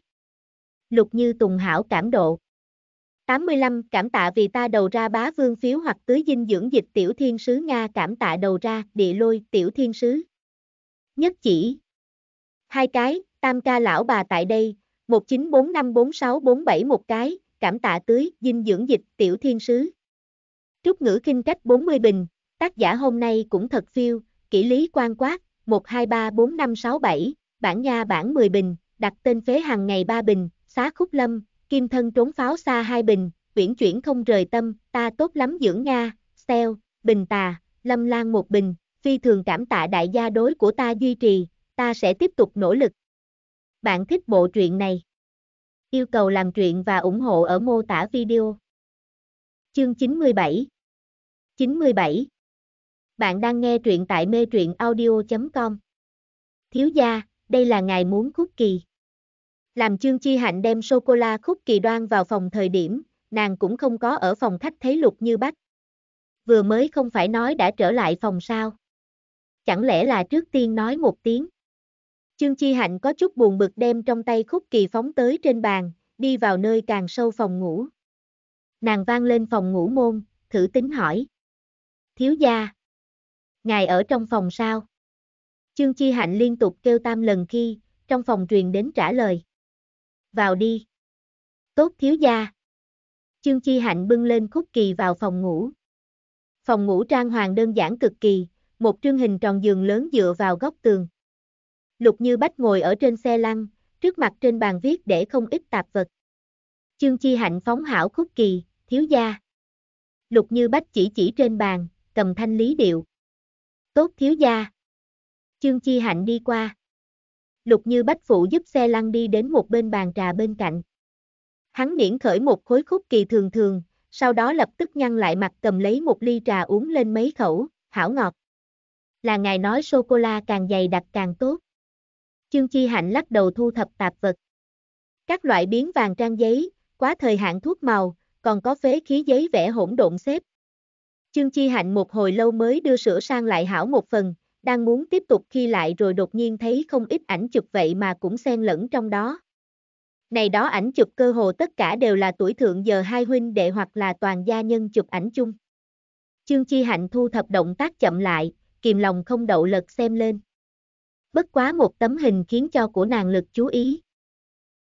Lục Như Tùng Hảo cảm độ. 85 cảm tạ vì ta đầu ra bá vương phiếu hoặc tưới dinh dưỡng dịch tiểu thiên sứ Nga cảm tạ đầu ra địa lôi tiểu thiên sứ. Nhất chỉ. Hai cái, tam ca lão bà tại đây, 19454647 một cái, cảm tạ tưới dinh dưỡng dịch tiểu thiên sứ. Trúc ngữ kinh cách 40 bình, tác giả hôm nay cũng thật phiêu, kỹ lý quan quát, 123457, bản nha bản 10 bình, đặt tên phế hàng ngày 3 bình, xá khúc lâm, kim thân trốn pháo xa hai bình, uyển chuyển không rời tâm, ta tốt lắm dưỡng Nga, Steel, Bình Tà, Lâm Lan một bình, phi thường cảm tạ đại gia đối của ta duy trì, ta sẽ tiếp tục nỗ lực. Bạn thích bộ truyện này? Yêu cầu làm truyện và ủng hộ ở mô tả video. Chương 97 97 Bạn đang nghe truyện tại mê truyện audio.com Thiếu gia, đây là ngài muốn khúc kỳ. Làm chương chi hạnh đem sô-cô-la khúc kỳ đoan vào phòng thời điểm, nàng cũng không có ở phòng khách thấy lục như bắt. Vừa mới không phải nói đã trở lại phòng sao. Chẳng lẽ là trước tiên nói một tiếng. Chương chi hạnh có chút buồn bực đem trong tay khúc kỳ phóng tới trên bàn, đi vào nơi càng sâu phòng ngủ. Nàng vang lên phòng ngủ môn, thử tính hỏi. Thiếu gia. Ngài ở trong phòng sao? Chương chi hạnh liên tục kêu tam lần khi, trong phòng truyền đến trả lời vào đi. Tốt thiếu gia. Chương Chi Hạnh bưng lên khúc kỳ vào phòng ngủ. Phòng ngủ trang hoàng đơn giản cực kỳ, một trương hình tròn giường lớn dựa vào góc tường. Lục Như Bách ngồi ở trên xe lăn, trước mặt trên bàn viết để không ít tạp vật. Chương Chi Hạnh phóng hảo khúc kỳ, thiếu gia. Lục Như Bách chỉ chỉ trên bàn, cầm thanh lý điệu. Tốt thiếu gia. Chương Chi Hạnh đi qua lục như bách phụ giúp xe lăn đi đến một bên bàn trà bên cạnh. Hắn miễn khởi một khối khúc kỳ thường thường, sau đó lập tức nhăn lại mặt cầm lấy một ly trà uống lên mấy khẩu, hảo ngọt. Là ngài nói sô-cô-la càng dày đặc càng tốt. Chương Chi Hạnh lắc đầu thu thập tạp vật. Các loại biến vàng trang giấy, quá thời hạn thuốc màu, còn có phế khí giấy vẽ hỗn độn xếp. Chương Chi Hạnh một hồi lâu mới đưa sửa sang lại hảo một phần, đang muốn tiếp tục khi lại rồi đột nhiên thấy không ít ảnh chụp vậy mà cũng xen lẫn trong đó. Này đó ảnh chụp cơ hồ tất cả đều là tuổi thượng giờ hai huynh đệ hoặc là toàn gia nhân chụp ảnh chung. Chương Chi Hạnh thu thập động tác chậm lại, kìm lòng không đậu lật xem lên. Bất quá một tấm hình khiến cho của nàng lực chú ý.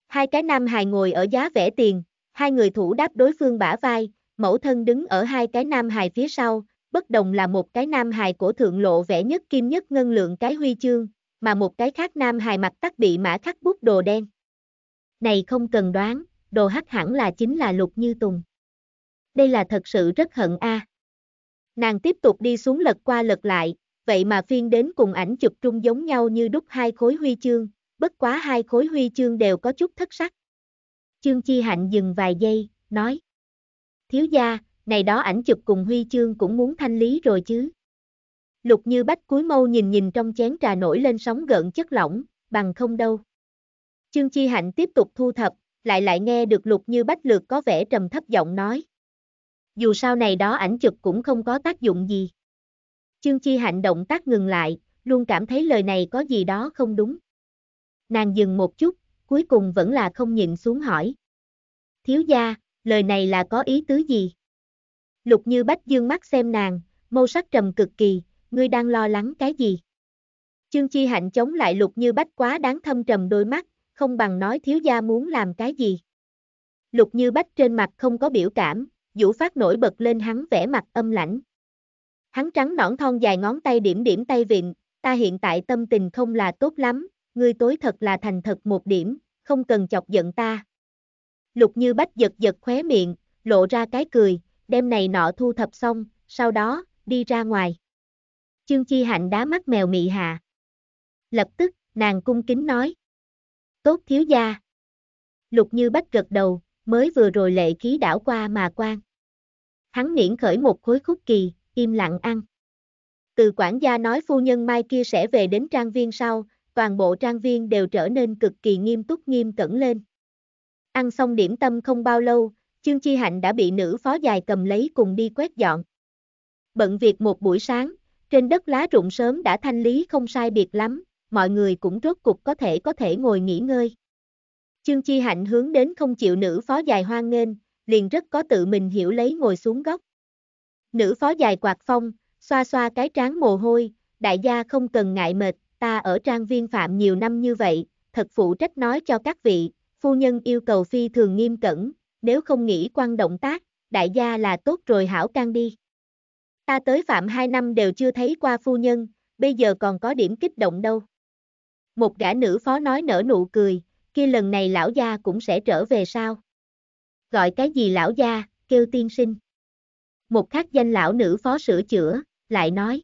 Hai cái nam hài ngồi ở giá vẽ tiền, hai người thủ đáp đối phương bả vai, mẫu thân đứng ở hai cái nam hài phía sau, bất đồng là một cái nam hài của thượng lộ vẽ nhất kim nhất ngân lượng cái huy chương, mà một cái khác nam hài mặt tắc bị mã khắc bút đồ đen. Này không cần đoán, đồ hắc hẳn là chính là lục như tùng. Đây là thật sự rất hận a. À. Nàng tiếp tục đi xuống lật qua lật lại, vậy mà phiên đến cùng ảnh chụp trung giống nhau như đúc hai khối huy chương, bất quá hai khối huy chương đều có chút thất sắc. Chương Chi Hạnh dừng vài giây, nói. Thiếu gia, này đó ảnh chụp cùng huy chương cũng muốn thanh lý rồi chứ. Lục như bách cuối mâu nhìn nhìn trong chén trà nổi lên sóng gợn chất lỏng, bằng không đâu. Chương Chi Hạnh tiếp tục thu thập, lại lại nghe được lục như bách lược có vẻ trầm thấp giọng nói. Dù sau này đó ảnh chụp cũng không có tác dụng gì. Chương Chi Hạnh động tác ngừng lại, luôn cảm thấy lời này có gì đó không đúng. Nàng dừng một chút, cuối cùng vẫn là không nhịn xuống hỏi. Thiếu gia, lời này là có ý tứ gì? Lục Như Bách dương mắt xem nàng, mâu sắc trầm cực kỳ, ngươi đang lo lắng cái gì? Chương Chi Hạnh chống lại Lục Như Bách quá đáng thâm trầm đôi mắt, không bằng nói thiếu gia muốn làm cái gì. Lục Như Bách trên mặt không có biểu cảm, Vũ Phát nổi bật lên hắn vẻ mặt âm lãnh. Hắn trắng nõn thon dài ngón tay điểm điểm tay vịn, ta hiện tại tâm tình không là tốt lắm, ngươi tối thật là thành thật một điểm, không cần chọc giận ta. Lục Như Bách giật giật khóe miệng, lộ ra cái cười, đem này nọ thu thập xong, sau đó, đi ra ngoài. Chương Chi Hạnh đá mắt mèo mị hạ. Lập tức, nàng cung kính nói. Tốt thiếu gia. Lục Như Bách gật đầu, mới vừa rồi lệ khí đảo qua mà quan. Hắn niễn khởi một khối khúc kỳ, im lặng ăn. Từ quản gia nói phu nhân mai kia sẽ về đến trang viên sau, toàn bộ trang viên đều trở nên cực kỳ nghiêm túc nghiêm cẩn lên. Ăn xong điểm tâm không bao lâu, Chương Chi Hạnh đã bị nữ phó dài cầm lấy cùng đi quét dọn. Bận việc một buổi sáng, trên đất lá rụng sớm đã thanh lý không sai biệt lắm, mọi người cũng rốt cục có thể có thể ngồi nghỉ ngơi. Chương Chi Hạnh hướng đến không chịu nữ phó dài hoan nghênh, liền rất có tự mình hiểu lấy ngồi xuống góc. Nữ phó dài quạt phong, xoa xoa cái trán mồ hôi, đại gia không cần ngại mệt, ta ở trang viên phạm nhiều năm như vậy, thật phụ trách nói cho các vị, phu nhân yêu cầu phi thường nghiêm cẩn, nếu không nghĩ quan động tác, đại gia là tốt rồi hảo can đi. Ta tới phạm hai năm đều chưa thấy qua phu nhân, bây giờ còn có điểm kích động đâu. Một gã nữ phó nói nở nụ cười, kia lần này lão gia cũng sẽ trở về sao. Gọi cái gì lão gia, kêu tiên sinh. Một khắc danh lão nữ phó sửa chữa, lại nói.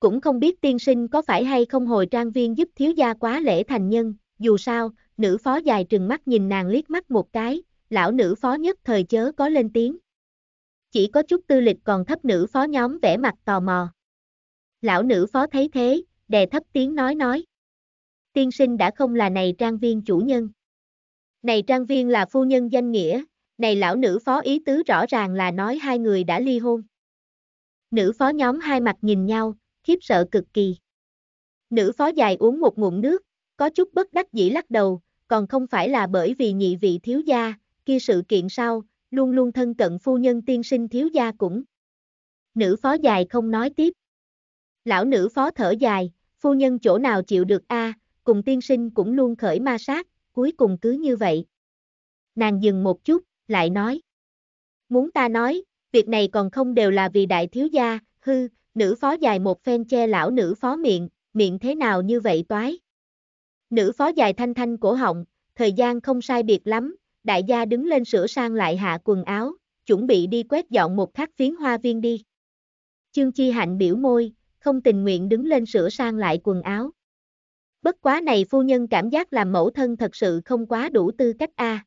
Cũng không biết tiên sinh có phải hay không hồi trang viên giúp thiếu gia quá lễ thành nhân, dù sao, nữ phó dài trừng mắt nhìn nàng liếc mắt một cái, lão nữ phó nhất thời chớ có lên tiếng. Chỉ có chút tư lịch còn thấp nữ phó nhóm vẻ mặt tò mò. Lão nữ phó thấy thế, đè thấp tiếng nói nói. Tiên sinh đã không là này trang viên chủ nhân. Này trang viên là phu nhân danh nghĩa, này lão nữ phó ý tứ rõ ràng là nói hai người đã ly hôn. Nữ phó nhóm hai mặt nhìn nhau, khiếp sợ cực kỳ. Nữ phó dài uống một ngụm nước, có chút bất đắc dĩ lắc đầu, còn không phải là bởi vì nhị vị thiếu gia, kia sự kiện sau, luôn luôn thân cận phu nhân tiên sinh thiếu gia cũng. Nữ phó dài không nói tiếp. Lão nữ phó thở dài, phu nhân chỗ nào chịu được a, à, cùng tiên sinh cũng luôn khởi ma sát, cuối cùng cứ như vậy. Nàng dừng một chút, lại nói. Muốn ta nói, việc này còn không đều là vì đại thiếu gia, hư, nữ phó dài một phen che lão nữ phó miệng, miệng thế nào như vậy toái. Nữ phó dài thanh thanh cổ họng, thời gian không sai biệt lắm, đại gia đứng lên sửa sang lại hạ quần áo, chuẩn bị đi quét dọn một khắc phiến hoa viên đi. Chương Chi Hạnh biểu môi, không tình nguyện đứng lên sửa sang lại quần áo. Bất quá này phu nhân cảm giác làm mẫu thân thật sự không quá đủ tư cách a.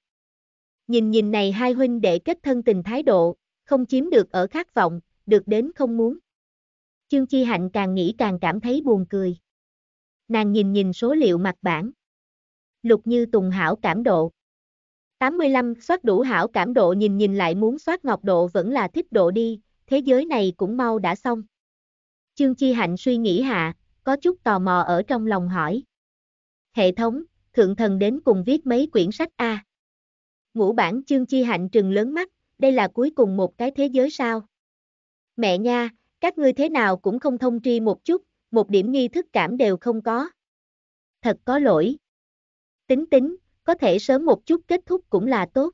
Nhìn nhìn này hai huynh đệ kết thân tình thái độ, không chiếm được ở khát vọng, được đến không muốn. Chương Chi Hạnh càng nghĩ càng cảm thấy buồn cười. Nàng nhìn nhìn số liệu mặt bản. Lục Như Tùng Hảo cảm độ. 85, soát đủ hảo cảm độ nhìn nhìn lại muốn soát ngọc độ vẫn là thích độ đi, thế giới này cũng mau đã xong. Chương Chi Hạnh suy nghĩ hạ, có chút tò mò ở trong lòng hỏi. Hệ thống, thượng thần đến cùng viết mấy quyển sách A. Ngũ bản Chương Chi Hạnh trừng lớn mắt, đây là cuối cùng một cái thế giới sao? Mẹ nha, các ngươi thế nào cũng không thông tri một chút, một điểm nghi thức cảm đều không có. Thật có lỗi. Tính tính, có thể sớm một chút kết thúc cũng là tốt.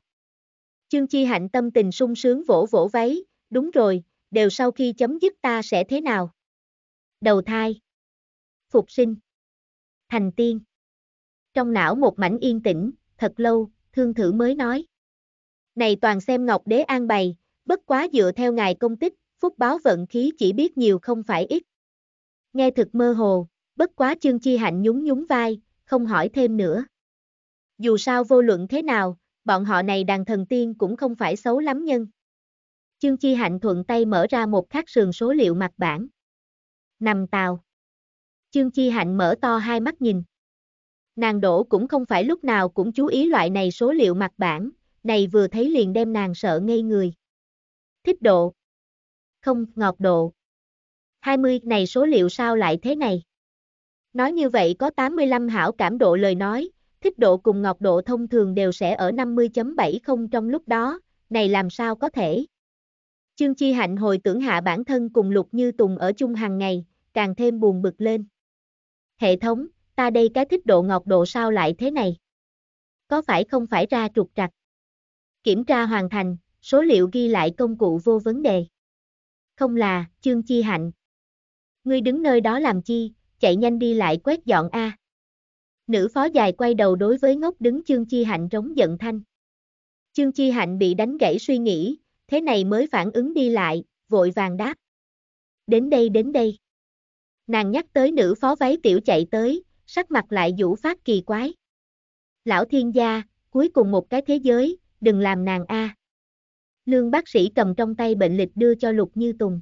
Chương Chi Hạnh tâm tình sung sướng vỗ vỗ váy, đúng rồi, đều sau khi chấm dứt ta sẽ thế nào? Đầu thai, phục sinh, thành tiên. Trong não một mảnh yên tĩnh, thật lâu, thương thử mới nói. Này toàn xem Ngọc Đế an bày, bất quá dựa theo ngài công tích, phúc báo vận khí chỉ biết nhiều không phải ít. Nghe thực mơ hồ, bất quá chương chi hạnh nhún nhún vai, không hỏi thêm nữa. Dù sao vô luận thế nào, bọn họ này đàn thần tiên cũng không phải xấu lắm nhân. Chương Chi Hạnh thuận tay mở ra một khắc sườn số liệu mặt bản. Nằm tàu. Chương Chi Hạnh mở to hai mắt nhìn. Nàng đổ cũng không phải lúc nào cũng chú ý loại này số liệu mặt bản, này vừa thấy liền đem nàng sợ ngây người. Thích độ. Không, ngọt độ. 20 này số liệu sao lại thế này? Nói như vậy có 85 hảo cảm độ lời nói, thích độ cùng ngọc độ thông thường đều sẽ ở 50.70 trong lúc đó, này làm sao có thể. Chương Chi Hạnh hồi tưởng hạ bản thân cùng Lục Như Tùng ở chung hàng ngày, càng thêm buồn bực lên. Hệ thống, ta đây cái thích độ ngọc độ sao lại thế này? Có phải không phải ra trục trặc? Kiểm tra hoàn thành, số liệu ghi lại công cụ vô vấn đề. Không là, Chương Chi Hạnh. Ngươi đứng nơi đó làm chi, chạy nhanh đi lại quét dọn A. Nữ phó dài quay đầu đối với ngốc đứng trương chi hạnh rống giận thanh. trương chi hạnh bị đánh gãy suy nghĩ, thế này mới phản ứng đi lại, vội vàng đáp. Đến đây đến đây. Nàng nhắc tới nữ phó váy tiểu chạy tới, sắc mặt lại vũ phát kỳ quái. Lão thiên gia, cuối cùng một cái thế giới, đừng làm nàng a. Lương bác sĩ cầm trong tay bệnh lịch đưa cho Lục Như Tùng.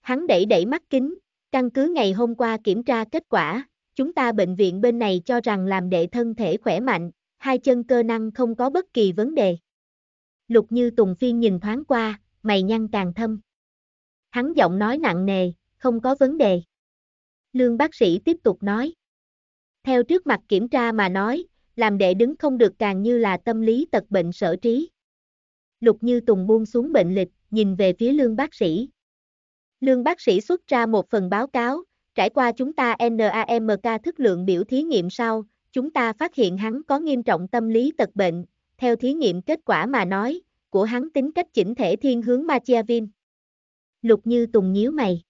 Hắn đẩy đẩy mắt kính, căn cứ ngày hôm qua kiểm tra kết quả, chúng ta bệnh viện bên này cho rằng làm đệ thân thể khỏe mạnh, hai chân cơ năng không có bất kỳ vấn đề. Lục Như Tùng Phiên nhìn thoáng qua, mày nhăn càng thâm. Hắn giọng nói nặng nề, không có vấn đề. Lương bác sĩ tiếp tục nói. Theo trước mặt kiểm tra mà nói, làm đệ đứng không được càng như là tâm lý tật bệnh sở trí. Lục Như Tùng buông xuống bệnh lịch, nhìn về phía lương bác sĩ. Lương bác sĩ xuất ra một phần báo cáo, Trải qua chúng ta NAMK thức lượng biểu thí nghiệm sau, chúng ta phát hiện hắn có nghiêm trọng tâm lý tật bệnh, theo thí nghiệm kết quả mà nói, của hắn tính cách chỉnh thể thiên hướng Machiavin. Lục Như Tùng nhíu mày.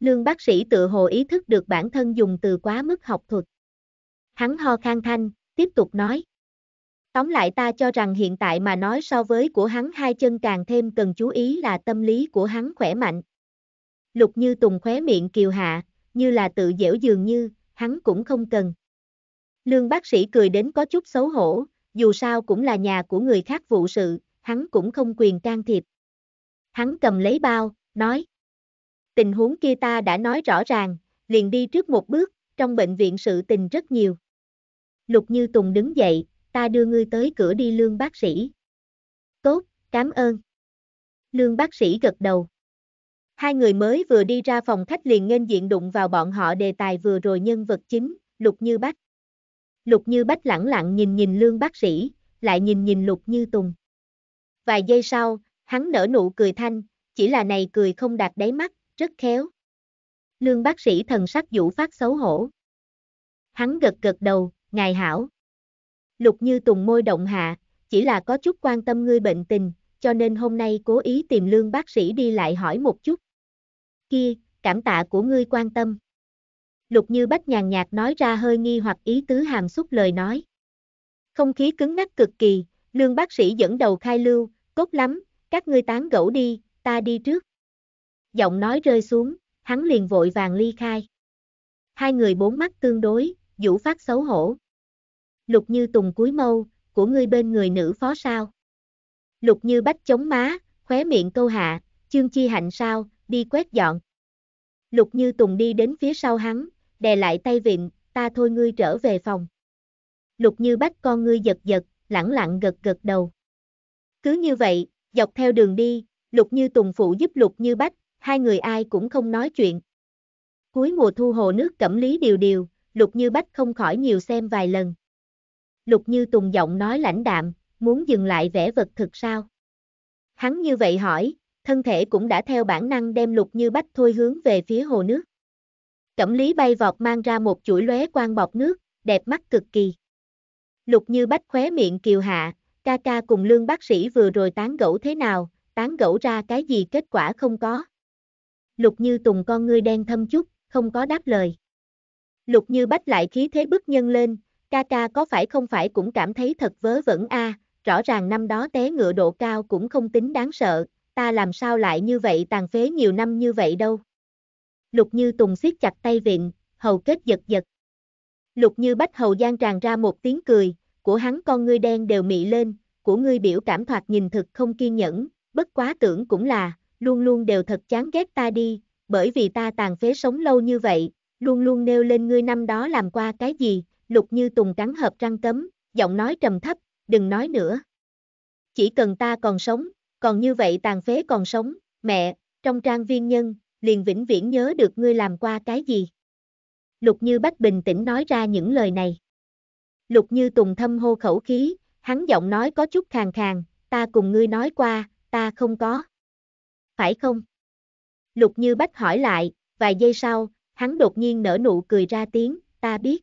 Lương bác sĩ tự hồ ý thức được bản thân dùng từ quá mức học thuật. Hắn ho khang thanh, tiếp tục nói. Tóm lại ta cho rằng hiện tại mà nói so với của hắn hai chân càng thêm cần chú ý là tâm lý của hắn khỏe mạnh. Lục Như Tùng khóe miệng kiều hạ, như là tự dẻo dường như, hắn cũng không cần. Lương bác sĩ cười đến có chút xấu hổ, dù sao cũng là nhà của người khác vụ sự, hắn cũng không quyền can thiệp. Hắn cầm lấy bao, nói. Tình huống kia ta đã nói rõ ràng, liền đi trước một bước, trong bệnh viện sự tình rất nhiều. Lục Như Tùng đứng dậy, ta đưa ngươi tới cửa đi lương bác sĩ. Tốt, cảm ơn. Lương bác sĩ gật đầu. Hai người mới vừa đi ra phòng khách liền nghênh diện đụng vào bọn họ đề tài vừa rồi nhân vật chính, Lục Như Bách. Lục Như Bách lẳng lặng nhìn nhìn lương bác sĩ, lại nhìn nhìn Lục Như Tùng. Vài giây sau, hắn nở nụ cười thanh, chỉ là này cười không đạt đáy mắt, rất khéo. Lương bác sĩ thần sắc vũ phát xấu hổ. Hắn gật gật đầu, ngài hảo. Lục Như Tùng môi động hạ, chỉ là có chút quan tâm ngươi bệnh tình, cho nên hôm nay cố ý tìm lương bác sĩ đi lại hỏi một chút kia, cảm tạ của ngươi quan tâm. Lục Như Bách nhàn nhạt nói ra hơi nghi hoặc ý tứ hàm xúc lời nói. Không khí cứng ngắc cực kỳ, lương bác sĩ dẫn đầu khai lưu, cốt lắm, các ngươi tán gẫu đi, ta đi trước. Giọng nói rơi xuống, hắn liền vội vàng ly khai. Hai người bốn mắt tương đối, vũ phát xấu hổ. Lục Như Tùng cuối mâu, của ngươi bên người nữ phó sao? Lục Như Bách chống má, khóe miệng câu hạ, chương chi hạnh sao, đi quét dọn. Lục Như Tùng đi đến phía sau hắn, đè lại tay vịn, ta thôi ngươi trở về phòng. Lục Như Bách con ngươi giật giật, lẳng lặng gật gật đầu. Cứ như vậy, dọc theo đường đi, Lục Như Tùng phụ giúp Lục Như Bách, hai người ai cũng không nói chuyện. Cuối mùa thu hồ nước cẩm lý điều điều, Lục Như Bách không khỏi nhiều xem vài lần. Lục Như Tùng giọng nói lãnh đạm, muốn dừng lại vẽ vật thực sao? Hắn như vậy hỏi, thân thể cũng đã theo bản năng đem lục như bách thôi hướng về phía hồ nước. Cẩm lý bay vọt mang ra một chuỗi lóe quang bọt nước, đẹp mắt cực kỳ. Lục như bách khóe miệng kiều hạ, ca ca cùng lương bác sĩ vừa rồi tán gẫu thế nào, tán gẫu ra cái gì kết quả không có. Lục như tùng con ngươi đen thâm chút, không có đáp lời. Lục như bách lại khí thế bức nhân lên, ca ca có phải không phải cũng cảm thấy thật vớ vẩn a à, rõ ràng năm đó té ngựa độ cao cũng không tính đáng sợ, ta làm sao lại như vậy tàn phế nhiều năm như vậy đâu. Lục Như Tùng siết chặt tay viện, hầu kết giật giật. Lục Như Bách hầu gian tràn ra một tiếng cười, của hắn con ngươi đen đều mị lên, của ngươi biểu cảm thoạt nhìn thực không kiên nhẫn, bất quá tưởng cũng là, luôn luôn đều thật chán ghét ta đi, bởi vì ta tàn phế sống lâu như vậy, luôn luôn nêu lên ngươi năm đó làm qua cái gì, Lục Như Tùng cắn hợp răng cấm, giọng nói trầm thấp, đừng nói nữa. Chỉ cần ta còn sống, còn như vậy tàn phế còn sống, mẹ, trong trang viên nhân, liền vĩnh viễn nhớ được ngươi làm qua cái gì. Lục Như Bách bình tĩnh nói ra những lời này. Lục Như Tùng thâm hô khẩu khí, hắn giọng nói có chút khàn khàn, ta cùng ngươi nói qua, ta không có. Phải không? Lục Như Bách hỏi lại, vài giây sau, hắn đột nhiên nở nụ cười ra tiếng, ta biết.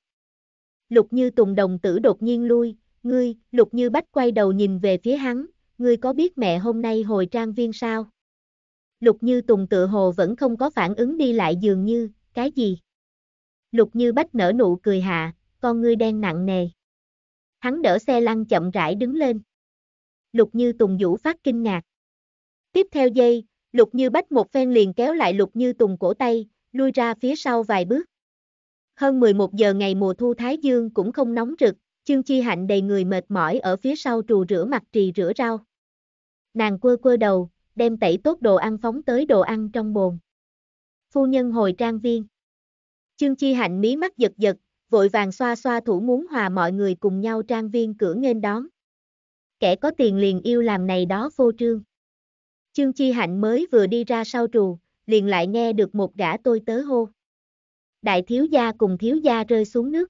Lục Như Tùng đồng tử đột nhiên lui, ngươi, Lục Như Bách quay đầu nhìn về phía hắn, ngươi có biết mẹ hôm nay hồi trang viên sao? Lục Như Tùng tự hồ vẫn không có phản ứng đi lại dường như, cái gì? Lục Như Bách nở nụ cười hạ, con ngươi đen nặng nề. Hắn đỡ xe lăn chậm rãi đứng lên. Lục Như Tùng vũ phát kinh ngạc. Tiếp theo giây, Lục Như Bách một phen liền kéo lại Lục Như Tùng cổ tay, lui ra phía sau vài bước. Hơn 11 giờ ngày mùa thu Thái Dương cũng không nóng rực, Chương Chi Hạnh đầy người mệt mỏi ở phía sau trù rửa mặt trì rửa rau. Nàng quơ quơ đầu, đem tẩy tốt đồ ăn phóng tới đồ ăn trong bồn. Phu nhân hồi trang viên. Chương Chi Hạnh mí mắt giật giật, vội vàng xoa xoa thủ muốn hòa mọi người cùng nhau trang viên cửa nghênh đón. Kẻ có tiền liền yêu làm này đó phô trương. Chương Chi Hạnh mới vừa đi ra sau trù, liền lại nghe được một gã tôi tớ hô. Đại thiếu gia cùng thiếu gia rơi xuống nước.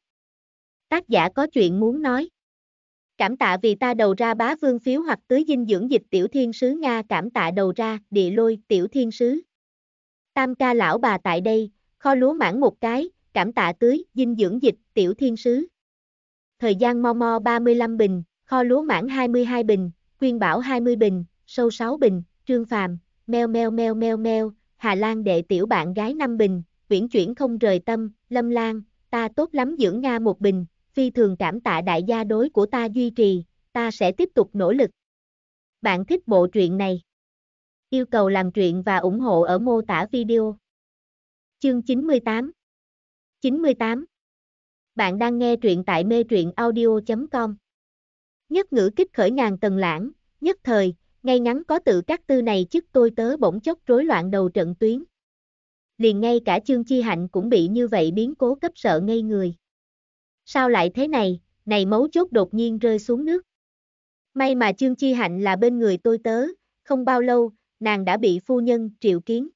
Tác giả có chuyện muốn nói. Cảm tạ vì ta đầu ra bá vương phiếu hoặc tưới dinh dưỡng dịch tiểu thiên sứ Nga cảm tạ đầu ra, địa lôi, tiểu thiên sứ. Tam ca lão bà tại đây, kho lúa mãn một cái, cảm tạ tưới, dinh dưỡng dịch, tiểu thiên sứ. Thời gian mo mo 35 bình, kho lúa mãn 22 bình, quyên bảo 20 bình, sâu 6 bình, trương phàm, meo meo meo meo meo, Hà Lan đệ tiểu bạn gái 5 bình, Viễn chuyển không rời tâm, Lâm Lan, ta tốt lắm dưỡng Nga một bình, phi thường cảm tạ đại gia đối của ta duy trì, ta sẽ tiếp tục nỗ lực. Bạn thích bộ truyện này? Yêu cầu làm truyện và ủng hộ ở mô tả video. Chương 98 98 Bạn đang nghe truyện tại mê truyện audio.com Nhất ngữ kích khởi ngàn tầng lãng, nhất thời, ngay ngắn có tự các tư này chức tôi tớ bỗng chốc rối loạn đầu trận tuyến. Liền ngay cả chương chi hạnh cũng bị như vậy biến cố cấp sợ ngây người sao lại thế này, này mấu chốt đột nhiên rơi xuống nước. May mà trương chi hạnh là bên người tôi tớ, không bao lâu, nàng đã bị phu nhân triệu kiến.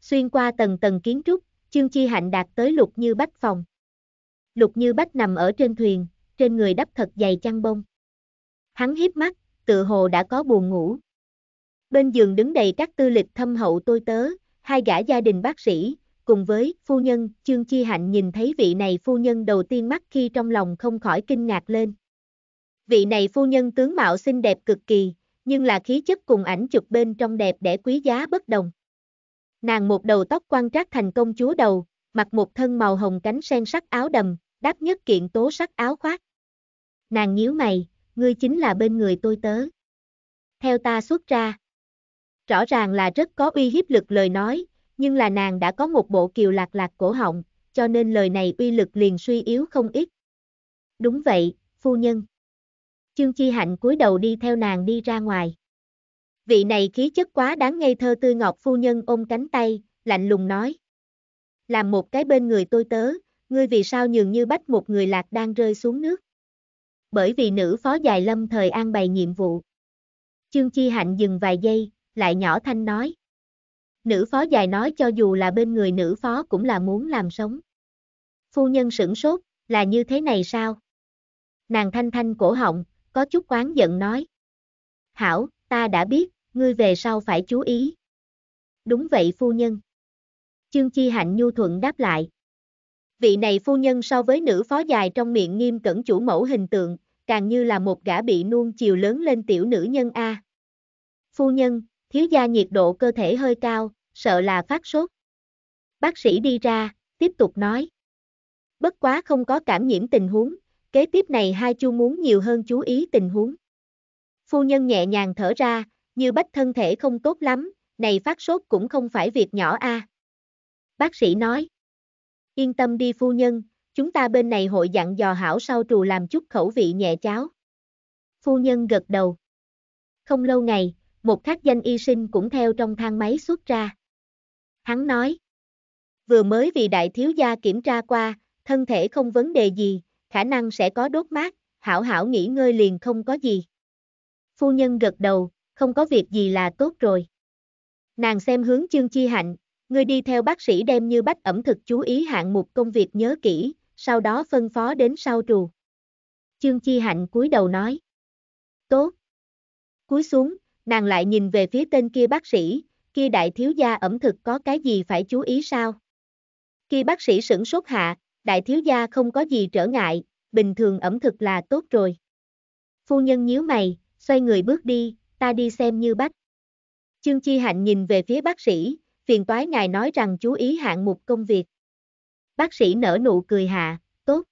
Xuyên qua tầng tầng kiến trúc, trương chi hạnh đạt tới lục như bách phòng. Lục như bách nằm ở trên thuyền, trên người đắp thật dày chăn bông. Hắn hiếp mắt, tự hồ đã có buồn ngủ. Bên giường đứng đầy các tư lịch thâm hậu tôi tớ, hai gã gia đình bác sĩ, cùng với phu nhân, chương chi hạnh nhìn thấy vị này phu nhân đầu tiên mắt khi trong lòng không khỏi kinh ngạc lên. Vị này phu nhân tướng mạo xinh đẹp cực kỳ, nhưng là khí chất cùng ảnh chụp bên trong đẹp để quý giá bất đồng. Nàng một đầu tóc quan trắc thành công chúa đầu, mặc một thân màu hồng cánh sen sắc áo đầm, đáp nhất kiện tố sắc áo khoác. Nàng nhíu mày, ngươi chính là bên người tôi tớ. Theo ta xuất ra. Rõ ràng là rất có uy hiếp lực lời nói, nhưng là nàng đã có một bộ kiều lạc lạc cổ họng, cho nên lời này uy lực liền suy yếu không ít. Đúng vậy, phu nhân. Chương Chi Hạnh cúi đầu đi theo nàng đi ra ngoài. Vị này khí chất quá đáng ngây thơ tươi ngọc phu nhân ôm cánh tay, lạnh lùng nói. Làm một cái bên người tôi tớ, ngươi vì sao nhường như bách một người lạc đang rơi xuống nước. Bởi vì nữ phó dài lâm thời an bày nhiệm vụ. Chương Chi Hạnh dừng vài giây, lại nhỏ thanh nói. Nữ phó dài nói cho dù là bên người nữ phó cũng là muốn làm sống. Phu nhân sửng sốt, là như thế này sao? Nàng thanh thanh cổ họng, có chút quán giận nói. Hảo, ta đã biết, ngươi về sau phải chú ý. Đúng vậy phu nhân. Chương Chi Hạnh nhu thuận đáp lại. Vị này phu nhân so với nữ phó dài trong miệng nghiêm cẩn chủ mẫu hình tượng, càng như là một gã bị nuông chiều lớn lên tiểu nữ nhân A. Phu nhân, thiếu gia nhiệt độ cơ thể hơi cao, sợ là phát sốt. Bác sĩ đi ra, tiếp tục nói. Bất quá không có cảm nhiễm tình huống, kế tiếp này hai chu muốn nhiều hơn chú ý tình huống. Phu nhân nhẹ nhàng thở ra, như bách thân thể không tốt lắm, này phát sốt cũng không phải việc nhỏ a. Bác sĩ nói. Yên tâm đi phu nhân, chúng ta bên này hội dặn dò hảo sau trù làm chút khẩu vị nhẹ cháo. Phu nhân gật đầu. Không lâu ngày, một thác danh y sinh cũng theo trong thang máy xuất ra. Hắn nói, vừa mới vì đại thiếu gia kiểm tra qua, thân thể không vấn đề gì, khả năng sẽ có đốt mát, hảo hảo nghỉ ngơi liền không có gì. Phu nhân gật đầu, không có việc gì là tốt rồi. Nàng xem hướng chương chi hạnh, người đi theo bác sĩ đem như bách ẩm thực chú ý hạng mục công việc nhớ kỹ, sau đó phân phó đến sau trù. Chương chi hạnh cúi đầu nói. Tốt. Cúi xuống, nàng lại nhìn về phía tên kia bác sĩ, kia đại thiếu gia ẩm thực có cái gì phải chú ý sao? Kia bác sĩ sửng sốt hạ, đại thiếu gia không có gì trở ngại, bình thường ẩm thực là tốt rồi. Phu nhân nhíu mày, xoay người bước đi, ta đi xem như bách. Chương Chi Hạnh nhìn về phía bác sĩ, phiền toái ngài nói rằng chú ý hạng mục công việc. Bác sĩ nở nụ cười hạ, tốt.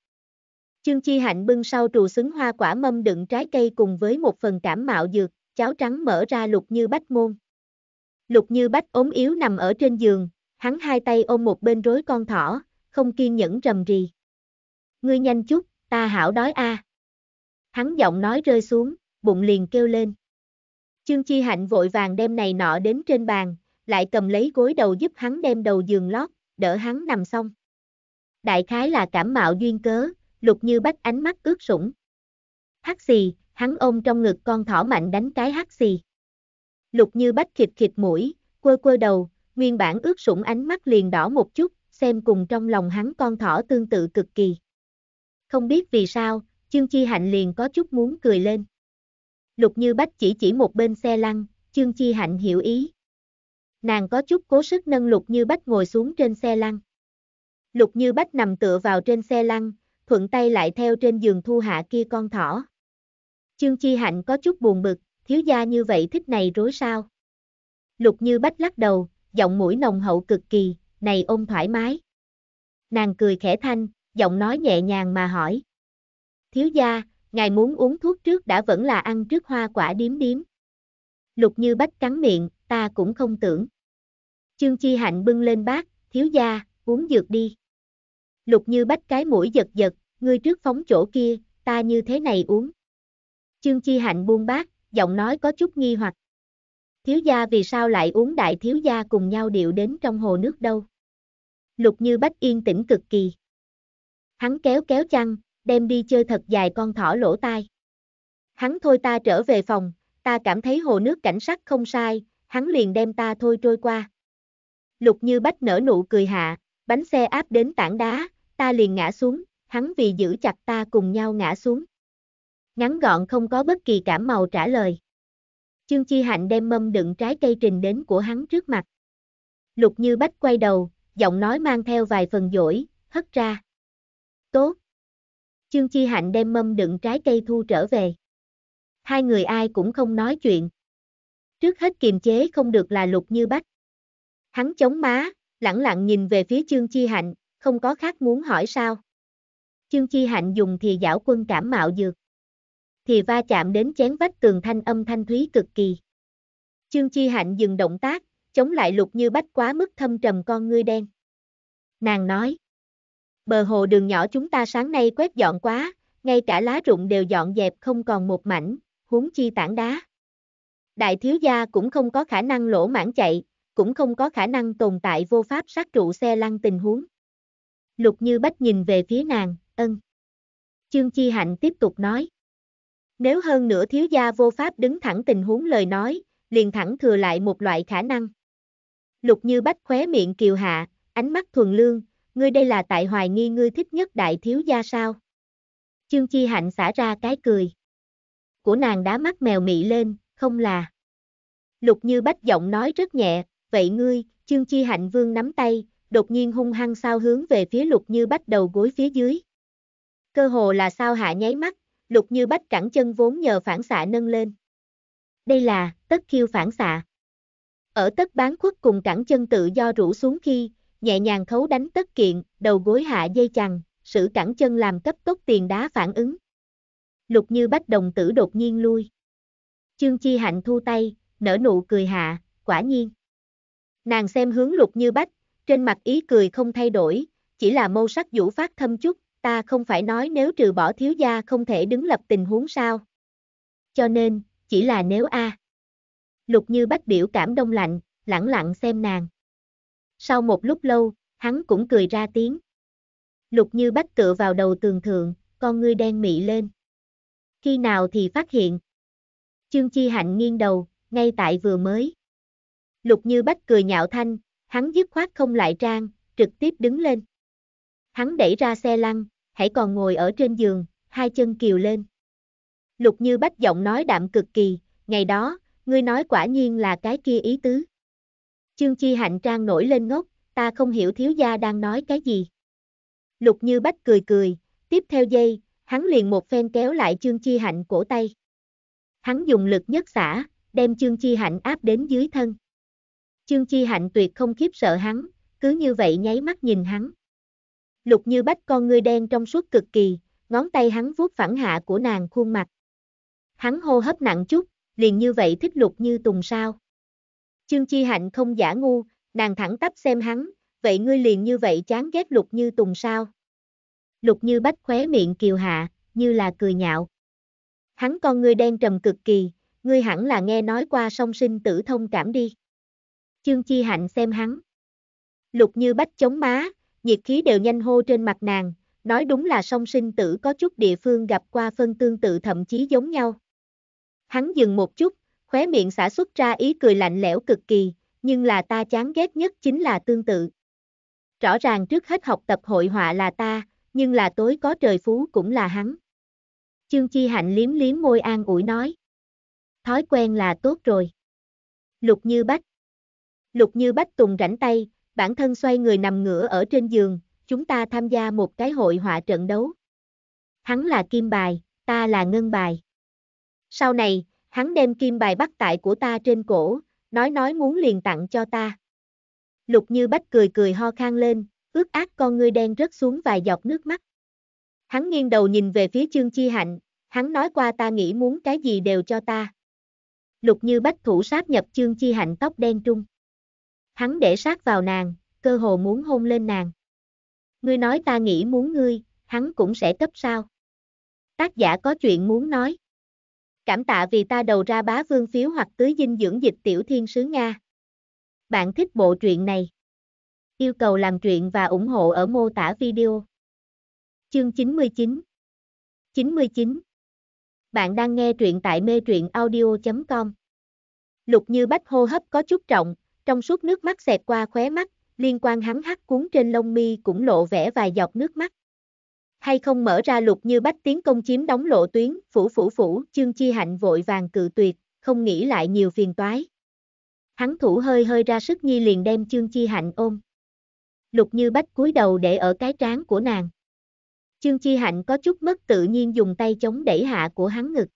Chương Chi Hạnh bưng sau trù xứng hoa quả mâm đựng trái cây cùng với một phần cảm mạo dược, cháo trắng mở ra lục như bách môn. Lục như bách ốm yếu nằm ở trên giường, hắn hai tay ôm một bên rối con thỏ, không kiên nhẫn rầm rì. Ngươi nhanh chút, ta hảo đói a. À. Hắn giọng nói rơi xuống, bụng liền kêu lên. Chương Chi Hạnh vội vàng đem này nọ đến trên bàn, lại cầm lấy gối đầu giúp hắn đem đầu giường lót, đỡ hắn nằm xong. Đại khái là cảm mạo duyên cớ, lục như bách ánh mắt ướt sũng. Hắc xì, hắn ôm trong ngực con thỏ mạnh đánh cái hắt xì. Lục như bách khịt khịt mũi, quơ quơ đầu, nguyên bản ướt sũng ánh mắt liền đỏ một chút, xem cùng trong lòng hắn con thỏ tương tự cực kỳ. Không biết vì sao, chương chi hạnh liền có chút muốn cười lên. Lục như bách chỉ chỉ một bên xe lăn, chương chi hạnh hiểu ý. Nàng có chút cố sức nâng lục như bách ngồi xuống trên xe lăn. Lục như bách nằm tựa vào trên xe lăn, thuận tay lại theo trên giường thu hạ kia con thỏ. Chương Chi Hạnh có chút buồn bực, thiếu gia như vậy thích này rối sao. Lục Như Bách lắc đầu, giọng mũi nồng hậu cực kỳ, này ôm thoải mái. Nàng cười khẽ thanh, giọng nói nhẹ nhàng mà hỏi. Thiếu gia, ngài muốn uống thuốc trước đã vẫn là ăn trước hoa quả điếm điếm. Lục Như Bách cắn miệng, ta cũng không tưởng. Chương Chi Hạnh bưng lên bát, thiếu gia, uống dược đi. Lục Như Bách cái mũi giật giật, ngươi trước phóng chỗ kia, ta như thế này uống. Chương Chi Hạnh buông bát, giọng nói có chút nghi hoặc. Thiếu gia vì sao lại uống đại thiếu gia cùng nhau điệu đến trong hồ nước đâu? Lục như bách yên tĩnh cực kỳ. Hắn kéo kéo chăn, đem đi chơi thật dài con thỏ lỗ tai. Hắn thôi ta trở về phòng, ta cảm thấy hồ nước cảnh sắc không sai, hắn liền đem ta thôi trôi qua. Lục như bách nở nụ cười hạ, bánh xe áp đến tảng đá, ta liền ngã xuống, hắn vì giữ chặt ta cùng nhau ngã xuống. Ngắn gọn không có bất kỳ cảm màu trả lời. Chương Chi Hạnh đem mâm đựng trái cây trình đến của hắn trước mặt. Lục Như Bách quay đầu, giọng nói mang theo vài phần dỗi, hất ra. Tốt. Chương Chi Hạnh đem mâm đựng trái cây thu trở về. Hai người ai cũng không nói chuyện. Trước hết kiềm chế không được là Lục Như Bách. Hắn chống má, lẳng lặng nhìn về phía Chương Chi Hạnh, không có khác muốn hỏi sao. Chương Chi Hạnh dùng thì giảo quân cảm mạo dược thì va chạm đến chén vách tường thanh âm thanh thúy cực kỳ. Chương Chi Hạnh dừng động tác, chống lại lục như bách quá mức thâm trầm con ngươi đen. Nàng nói, bờ hồ đường nhỏ chúng ta sáng nay quét dọn quá, ngay cả lá rụng đều dọn dẹp không còn một mảnh, huống chi tảng đá. Đại thiếu gia cũng không có khả năng lỗ mãn chạy, cũng không có khả năng tồn tại vô pháp sát trụ xe lăn tình huống. Lục Như Bách nhìn về phía nàng, ân. Chương Chi Hạnh tiếp tục nói. Nếu hơn nữa thiếu gia vô pháp đứng thẳng tình huống lời nói, liền thẳng thừa lại một loại khả năng. Lục như bách khóe miệng kiều hạ, ánh mắt thuần lương, ngươi đây là tại hoài nghi ngươi thích nhất đại thiếu gia sao? Chương chi hạnh xả ra cái cười. Của nàng đá mắt mèo mị lên, không là. Lục như bách giọng nói rất nhẹ, vậy ngươi, chương chi hạnh vương nắm tay, đột nhiên hung hăng sao hướng về phía lục như bách đầu gối phía dưới. Cơ hồ là sao hạ nháy mắt, lục như bách cẳng chân vốn nhờ phản xạ nâng lên. Đây là, tất khiêu phản xạ. Ở tất bán khuất cùng cẳng chân tự do rủ xuống khi, nhẹ nhàng thấu đánh tất kiện, đầu gối hạ dây chằng, sử cẳng chân làm cấp tốc tiền đá phản ứng. Lục như bách đồng tử đột nhiên lui. Chương chi hạnh thu tay, nở nụ cười hạ, quả nhiên. Nàng xem hướng lục như bách, trên mặt ý cười không thay đổi, chỉ là mâu sắc vũ phát thâm chút, ta không phải nói nếu trừ bỏ thiếu gia không thể đứng lập tình huống sao. Cho nên, chỉ là nếu a. À. Lục như bách biểu cảm đông lạnh, lẳng lặng xem nàng. Sau một lúc lâu, hắn cũng cười ra tiếng. Lục như bách tựa vào đầu tường thượng, con ngươi đen mị lên. Khi nào thì phát hiện. Chương chi hạnh nghiêng đầu, ngay tại vừa mới. Lục như bách cười nhạo thanh, hắn dứt khoát không lại trang, trực tiếp đứng lên. Hắn đẩy ra xe lăn, hãy còn ngồi ở trên giường, hai chân kiều lên. Lục Như Bách giọng nói đạm cực kỳ, ngày đó, ngươi nói quả nhiên là cái kia ý tứ. Chương Chi Hạnh Trang nổi lên ngốc, ta không hiểu thiếu gia đang nói cái gì. Lục Như Bách cười cười, tiếp theo giây, hắn liền một phen kéo lại Chương Chi Hạnh cổ tay. Hắn dùng lực nhất xả, đem Chương Chi Hạnh áp đến dưới thân. Chương Chi Hạnh tuyệt không khiếp sợ hắn, cứ như vậy nháy mắt nhìn hắn. Lục như bách con ngươi đen trong suốt cực kỳ, ngón tay hắn vuốt phẳng hạ của nàng khuôn mặt. Hắn hô hấp nặng chút, liền như vậy thích lục như tùng sao. Chương chi hạnh không giả ngu, nàng thẳng tắp xem hắn, vậy ngươi liền như vậy chán ghét lục như tùng sao. Lục như bách khóe miệng kiều hạ, như là cười nhạo. Hắn con ngươi đen trầm cực kỳ, ngươi hẳn là nghe nói qua song sinh tử thông cảm đi. Chương chi hạnh xem hắn. Lục như bách chống má, nhiệt khí đều nhanh hô trên mặt nàng, nói đúng là song sinh tử có chút địa phương gặp qua phân tương tự thậm chí giống nhau. Hắn dừng một chút, khóe miệng xả xuất ra ý cười lạnh lẽo cực kỳ, nhưng là ta chán ghét nhất chính là tương tự. Rõ ràng trước hết học tập hội họa là ta, nhưng là tối có trời phú cũng là hắn. Chương Chi Hạnh liếm liếm môi an ủi nói. Thói quen là tốt rồi. Lục Như Bách Lục Như Bách Tùng rảnh tay, bản thân xoay người nằm ngửa ở trên giường, chúng ta tham gia một cái hội họa trận đấu. Hắn là kim bài, ta là ngân bài. Sau này, hắn đem kim bài bắt tại của ta trên cổ, nói nói muốn liền tặng cho ta. Lục như bách cười cười ho khan lên, ướt át con ngươi đen rớt xuống vài giọt nước mắt. Hắn nghiêng đầu nhìn về phía chương chi hạnh, hắn nói qua ta nghĩ muốn cái gì đều cho ta. Lục như bách thủ sáp nhập chương chi hạnh tóc đen trung hắn để sát vào nàng, cơ hồ muốn hôn lên nàng. Ngươi nói ta nghĩ muốn ngươi, hắn cũng sẽ cấp sao. Tác giả có chuyện muốn nói. Cảm tạ vì ta đầu ra bá vương phiếu hoặc tưới dinh dưỡng dịch tiểu thiên sứ Nga. Bạn thích bộ truyện này? Yêu cầu làm truyện và ủng hộ ở mô tả video. Chương 99 99 Bạn đang nghe truyện tại mê truyện audio.com Lục như bách hô hấp có chút trọng, trong suốt nước mắt xẹt qua khóe mắt, liên quan hắn hắt cuốn trên lông mi cũng lộ vẻ vài giọt nước mắt. Hay không mở ra lục như bách tiến công chiếm đóng lộ tuyến, phủ phủ phủ, chương chi hạnh vội vàng cự tuyệt, không nghĩ lại nhiều phiền toái. Hắn thủ hơi hơi ra sức nhi liền đem chương chi hạnh ôm. Lục như bách cúi đầu để ở cái trán của nàng. Chương chi hạnh có chút mất tự nhiên dùng tay chống đẩy hạ của hắn ngực.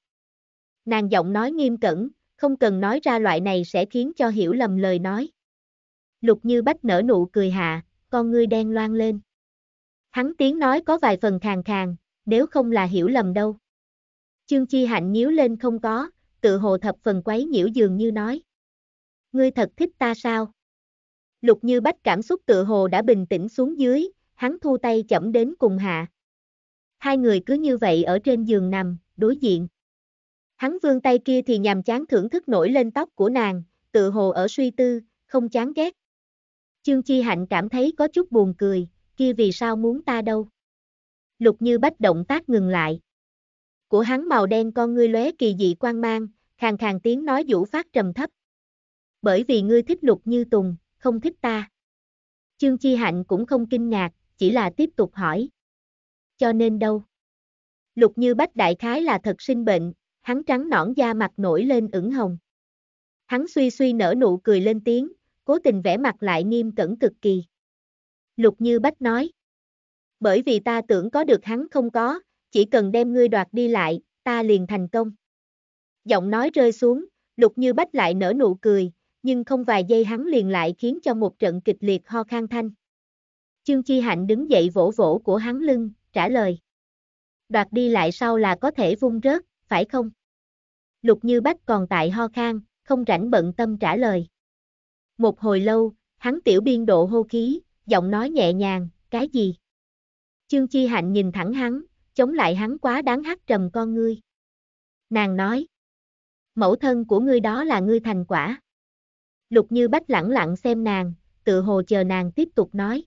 Nàng giọng nói nghiêm cẩn, không cần nói ra loại này sẽ khiến cho hiểu lầm lời nói. Lục Như Bách nở nụ cười hạ, con ngươi đen loan lên. Hắn tiếng nói có vài phần khàn khàn, nếu không là hiểu lầm đâu. Chương Chi Hạnh nhíu lên không có, tự hồ thập phần quấy nhiễu dường như nói. Ngươi thật thích ta sao? Lục Như Bách cảm xúc tự hồ đã bình tĩnh xuống dưới, hắn thu tay chậm đến cùng hạ. Hai người cứ như vậy ở trên giường nằm, đối diện. Hắn vương tay kia thì nhàm chán thưởng thức nổi lên tóc của nàng, tự hồ ở suy tư, không chán ghét. Chương Chi Hạnh cảm thấy có chút buồn cười, kia vì sao muốn ta đâu. Lục Như Bách động tác ngừng lại. Của hắn màu đen con ngươi lóe kỳ dị quan mang, khàn khàn tiếng nói vũ phát trầm thấp. Bởi vì ngươi thích Lục Như Tùng, không thích ta. Chương Chi Hạnh cũng không kinh ngạc, chỉ là tiếp tục hỏi. Cho nên đâu? Lục Như Bách đại khái là thật sinh bệnh, hắn trắng nõn da mặt nổi lên ửng hồng. Hắn suy suy nở nụ cười lên tiếng, cố tình vẽ mặt lại nghiêm cẩn cực kỳ. Lục Như Bách nói, bởi vì ta tưởng có được hắn không có, chỉ cần đem ngươi đoạt đi lại, ta liền thành công. Giọng nói rơi xuống, Lục Như Bách lại nở nụ cười, nhưng không vài giây hắn liền lại khiến cho một trận kịch liệt ho khan thanh. Chương Chi Hạnh đứng dậy vỗ vỗ của hắn lưng, trả lời. Đoạt đi lại sau là có thể vung rớt, phải không? Lục Như Bách còn tại ho khang, không rảnh bận tâm trả lời. Một hồi lâu, hắn tiểu biên độ hô khí, giọng nói nhẹ nhàng, cái gì? Chương Chi Hạnh nhìn thẳng hắn, chống lại hắn quá đáng hát trầm con ngươi. Nàng nói, mẫu thân của ngươi đó là ngươi thành quả. Lục Như Bách lẳng lặng xem nàng, tự hồ chờ nàng tiếp tục nói.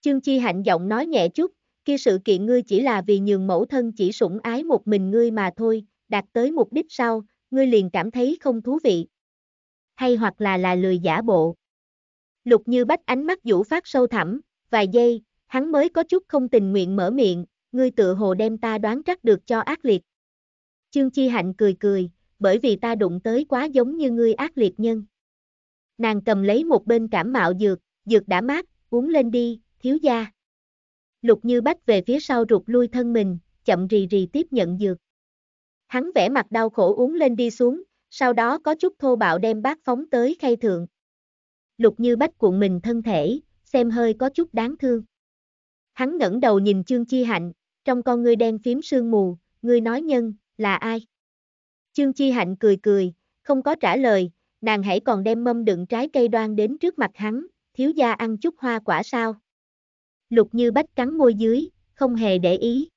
Chương Chi Hạnh giọng nói nhẹ chút, kia sự kiện ngươi chỉ là vì nhường mẫu thân chỉ sủng ái một mình ngươi mà thôi, đạt tới mục đích sau, ngươi liền cảm thấy không thú vị. Hay hoặc là là lười giả bộ. Lục như bách ánh mắt vũ phát sâu thẳm, vài giây, hắn mới có chút không tình nguyện mở miệng, ngươi tự hồ đem ta đoán trắc được cho ác liệt. Chương Chi Hạnh cười cười, bởi vì ta đụng tới quá giống như ngươi ác liệt nhân. Nàng cầm lấy một bên cảm mạo dược, dược đã mát, uống lên đi, thiếu gia. Lục Như Bách về phía sau rụt lui thân mình, chậm rì rì tiếp nhận dược. Hắn vẽ mặt đau khổ uống lên đi xuống, sau đó có chút thô bạo đem bát phóng tới khay thượng. Lục Như Bách cuộn mình thân thể, xem hơi có chút đáng thương. Hắn ngẩng đầu nhìn Chương Chi Hạnh, trong con ngươi đen phím sương mù, ngươi nói nhân, là ai? Chương Chi Hạnh cười cười, không có trả lời, nàng hãy còn đem mâm đựng trái cây đoan đến trước mặt hắn, thiếu gia ăn chút hoa quả sao? lục như bách cắn môi dưới, không hề để ý.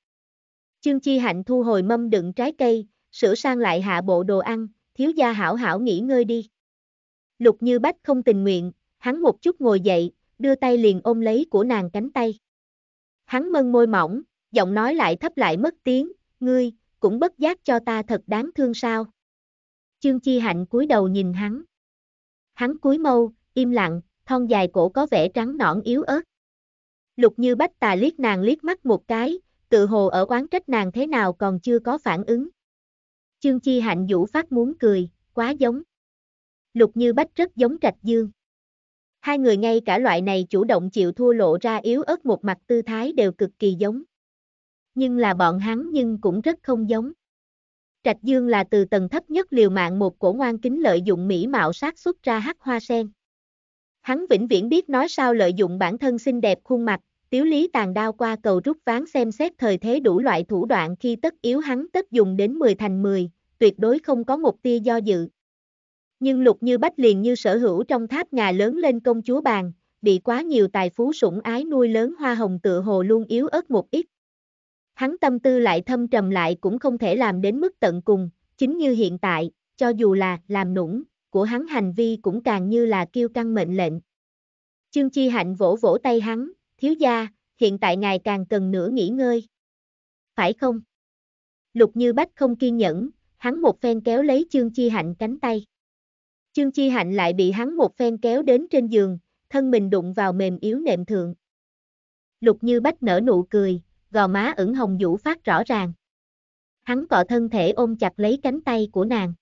Chương Chi Hạnh thu hồi mâm đựng trái cây, sửa sang lại hạ bộ đồ ăn, thiếu gia hảo hảo nghỉ ngơi đi. Lục như bách không tình nguyện, hắn một chút ngồi dậy, đưa tay liền ôm lấy của nàng cánh tay. Hắn mân môi mỏng, giọng nói lại thấp lại mất tiếng, ngươi, cũng bất giác cho ta thật đáng thương sao. Chương Chi Hạnh cúi đầu nhìn hắn. Hắn cúi mâu, im lặng, thon dài cổ có vẻ trắng nõn yếu ớt. Lục Như Bách tà liếc nàng liếc mắt một cái, tự hồ ở quán trách nàng thế nào còn chưa có phản ứng. Chương Chi Hạnh vũ phát muốn cười, quá giống. Lục Như Bách rất giống Trạch Dương. Hai người ngay cả loại này chủ động chịu thua lộ ra yếu ớt một mặt tư thái đều cực kỳ giống. Nhưng là bọn hắn nhưng cũng rất không giống. Trạch Dương là từ tầng thấp nhất liều mạng một cổ ngoan kính lợi dụng mỹ mạo sát xuất ra hắc hoa sen. Hắn vĩnh viễn biết nói sao lợi dụng bản thân xinh đẹp khuôn mặt, tiếu lý tàn đao qua cầu rút ván xem xét thời thế đủ loại thủ đoạn khi tất yếu hắn tất dùng đến 10 thành 10, tuyệt đối không có một tia do dự. Nhưng lục như bách liền như sở hữu trong tháp ngà lớn lên công chúa bàn, bị quá nhiều tài phú sủng ái nuôi lớn hoa hồng tựa hồ luôn yếu ớt một ít. Hắn tâm tư lại thâm trầm lại cũng không thể làm đến mức tận cùng, chính như hiện tại, cho dù là làm nũng, của hắn hành vi cũng càng như là kêu căng mệnh lệnh. Chương Chi Hạnh vỗ vỗ tay hắn, thiếu gia, hiện tại ngài càng cần nửa nghỉ ngơi. Phải không? Lục Như Bách không kiên nhẫn, hắn một phen kéo lấy Chương Chi Hạnh cánh tay. Chương Chi Hạnh lại bị hắn một phen kéo đến trên giường, thân mình đụng vào mềm yếu nệm thượng. Lục Như Bách nở nụ cười, gò má ửng hồng vũ phát rõ ràng. Hắn cọ thân thể ôm chặt lấy cánh tay của nàng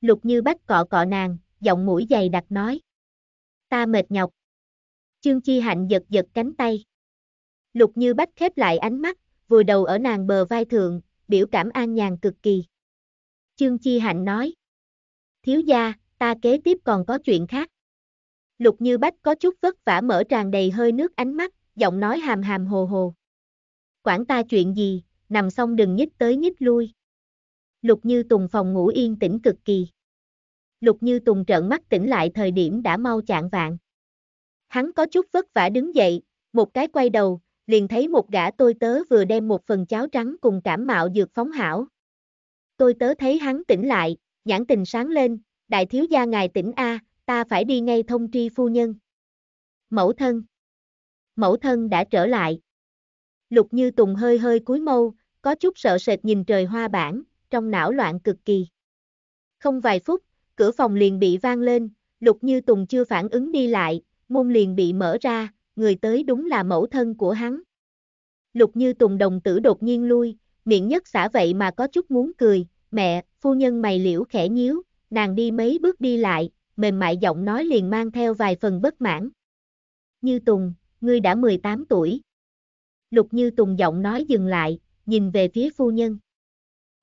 lục như bách cọ cọ nàng, giọng mũi dày đặc nói. Ta mệt nhọc. Chương chi hạnh giật giật cánh tay. Lục như bách khép lại ánh mắt, vùi đầu ở nàng bờ vai thượng, biểu cảm an nhàn cực kỳ. Chương chi hạnh nói. Thiếu gia, ta kế tiếp còn có chuyện khác. Lục như bách có chút vất vả mở tràn đầy hơi nước ánh mắt, giọng nói hàm hàm hồ hồ. Quản ta chuyện gì, nằm xong đừng nhích tới nhích lui. Lục Như Tùng phòng ngủ yên tĩnh cực kỳ. Lục Như Tùng trợn mắt tỉnh lại thời điểm đã mau chạng vạn. Hắn có chút vất vả đứng dậy, một cái quay đầu, liền thấy một gã tôi tớ vừa đem một phần cháo trắng cùng cảm mạo dược phóng hảo. Tôi tớ thấy hắn tỉnh lại, nhãn tình sáng lên, đại thiếu gia ngài tỉnh A, ta phải đi ngay thông tri phu nhân. Mẫu thân Mẫu thân đã trở lại. Lục Như Tùng hơi hơi cúi mâu, có chút sợ sệt nhìn trời hoa bản, trong não loạn cực kỳ. Không vài phút, cửa phòng liền bị vang lên, Lục Như Tùng chưa phản ứng đi lại, môn liền bị mở ra, người tới đúng là mẫu thân của hắn. Lục Như Tùng đồng tử đột nhiên lui, miệng nhất xả vậy mà có chút muốn cười, mẹ, phu nhân mày liễu khẽ nhíu, nàng đi mấy bước đi lại, mềm mại giọng nói liền mang theo vài phần bất mãn. Như Tùng, ngươi đã 18 tuổi. Lục Như Tùng giọng nói dừng lại, nhìn về phía phu nhân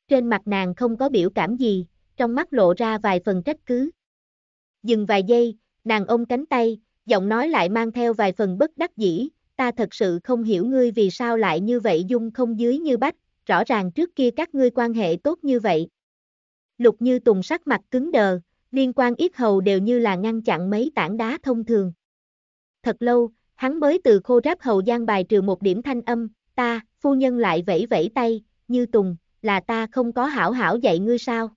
trên mặt nàng không có biểu cảm gì, trong mắt lộ ra vài phần trách cứ. Dừng vài giây, nàng ôm cánh tay, giọng nói lại mang theo vài phần bất đắc dĩ, ta thật sự không hiểu ngươi vì sao lại như vậy dung không dưới như bách, rõ ràng trước kia các ngươi quan hệ tốt như vậy. Lục như tùng sắc mặt cứng đờ, liên quan ít hầu đều như là ngăn chặn mấy tảng đá thông thường. Thật lâu, hắn mới từ khô ráp hầu gian bài trừ một điểm thanh âm, ta, phu nhân lại vẫy vẫy tay, như tùng, là ta không có hảo hảo dạy ngươi sao?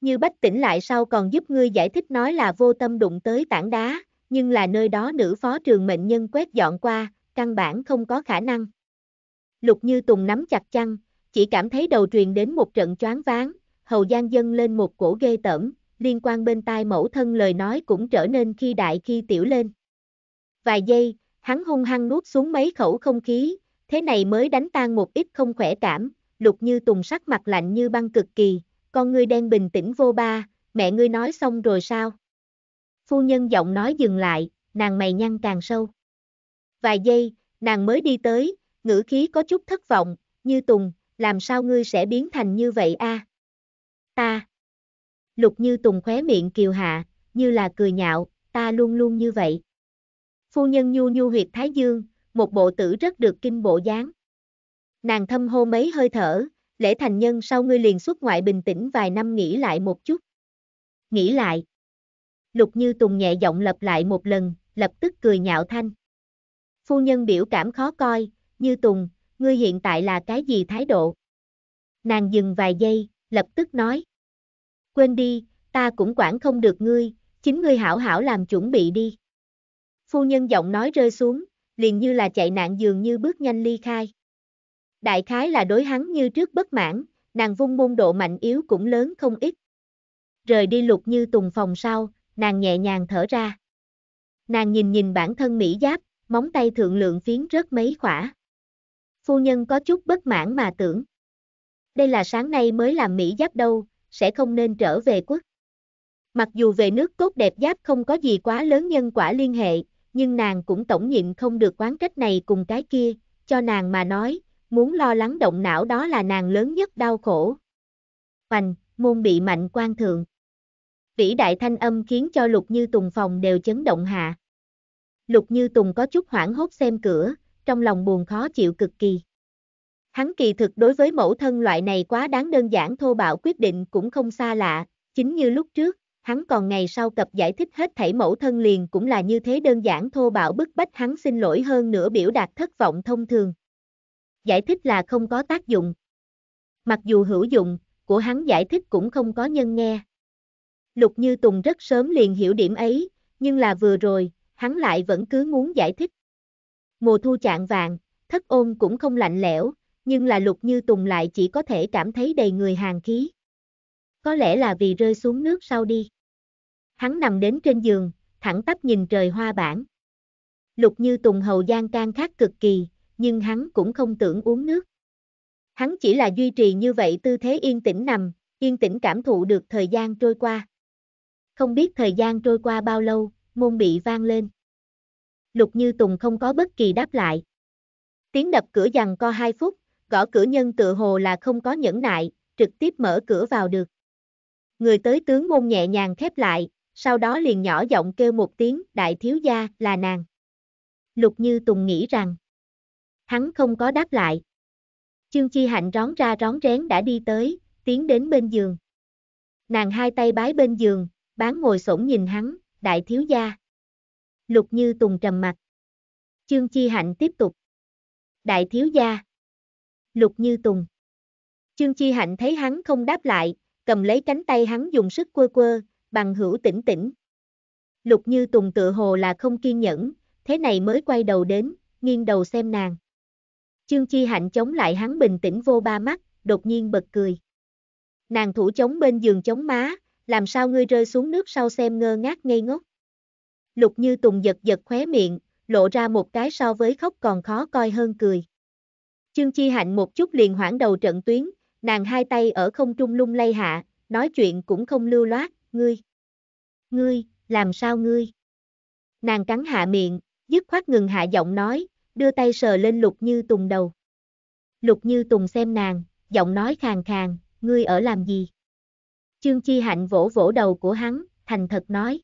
Như bách tỉnh lại sau còn giúp ngươi giải thích nói là vô tâm đụng tới tảng đá, nhưng là nơi đó nữ phó trường mệnh nhân quét dọn qua, căn bản không có khả năng. Lục Như Tùng nắm chặt chăn, chỉ cảm thấy đầu truyền đến một trận choáng váng, hầu gian dâng lên một cổ ghê tởm, liên quan bên tai mẫu thân lời nói cũng trở nên khi đại khi tiểu lên. Vài giây, hắn hung hăng nuốt xuống mấy khẩu không khí, thế này mới đánh tan một ít không khỏe cảm, lục như tùng sắc mặt lạnh như băng cực kỳ, con ngươi đen bình tĩnh vô ba, mẹ ngươi nói xong rồi sao? Phu nhân giọng nói dừng lại, nàng mày nhăn càng sâu. Vài giây, nàng mới đi tới, ngữ khí có chút thất vọng, như tùng, làm sao ngươi sẽ biến thành như vậy a? Ta. Lục như tùng khóe miệng kiều hạ, như là cười nhạo, ta luôn luôn như vậy. Phu nhân nhu nhu huyệt thái dương, một bộ tử rất được kinh bộ dáng. Nàng thâm hô mấy hơi thở, lễ thành nhân sau ngươi liền xuất ngoại bình tĩnh vài năm nghĩ lại một chút. Nghĩ lại. Lục Như Tùng nhẹ giọng lặp lại một lần, lập tức cười nhạo thanh. Phu nhân biểu cảm khó coi, Như Tùng, ngươi hiện tại là cái gì thái độ? Nàng dừng vài giây, lập tức nói. Quên đi, ta cũng quản không được ngươi, chính ngươi hảo hảo làm chuẩn bị đi. Phu nhân giọng nói rơi xuống, liền như là chạy nạn dường như bước nhanh ly khai. Đại khái là đối hắn như trước bất mãn, nàng vung môn độ mạnh yếu cũng lớn không ít. Rời đi lục như tùng phòng sau, nàng nhẹ nhàng thở ra. Nàng nhìn nhìn bản thân Mỹ Giáp, móng tay thượng lượng phiến rớt mấy khỏa. Phu nhân có chút bất mãn mà tưởng. Đây là sáng nay mới làm Mỹ Giáp đâu, sẽ không nên trở về quốc. Mặc dù về nước cốt đẹp giáp không có gì quá lớn nhân quả liên hệ, nhưng nàng cũng tổng nhịn không được quán trách này cùng cái kia, cho nàng mà nói, muốn lo lắng động não đó là nàng lớn nhất đau khổ. Hoành, môn bị mạnh quan thượng. Vĩ đại thanh âm khiến cho lục như tùng phòng đều chấn động hạ. Lục như tùng có chút hoảng hốt xem cửa, trong lòng buồn khó chịu cực kỳ. Hắn kỳ thực đối với mẫu thân loại này quá đáng đơn giản thô bạo quyết định cũng không xa lạ, chính như lúc trước, hắn còn ngày sau cập giải thích hết thảy mẫu thân liền cũng là như thế đơn giản thô bạo bức bách hắn xin lỗi hơn nữa biểu đạt thất vọng thông thường giải thích là không có tác dụng. Mặc dù hữu dụng, của hắn giải thích cũng không có nhân nghe. Lục Như Tùng rất sớm liền hiểu điểm ấy, nhưng là vừa rồi, hắn lại vẫn cứ muốn giải thích. Mùa thu trạng vàng, thất ôn cũng không lạnh lẽo, nhưng là Lục Như Tùng lại chỉ có thể cảm thấy đầy người hàng khí. Có lẽ là vì rơi xuống nước sau đi. Hắn nằm đến trên giường, thẳng tắp nhìn trời hoa bản. Lục Như Tùng hầu gian can khác cực kỳ, nhưng hắn cũng không tưởng uống nước. Hắn chỉ là duy trì như vậy tư thế yên tĩnh nằm, yên tĩnh cảm thụ được thời gian trôi qua. Không biết thời gian trôi qua bao lâu, môn bị vang lên. Lục Như Tùng không có bất kỳ đáp lại. Tiếng đập cửa dằn co 2 phút, gõ cửa nhân tự hồ là không có nhẫn nại, trực tiếp mở cửa vào được. Người tới tướng môn nhẹ nhàng khép lại, sau đó liền nhỏ giọng kêu một tiếng đại thiếu gia là nàng. Lục Như Tùng nghĩ rằng, hắn không có đáp lại. Chương Chi Hạnh rón ra rón rén đã đi tới, tiến đến bên giường. Nàng hai tay bái bên giường, bán ngồi sổng nhìn hắn, đại thiếu gia. Lục Như Tùng trầm mặt. Chương Chi Hạnh tiếp tục. Đại thiếu gia. Lục Như Tùng. Chương Chi Hạnh thấy hắn không đáp lại, cầm lấy cánh tay hắn dùng sức quơ quơ, bằng hữu tỉnh tỉnh. Lục Như Tùng tự hồ là không kiên nhẫn, thế này mới quay đầu đến, nghiêng đầu xem nàng. Chương Chi Hạnh chống lại hắn bình tĩnh vô ba mắt, đột nhiên bật cười. Nàng thủ chống bên giường chống má, làm sao ngươi rơi xuống nước sau xem ngơ ngác ngây ngốc. Lục Như Tùng giật giật khóe miệng, lộ ra một cái so với khóc còn khó coi hơn cười. Chương Chi Hạnh một chút liền hoảng đầu trận tuyến, nàng hai tay ở không trung lung lay hạ, nói chuyện cũng không lưu loát, ngươi. Ngươi, làm sao ngươi? Nàng cắn hạ miệng, dứt khoát ngừng hạ giọng nói, đưa tay sờ lên Lục Như Tùng đầu. Lục Như Tùng xem nàng, giọng nói khàn khàn, ngươi ở làm gì? Chương Chi Hạnh vỗ vỗ đầu của hắn, thành thật nói.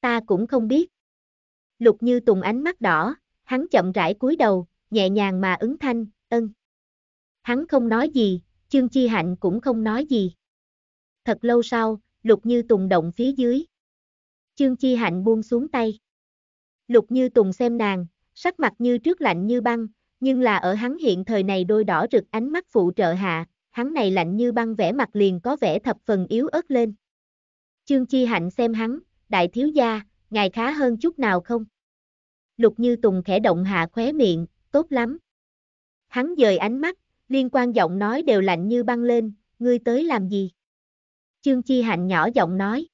Ta cũng không biết. Lục Như Tùng ánh mắt đỏ, hắn chậm rãi cúi đầu, nhẹ nhàng mà ứng thanh, ân. Hắn không nói gì, Chương Chi Hạnh cũng không nói gì. Thật lâu sau, Lục Như Tùng động phía dưới. Chương Chi Hạnh buông xuống tay. Lục Như Tùng xem nàng, sắc mặt như trước lạnh như băng, nhưng là ở hắn hiện thời này đôi đỏ rực ánh mắt phụ trợ hạ, hắn này lạnh như băng vẻ mặt liền có vẻ thập phần yếu ớt lên. Chương Chi Hạnh xem hắn, đại thiếu gia, ngài khá hơn chút nào không? Lục Như Tùng khẽ động hạ khóe miệng, tốt lắm. Hắn dời ánh mắt, liên quan giọng nói đều lạnh như băng lên, ngươi tới làm gì? Chương Chi Hạnh nhỏ giọng nói.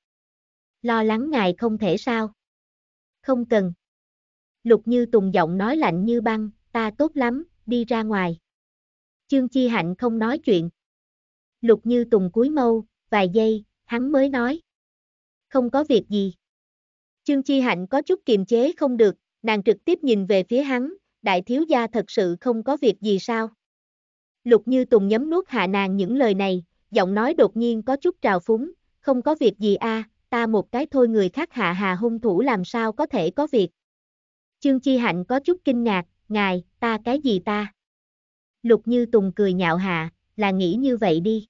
Lo lắng ngài không thể sao? Không cần. Lục Như Tùng giọng nói lạnh như băng, ta tốt lắm, đi ra ngoài. Chương Chi Hạnh không nói chuyện. Lục Như Tùng cúi mâu, vài giây, hắn mới nói. Không có việc gì. Chương Chi Hạnh có chút kiềm chế không được, nàng trực tiếp nhìn về phía hắn, đại thiếu gia thật sự không có việc gì sao. Lục Như Tùng nhấm nuốt hạ nàng những lời này, giọng nói đột nhiên có chút trào phúng, không có việc gì a, ta một cái thôi người khác hạ hà hung thủ làm sao có thể có việc. Chương Chi Hạnh có chút kinh ngạc, ngài, ta cái gì ta? Lục Như Tùng cười nhạo hạ, là nghĩ như vậy đi.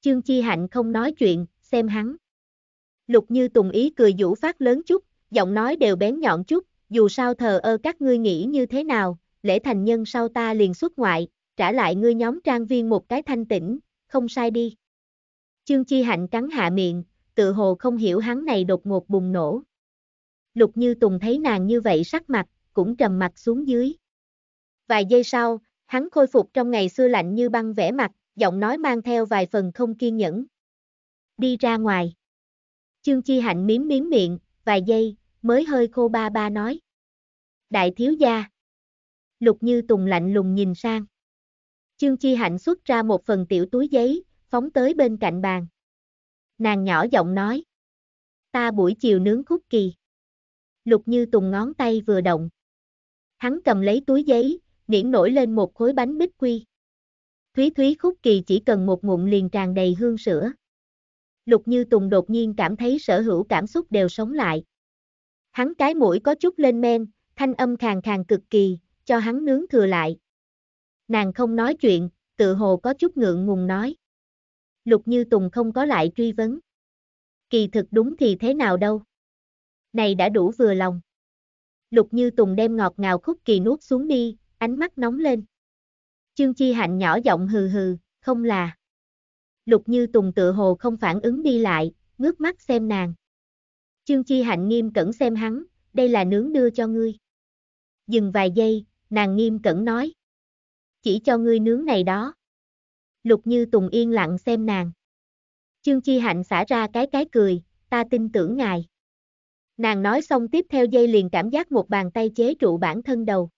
Chương Chi Hạnh không nói chuyện, xem hắn. Lục Như Tùng ý cười vũ phát lớn chút, giọng nói đều bén nhọn chút, dù sao thờ ơ các ngươi nghĩ như thế nào, lễ thành nhân sau ta liền xuất ngoại, trả lại ngươi nhóm trang viên một cái thanh tĩnh, không sai đi. Chương Chi Hạnh cắn hạ miệng, tự hồ không hiểu hắn này đột ngột bùng nổ. Lục Như Tùng thấy nàng như vậy sắc mặt, cũng trầm mặt xuống dưới. Vài giây sau, hắn khôi phục trong ngày xưa lạnh như băng vẻ mặt, giọng nói mang theo vài phần không kiên nhẫn. Đi ra ngoài. Chương Chi Hạnh miếm miếm miệng, vài giây, mới hơi khô ba ba nói. Đại thiếu gia. Lục Như Tùng lạnh lùng nhìn sang. Chương Chi Hạnh xuất ra một phần tiểu túi giấy, phóng tới bên cạnh bàn. Nàng nhỏ giọng nói. Ta buổi chiều nướng khúc kỳ. Lục Như Tùng ngón tay vừa động. Hắn cầm lấy túi giấy, niễn nổi lên một khối bánh bích quy. Thúy Thúy Khúc Kỳ chỉ cần một ngụm liền tràn đầy hương sữa. Lục Như Tùng đột nhiên cảm thấy sở hữu cảm xúc đều sống lại. Hắn cái mũi có chút lên men, thanh âm khàn khàn cực kỳ, cho hắn nướng thừa lại. Nàng không nói chuyện, tự hồ có chút ngượng ngùng nói. Lục Như Tùng không có lại truy vấn. Kỳ thực đúng thì thế nào đâu này đã đủ vừa lòng. Lục Như Tùng đem ngọt ngào khúc kỳ nuốt xuống đi, ánh mắt nóng lên. Chương Chi Hạnh nhỏ giọng hừ hừ, không là. Lục Như Tùng tự hồ không phản ứng đi lại, ngước mắt xem nàng. Chương Chi Hạnh nghiêm cẩn xem hắn, đây là nướng đưa cho ngươi. Dừng vài giây, nàng nghiêm cẩn nói. Chỉ cho ngươi nướng này đó. Lục Như Tùng yên lặng xem nàng. Chương Chi Hạnh xả ra cái cái cười, ta tin tưởng ngài. Nàng nói xong tiếp theo dây liền cảm giác một bàn tay chế trụ bản thân đầu.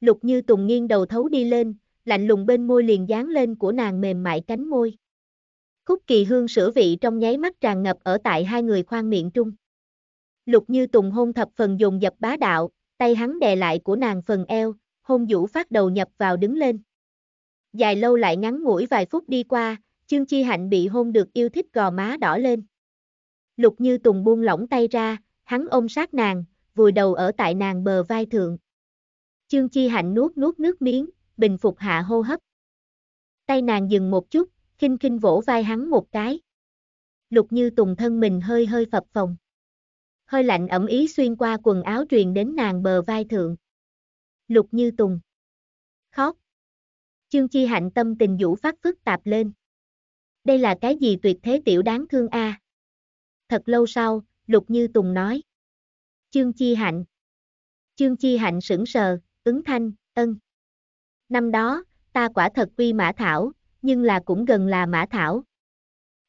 Lục như tùng nghiêng đầu thấu đi lên, lạnh lùng bên môi liền dán lên của nàng mềm mại cánh môi. Khúc kỳ hương sữa vị trong nháy mắt tràn ngập ở tại hai người khoan miệng trung. Lục như tùng hôn thập phần dùng dập bá đạo, tay hắn đè lại của nàng phần eo, hôn vũ phát đầu nhập vào đứng lên. Dài lâu lại ngắn ngủi vài phút đi qua, chương chi hạnh bị hôn được yêu thích gò má đỏ lên. Lục như tùng buông lỏng tay ra, hắn ôm sát nàng, vùi đầu ở tại nàng bờ vai thượng. Chương Chi Hạnh nuốt nuốt nước miếng, bình phục hạ hô hấp. Tay nàng dừng một chút, khinh khinh vỗ vai hắn một cái. Lục Như Tùng thân mình hơi hơi phập phồng. Hơi lạnh ẩm ý xuyên qua quần áo truyền đến nàng bờ vai thượng. Lục Như Tùng. Khóc. Chương Chi Hạnh tâm tình vũ phát phức tạp lên. Đây là cái gì tuyệt thế tiểu đáng thương a. À? Thật lâu sau, Lục Như Tùng nói. Chương Chi Hạnh Chương Chi Hạnh sững sờ, ứng thanh, ân. Năm đó, ta quả thật uy Mã Thảo, nhưng là cũng gần là Mã Thảo.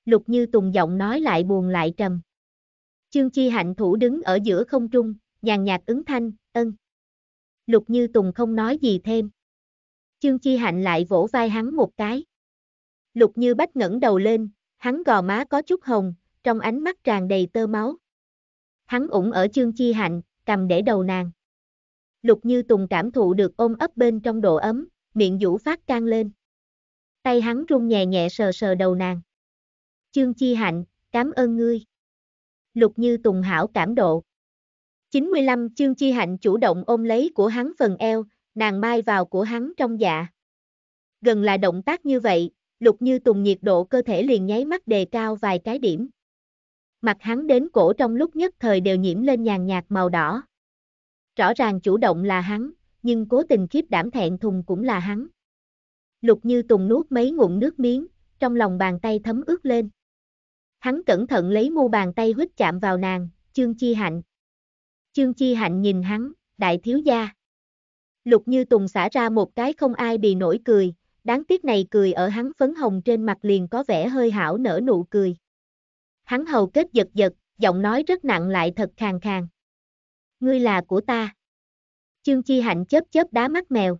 Lục Như Tùng giọng nói lại buồn lại trầm. Chương Chi Hạnh thủ đứng ở giữa không trung, nhàn nhạt ứng thanh, ân. Lục Như Tùng không nói gì thêm. Chương Chi Hạnh lại vỗ vai hắn một cái. Lục Như Bách ngẩng đầu lên, hắn gò má có chút hồng, trong ánh mắt tràn đầy tơ máu hắn ủng ở chương chi hạnh, cầm để đầu nàng. Lục Như Tùng cảm thụ được ôm ấp bên trong độ ấm, miệng vũ phát can lên. Tay hắn run nhẹ nhẹ sờ sờ đầu nàng. Chương chi hạnh, cảm ơn ngươi. Lục Như Tùng hảo cảm độ. 95 Chương chi hạnh chủ động ôm lấy của hắn phần eo, nàng mai vào của hắn trong dạ. Gần là động tác như vậy, Lục Như Tùng nhiệt độ cơ thể liền nháy mắt đề cao vài cái điểm. Mặt hắn đến cổ trong lúc nhất thời đều nhiễm lên nhàn nhạt màu đỏ. Rõ ràng chủ động là hắn, nhưng cố tình khiếp đảm thẹn thùng cũng là hắn. Lục Như Tùng nuốt mấy ngụm nước miếng, trong lòng bàn tay thấm ướt lên. Hắn cẩn thận lấy mu bàn tay huýt chạm vào nàng, Chương Chi Hạnh. Chương Chi Hạnh nhìn hắn, đại thiếu gia. Lục Như Tùng xả ra một cái không ai bị nổi cười, đáng tiếc này cười ở hắn phấn hồng trên mặt liền có vẻ hơi hảo nở nụ cười hắn hầu kết giật giật, giọng nói rất nặng lại thật khàn khàn. Ngươi là của ta. Chương Chi Hạnh chớp chớp đá mắt mèo.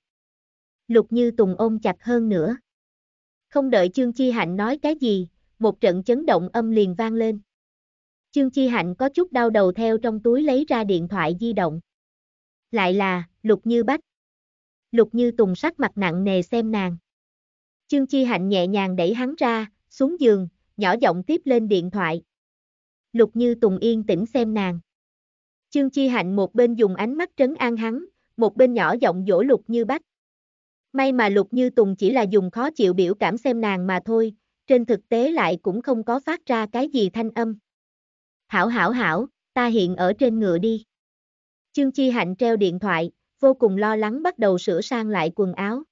Lục Như Tùng ôm chặt hơn nữa. Không đợi Chương Chi Hạnh nói cái gì, một trận chấn động âm liền vang lên. Chương Chi Hạnh có chút đau đầu theo trong túi lấy ra điện thoại di động. Lại là, Lục Như Bách. Lục Như Tùng sắc mặt nặng nề xem nàng. Chương Chi Hạnh nhẹ nhàng đẩy hắn ra, xuống giường, nhỏ giọng tiếp lên điện thoại. Lục Như Tùng yên tĩnh xem nàng. Chương Chi Hạnh một bên dùng ánh mắt trấn an hắn, một bên nhỏ giọng dỗ Lục Như Bách. May mà Lục Như Tùng chỉ là dùng khó chịu biểu cảm xem nàng mà thôi, trên thực tế lại cũng không có phát ra cái gì thanh âm. Hảo hảo hảo, ta hiện ở trên ngựa đi. Chương Chi Hạnh treo điện thoại, vô cùng lo lắng bắt đầu sửa sang lại quần áo.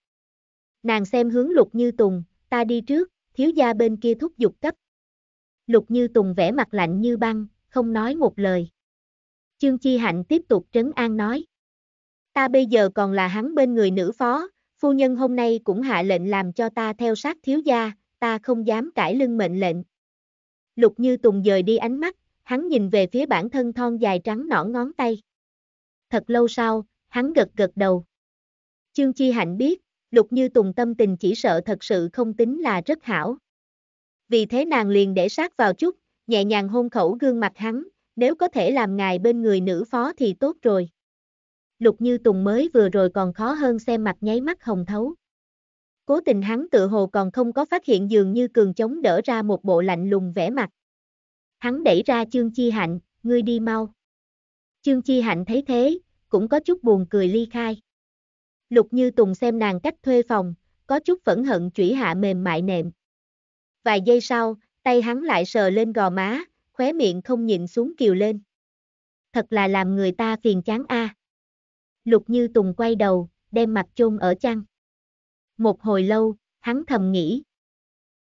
Nàng xem hướng Lục Như Tùng, ta đi trước, thiếu gia bên kia thúc giục cấp. Lục Như Tùng vẽ mặt lạnh như băng, không nói một lời. Chương Chi Hạnh tiếp tục trấn an nói. Ta bây giờ còn là hắn bên người nữ phó, phu nhân hôm nay cũng hạ lệnh làm cho ta theo sát thiếu gia, ta không dám cãi lưng mệnh lệnh. Lục Như Tùng dời đi ánh mắt, hắn nhìn về phía bản thân thon dài trắng nõn ngón tay. Thật lâu sau, hắn gật gật đầu. Chương Chi Hạnh biết, lục như tùng tâm tình chỉ sợ thật sự không tính là rất hảo. Vì thế nàng liền để sát vào chút, nhẹ nhàng hôn khẩu gương mặt hắn, nếu có thể làm ngài bên người nữ phó thì tốt rồi. Lục Như Tùng mới vừa rồi còn khó hơn xem mặt nháy mắt hồng thấu. Cố tình hắn tự hồ còn không có phát hiện dường như cường chống đỡ ra một bộ lạnh lùng vẻ mặt. Hắn đẩy ra chương chi hạnh, ngươi đi mau. Chương chi hạnh thấy thế, cũng có chút buồn cười ly khai. Lục Như Tùng xem nàng cách thuê phòng, có chút phẫn hận chủy hạ mềm mại nệm. Vài giây sau, tay hắn lại sờ lên gò má, khóe miệng không nhịn xuống kiều lên. Thật là làm người ta phiền chán a. À. Lục Như Tùng quay đầu, đem mặt chôn ở chăn. Một hồi lâu, hắn thầm nghĩ.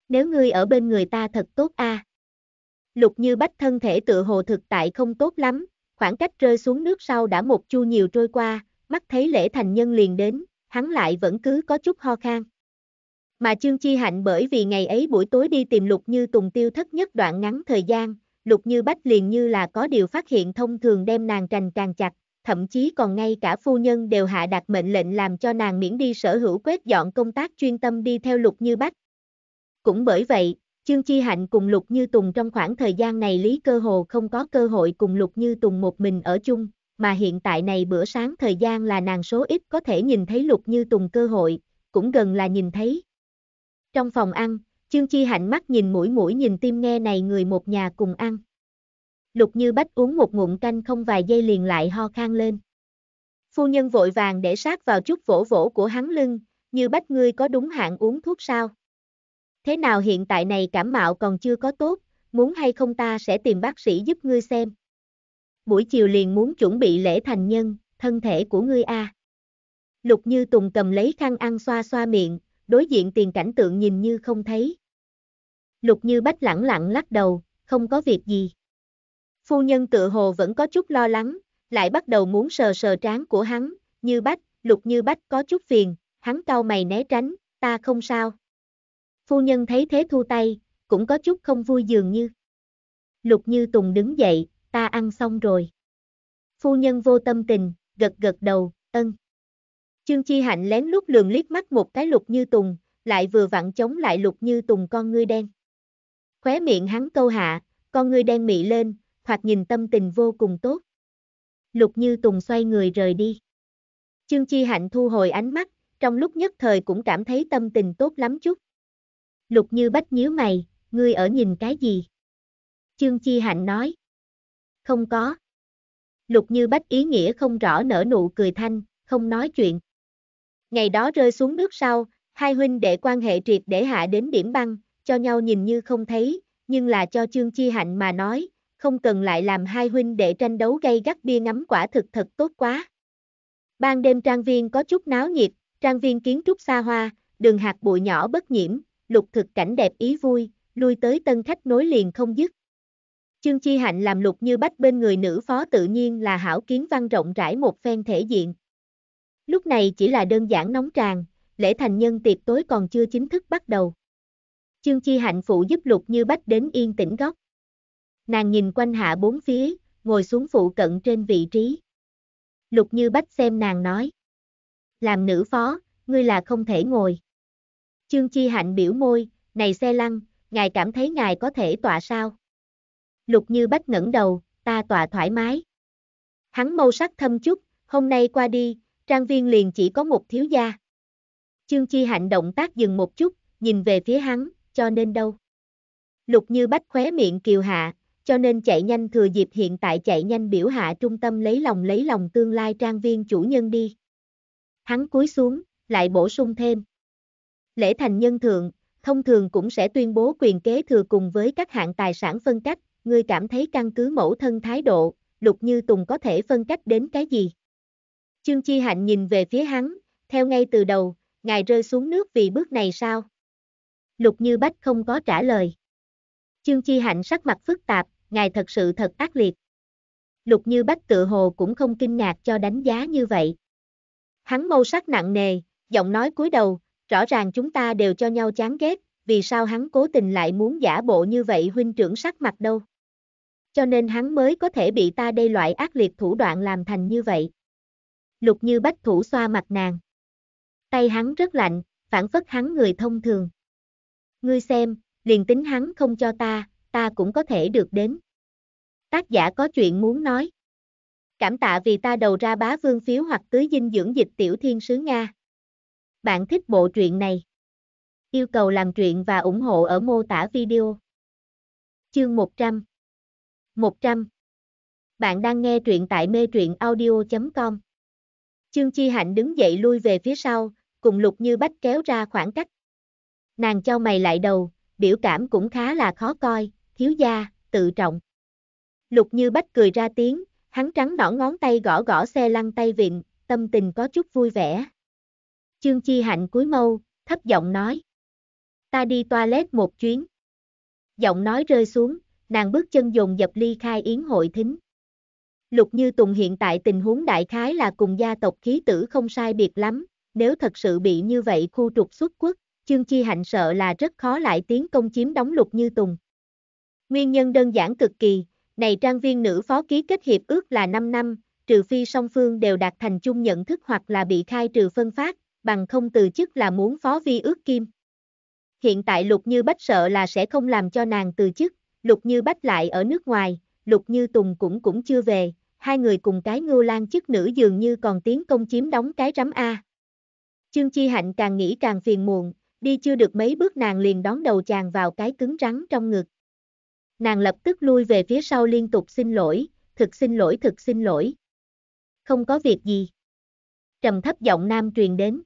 Nếu ngươi ở bên người ta thật tốt a. À. Lục Như Bách thân thể tự hồ thực tại không tốt lắm, khoảng cách rơi xuống nước sau đã một chu nhiều trôi qua, mắt thấy lễ thành nhân liền đến, hắn lại vẫn cứ có chút ho khan. Mà trương Chi Hạnh bởi vì ngày ấy buổi tối đi tìm Lục Như Tùng tiêu thất nhất đoạn ngắn thời gian, Lục Như Bách liền như là có điều phát hiện thông thường đem nàng trành càng chặt, thậm chí còn ngay cả phu nhân đều hạ đặt mệnh lệnh làm cho nàng miễn đi sở hữu quét dọn công tác chuyên tâm đi theo Lục Như Bách. Cũng bởi vậy, trương Chi Hạnh cùng Lục Như Tùng trong khoảng thời gian này lý cơ hồ không có cơ hội cùng Lục Như Tùng một mình ở chung, mà hiện tại này bữa sáng thời gian là nàng số ít có thể nhìn thấy Lục Như Tùng cơ hội, cũng gần là nhìn thấy. Trong phòng ăn, Chương Chi hạnh mắt nhìn mũi mũi nhìn tim nghe này người một nhà cùng ăn. Lục Như Bách uống một ngụm canh không vài giây liền lại ho khan lên. Phu nhân vội vàng để sát vào chút vỗ vỗ của hắn lưng, như Bách ngươi có đúng hạn uống thuốc sao? Thế nào hiện tại này cảm mạo còn chưa có tốt, muốn hay không ta sẽ tìm bác sĩ giúp ngươi xem buổi chiều liền muốn chuẩn bị lễ thành nhân, thân thể của ngươi a. Lục Như Tùng cầm lấy khăn ăn xoa xoa miệng, đối diện tiền cảnh tượng nhìn như không thấy. Lục Như Bách lẳng lặng lắc đầu, không có việc gì. Phu nhân tự hồ vẫn có chút lo lắng, lại bắt đầu muốn sờ sờ trán của hắn, Như Bách, Lục Như Bách có chút phiền, hắn cau mày né tránh, ta không sao. Phu nhân thấy thế thu tay, cũng có chút không vui dường như. Lục Như Tùng đứng dậy, ta ăn xong rồi. Phu nhân vô tâm tình, gật gật đầu, ân. Chương Chi Hạnh lén lút lườm liếc mắt một cái lục như tùng, lại vừa vặn chống lại lục như tùng con ngươi đen. Khóe miệng hắn câu hạ, con ngươi đen mị lên, thoạt nhìn tâm tình vô cùng tốt. Lục như tùng xoay người rời đi. Chương Chi Hạnh thu hồi ánh mắt, trong lúc nhất thời cũng cảm thấy tâm tình tốt lắm chút. Lục như bách nhíu mày, ngươi ở nhìn cái gì? Chương Chi Hạnh nói không có. Lục Như Bách ý nghĩa không rõ nở nụ cười thanh, không nói chuyện. Ngày đó rơi xuống nước sau, hai huynh đệ quan hệ triệt để hạ đến điểm băng, cho nhau nhìn như không thấy, nhưng là cho Chương Chi Hạnh mà nói, không cần lại làm hai huynh đệ tranh đấu gây gắt bia ngắm quả thực thật tốt quá. Ban đêm trang viên có chút náo nhiệt, trang viên kiến trúc xa hoa, đường hạt bụi nhỏ bất nhiễm, lục thực cảnh đẹp ý vui, lui tới tân khách nối liền không dứt. Chương Chi Hạnh làm lục như bách bên người nữ phó tự nhiên là hảo kiến văn rộng rãi một phen thể diện. Lúc này chỉ là đơn giản nóng tràn, lễ thành nhân tiệc tối còn chưa chính thức bắt đầu. Chương Chi Hạnh phụ giúp lục như bách đến yên tĩnh góc. Nàng nhìn quanh hạ bốn phía, ngồi xuống phụ cận trên vị trí. Lục như bách xem nàng nói. Làm nữ phó, ngươi là không thể ngồi. Chương Chi Hạnh biểu môi, này xe lăn, ngài cảm thấy ngài có thể tọa sao? Lục Như Bách ngẩng đầu, ta tọa thoải mái. Hắn mâu sắc thâm chút, hôm nay qua đi, trang viên liền chỉ có một thiếu gia. Chương Chi Hạnh động tác dừng một chút, nhìn về phía hắn, cho nên đâu. Lục Như Bách khóe miệng kiều hạ, cho nên chạy nhanh thừa dịp hiện tại chạy nhanh biểu hạ trung tâm lấy lòng lấy lòng tương lai trang viên chủ nhân đi. Hắn cúi xuống, lại bổ sung thêm. Lễ thành nhân thượng, thông thường cũng sẽ tuyên bố quyền kế thừa cùng với các hạng tài sản phân cách, ngươi cảm thấy căn cứ mẫu thân thái độ, Lục Như Tùng có thể phân cách đến cái gì? Chương Chi Hạnh nhìn về phía hắn, theo ngay từ đầu, ngài rơi xuống nước vì bước này sao? Lục Như Bách không có trả lời. Chương Chi Hạnh sắc mặt phức tạp, ngài thật sự thật ác liệt. Lục Như Bách tự hồ cũng không kinh ngạc cho đánh giá như vậy. Hắn mâu sắc nặng nề, giọng nói cúi đầu, rõ ràng chúng ta đều cho nhau chán ghét, vì sao hắn cố tình lại muốn giả bộ như vậy huynh trưởng sắc mặt đâu? cho nên hắn mới có thể bị ta đây loại ác liệt thủ đoạn làm thành như vậy. Lục như bách thủ xoa mặt nàng. Tay hắn rất lạnh, phản phất hắn người thông thường. Ngươi xem, liền tính hắn không cho ta, ta cũng có thể được đến. Tác giả có chuyện muốn nói. Cảm tạ vì ta đầu ra bá vương phiếu hoặc tưới dinh dưỡng dịch tiểu thiên sứ Nga. Bạn thích bộ truyện này? Yêu cầu làm truyện và ủng hộ ở mô tả video. Chương 100 100. Bạn đang nghe truyện tại mê truyện audio.com. Chương Chi Hạnh đứng dậy lui về phía sau, cùng Lục Như Bách kéo ra khoảng cách. Nàng cho mày lại đầu, biểu cảm cũng khá là khó coi, thiếu gia, tự trọng. Lục Như Bách cười ra tiếng, hắn trắng đỏ ngón tay gõ gõ xe lăn tay vịn, tâm tình có chút vui vẻ. Chương Chi Hạnh cúi mâu, thấp giọng nói. Ta đi toilet một chuyến. Giọng nói rơi xuống, nàng bước chân dồn dập ly khai yến hội thính. Lục Như Tùng hiện tại tình huống đại khái là cùng gia tộc khí tử không sai biệt lắm, nếu thật sự bị như vậy khu trục xuất quốc, chương chi hạnh sợ là rất khó lại tiến công chiếm đóng Lục Như Tùng. Nguyên nhân đơn giản cực kỳ, này trang viên nữ phó ký kết hiệp ước là 5 năm, trừ phi song phương đều đạt thành chung nhận thức hoặc là bị khai trừ phân phát, bằng không từ chức là muốn phó vi ước kim. Hiện tại Lục Như Bách sợ là sẽ không làm cho nàng từ chức, Lục Như Bách lại ở nước ngoài, Lục Như Tùng cũng cũng chưa về, hai người cùng cái ngưu lan chức nữ dường như còn tiến công chiếm đóng cái rắm A. Trương Chi Hạnh càng nghĩ càng phiền muộn, đi chưa được mấy bước nàng liền đón đầu chàng vào cái cứng rắn trong ngực. Nàng lập tức lui về phía sau liên tục xin lỗi, thực xin lỗi thực xin lỗi. Không có việc gì. Trầm thấp giọng nam truyền đến.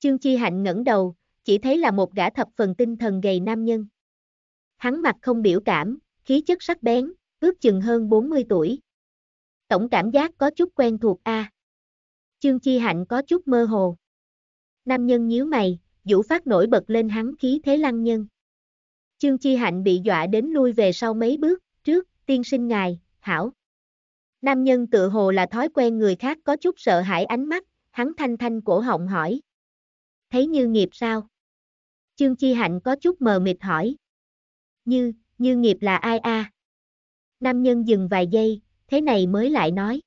Trương Chi Hạnh ngẩng đầu, chỉ thấy là một gã thập phần tinh thần gầy nam nhân hắn mặt không biểu cảm, khí chất sắc bén, ước chừng hơn 40 tuổi. Tổng cảm giác có chút quen thuộc a. À. Chương Chi Hạnh có chút mơ hồ. Nam nhân nhíu mày, Vũ Phát nổi bật lên hắn khí thế lăng nhân. Chương Chi Hạnh bị dọa đến lui về sau mấy bước, trước, tiên sinh ngài, hảo. Nam nhân tự hồ là thói quen người khác có chút sợ hãi ánh mắt, hắn thanh thanh cổ họng hỏi. Thấy như nghiệp sao? Chương Chi Hạnh có chút mờ mịt hỏi. Như, như nghiệp là ai a? À? Nam nhân dừng vài giây, thế này mới lại nói.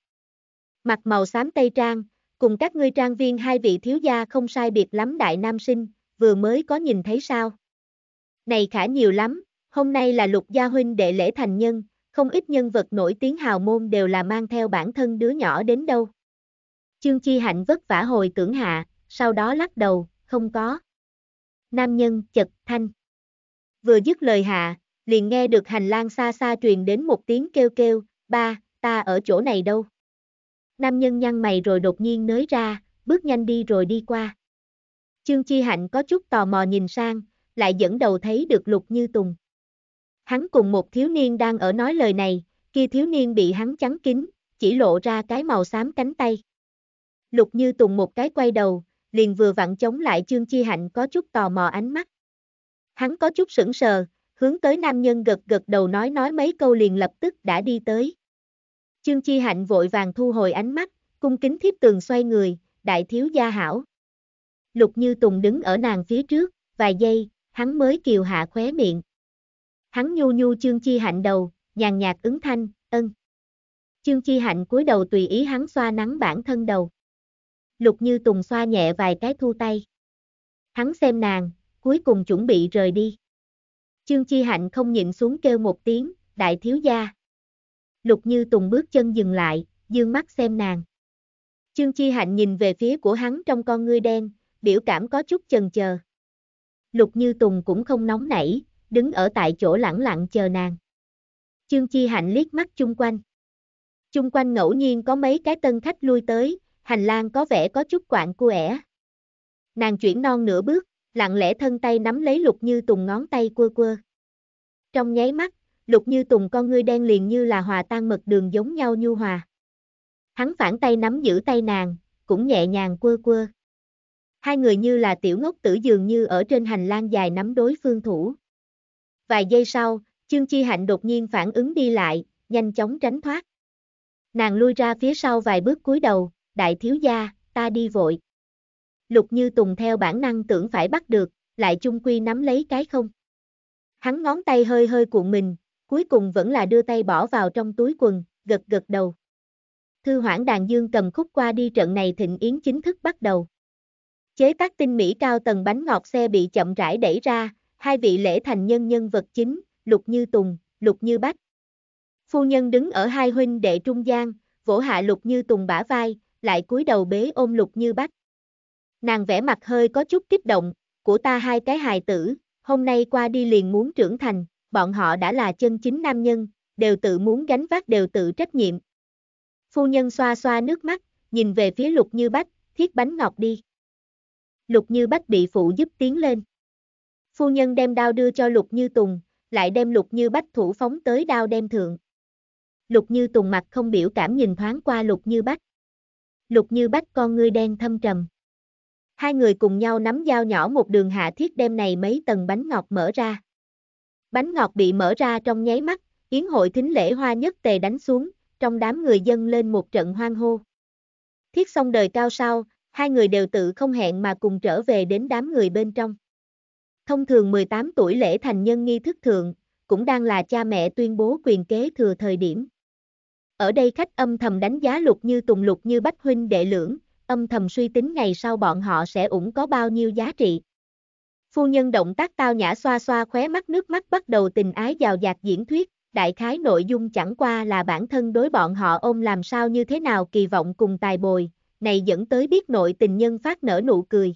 Mặt màu xám tây trang, cùng các ngươi trang viên hai vị thiếu gia không sai biệt lắm đại nam sinh, vừa mới có nhìn thấy sao? Này khả nhiều lắm, hôm nay là lục gia huynh đệ lễ thành nhân, không ít nhân vật nổi tiếng hào môn đều là mang theo bản thân đứa nhỏ đến đâu. Chương Chi Hạnh vất vả hồi tưởng hạ, sau đó lắc đầu, không có. Nam nhân chật thanh vừa dứt lời hạ, liền nghe được hành lang xa xa truyền đến một tiếng kêu kêu, ba, ta ở chỗ này đâu. Nam nhân nhăn mày rồi đột nhiên nới ra, bước nhanh đi rồi đi qua. Chương Chi Hạnh có chút tò mò nhìn sang, lại dẫn đầu thấy được Lục Như Tùng. Hắn cùng một thiếu niên đang ở nói lời này, kia thiếu niên bị hắn chắn kín, chỉ lộ ra cái màu xám cánh tay. Lục Như Tùng một cái quay đầu, liền vừa vặn chống lại Chương Chi Hạnh có chút tò mò ánh mắt. Hắn có chút sững sờ, hướng tới nam nhân gật gật đầu nói nói mấy câu liền lập tức đã đi tới. Chương Chi Hạnh vội vàng thu hồi ánh mắt, cung kính thiếp tường xoay người, đại thiếu gia hảo. Lục Như Tùng đứng ở nàng phía trước, vài giây, hắn mới kiều hạ khóe miệng. Hắn nhu nhu Chương Chi Hạnh đầu, nhàn nhạt ứng thanh, ân. Chương Chi Hạnh cúi đầu tùy ý hắn xoa nắng bản thân đầu. Lục Như Tùng xoa nhẹ vài cái thu tay. Hắn xem nàng, cuối cùng chuẩn bị rời đi. Chương Chi Hạnh không nhịn xuống kêu một tiếng, đại thiếu gia. Lục Như Tùng bước chân dừng lại, dương mắt xem nàng. Chương Chi Hạnh nhìn về phía của hắn trong con ngươi đen, biểu cảm có chút chần chờ. Lục Như Tùng cũng không nóng nảy, đứng ở tại chỗ lẳng lặng chờ nàng. Chương Chi Hạnh liếc mắt chung quanh. Chung quanh ngẫu nhiên có mấy cái tân khách lui tới, hành lang có vẻ có chút quạng cu ẻ. Nàng chuyển non nửa bước, lặng lẽ thân tay nắm lấy Lục Như Tùng ngón tay quơ quơ. Trong nháy mắt, Lục Như Tùng con ngươi đen liền như là hòa tan mật đường giống nhau nhu hòa. Hắn phản tay nắm giữ tay nàng, cũng nhẹ nhàng quơ quơ. Hai người như là tiểu ngốc tử dường như ở trên hành lang dài nắm đối phương thủ. Vài giây sau, Chương Chi Hạnh đột nhiên phản ứng đi lại, nhanh chóng tránh thoát. Nàng lui ra phía sau vài bước cúi đầu, đại thiếu gia, ta đi vội. Lục Như Tùng theo bản năng tưởng phải bắt được, lại chung quy nắm lấy cái không. Hắn ngón tay hơi hơi cuộn mình, cuối cùng vẫn là đưa tay bỏ vào trong túi quần, gật gật đầu. Thư hoãn đàn dương cầm khúc qua đi trận này thịnh yến chính thức bắt đầu. Chế tác tinh mỹ cao tầng bánh ngọt xe bị chậm rãi đẩy ra, hai vị lễ thành nhân nhân vật chính, Lục Như Tùng, Lục Như Bách. Phu nhân đứng ở hai huynh đệ trung gian, vỗ hạ Lục Như Tùng bả vai, lại cúi đầu bế ôm Lục Như Bách. Nàng vẽ mặt hơi có chút kích động, của ta hai cái hài tử, hôm nay qua đi liền muốn trưởng thành, bọn họ đã là chân chính nam nhân, đều tự muốn gánh vác đều tự trách nhiệm. Phu nhân xoa xoa nước mắt, nhìn về phía lục như bách, thiết bánh ngọt đi. Lục như bách bị phụ giúp tiến lên. Phu nhân đem đao đưa cho lục như tùng, lại đem lục như bách thủ phóng tới đao đem thượng. Lục như tùng mặt không biểu cảm nhìn thoáng qua lục như bách. Lục như bách con ngươi đen thâm trầm. Hai người cùng nhau nắm dao nhỏ một đường hạ thiết đem này mấy tầng bánh ngọt mở ra. Bánh ngọt bị mở ra trong nháy mắt, yến hội thính lễ hoa nhất tề đánh xuống, trong đám người dân lên một trận hoang hô. Thiết xong đời cao sau hai người đều tự không hẹn mà cùng trở về đến đám người bên trong. Thông thường 18 tuổi lễ thành nhân nghi thức thượng, cũng đang là cha mẹ tuyên bố quyền kế thừa thời điểm. Ở đây khách âm thầm đánh giá lục như tùng lục như bách huynh đệ lưỡng, âm thầm suy tính ngày sau bọn họ sẽ ủng có bao nhiêu giá trị. Phu nhân động tác tao nhã xoa xoa khóe mắt nước mắt bắt đầu tình ái giàu dạt diễn thuyết, đại khái nội dung chẳng qua là bản thân đối bọn họ ôm làm sao như thế nào kỳ vọng cùng tài bồi, này dẫn tới biết nội tình nhân phát nở nụ cười.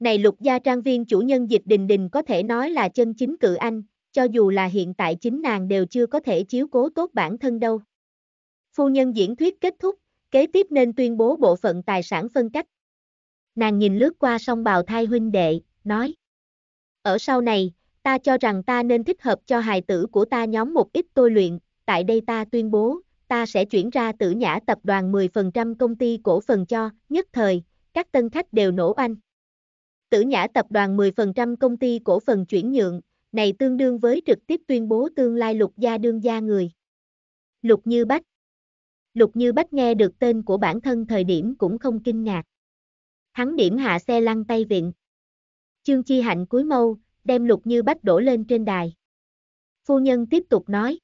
Này lục gia trang viên chủ nhân dịch đình đình có thể nói là chân chính cự anh, cho dù là hiện tại chính nàng đều chưa có thể chiếu cố tốt bản thân đâu. Phu nhân diễn thuyết kết thúc, kế tiếp nên tuyên bố bộ phận tài sản phân cách. Nàng nhìn lướt qua song bào thai huynh đệ, nói. Ở sau này, ta cho rằng ta nên thích hợp cho hài tử của ta nhóm một ít tôi luyện, tại đây ta tuyên bố, ta sẽ chuyển ra tử nhã tập đoàn 10% công ty cổ phần cho, nhất thời, các tân khách đều nổ anh. Tử nhã tập đoàn 10% công ty cổ phần chuyển nhượng, này tương đương với trực tiếp tuyên bố tương lai lục gia đương gia người. Lục Như Bách Lục Như Bách nghe được tên của bản thân thời điểm cũng không kinh ngạc. Hắn điểm hạ xe lăn tay viện. Chương Chi Hạnh cúi mâu, đem Lục Như Bách đổ lên trên đài. Phu nhân tiếp tục nói.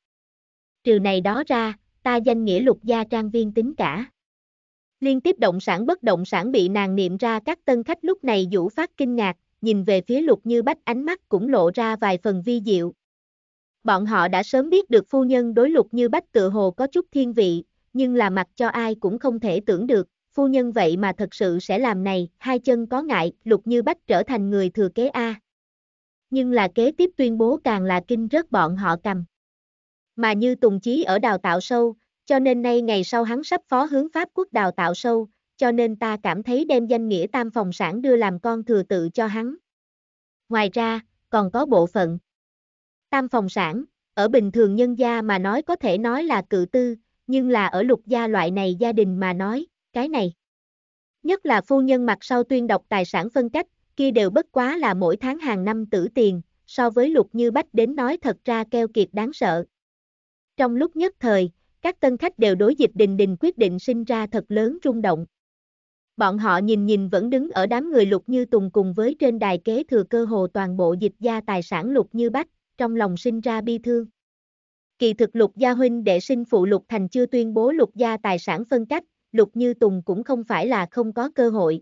Trừ này đó ra, ta danh nghĩa lục gia trang viên tính cả. Liên tiếp động sản bất động sản bị nàng niệm ra các tân khách lúc này vũ phát kinh ngạc, nhìn về phía lục như bách ánh mắt cũng lộ ra vài phần vi diệu. Bọn họ đã sớm biết được phu nhân đối lục như bách tự hồ có chút thiên vị, nhưng là mặc cho ai cũng không thể tưởng được, phu nhân vậy mà thật sự sẽ làm này, hai chân có ngại, lục như bách trở thành người thừa kế A. Nhưng là kế tiếp tuyên bố càng là kinh rớt bọn họ cầm. Mà như Tùng Chí ở đào tạo sâu, cho nên nay ngày sau hắn sắp phó hướng Pháp quốc đào tạo sâu, cho nên ta cảm thấy đem danh nghĩa tam phòng sản đưa làm con thừa tự cho hắn. Ngoài ra, còn có bộ phận tam phòng sản, ở bình thường nhân gia mà nói có thể nói là cự tư, nhưng là ở lục gia loại này gia đình mà nói, cái này. Nhất là phu nhân mặt sau tuyên đọc tài sản phân cách, kia đều bất quá là mỗi tháng hàng năm tử tiền, so với lục như bách đến nói thật ra keo kiệt đáng sợ. Trong lúc nhất thời, các tân khách đều đối dịch đình đình quyết định sinh ra thật lớn rung động. Bọn họ nhìn nhìn vẫn đứng ở đám người lục như tùng cùng với trên đài kế thừa cơ hồ toàn bộ dịch gia tài sản lục như bách, trong lòng sinh ra bi thương. Kỳ thực lục gia huynh đệ sinh phụ lục thành chưa tuyên bố lục gia tài sản phân cách, lục như tùng cũng không phải là không có cơ hội.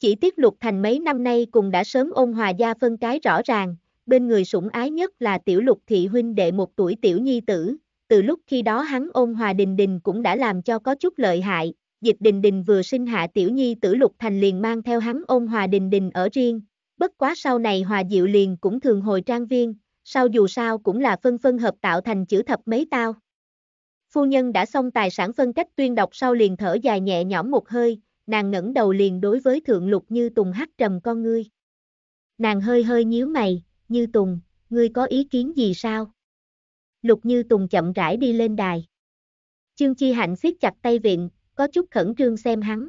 Chỉ tiếc lục thành mấy năm nay cùng đã sớm ôn hòa gia phân cái rõ ràng, bên người sủng ái nhất là tiểu lục thị huynh đệ một tuổi tiểu nhi tử, từ lúc khi đó hắn ôn hòa đình đình cũng đã làm cho có chút lợi hại, dịch đình đình vừa sinh hạ tiểu nhi tử lục thành liền mang theo hắn ôn hòa đình đình ở riêng, bất quá sau này hòa diệu liền cũng thường hồi trang viên, sau dù sao cũng là phân phân hợp tạo thành chữ thập mấy tao. Phu nhân đã xong tài sản phân cách tuyên đọc sau liền thở dài nhẹ nhõm một hơi, nàng ngẩng đầu liền đối với thượng lục như tùng hắt trầm con ngươi. Nàng hơi hơi nhíu mày, như tùng, ngươi có ý kiến gì sao? Lục như tùng chậm rãi đi lên đài. Chương chi hạnh siết chặt tay viện, có chút khẩn trương xem hắn.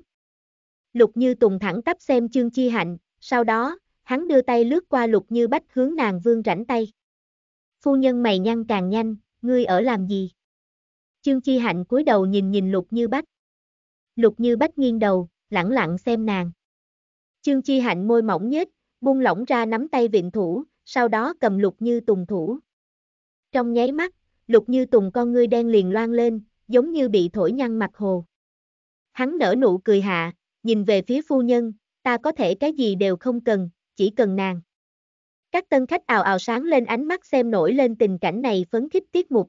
Lục như tùng thẳng tắp xem chương chi hạnh, sau đó, hắn đưa tay lướt qua lục như bách hướng nàng vương rảnh tay. Phu nhân mày nhăn càng nhanh, ngươi ở làm gì? Chương Chi Hạnh cúi đầu nhìn nhìn Lục Như Bách. Lục Như Bách nghiêng đầu, lẳng lặng xem nàng. Chương Chi Hạnh môi mỏng nhếch, buông lỏng ra nắm tay viện thủ, sau đó cầm Lục Như Tùng thủ. Trong nháy mắt, Lục Như Tùng con ngươi đen liền loan lên, giống như bị thổi nhăn mặt hồ. Hắn nở nụ cười hạ, nhìn về phía phu nhân, ta có thể cái gì đều không cần, chỉ cần nàng. Các tân khách ào ào sáng lên ánh mắt xem nổi lên tình cảnh này phấn khích tiết mục.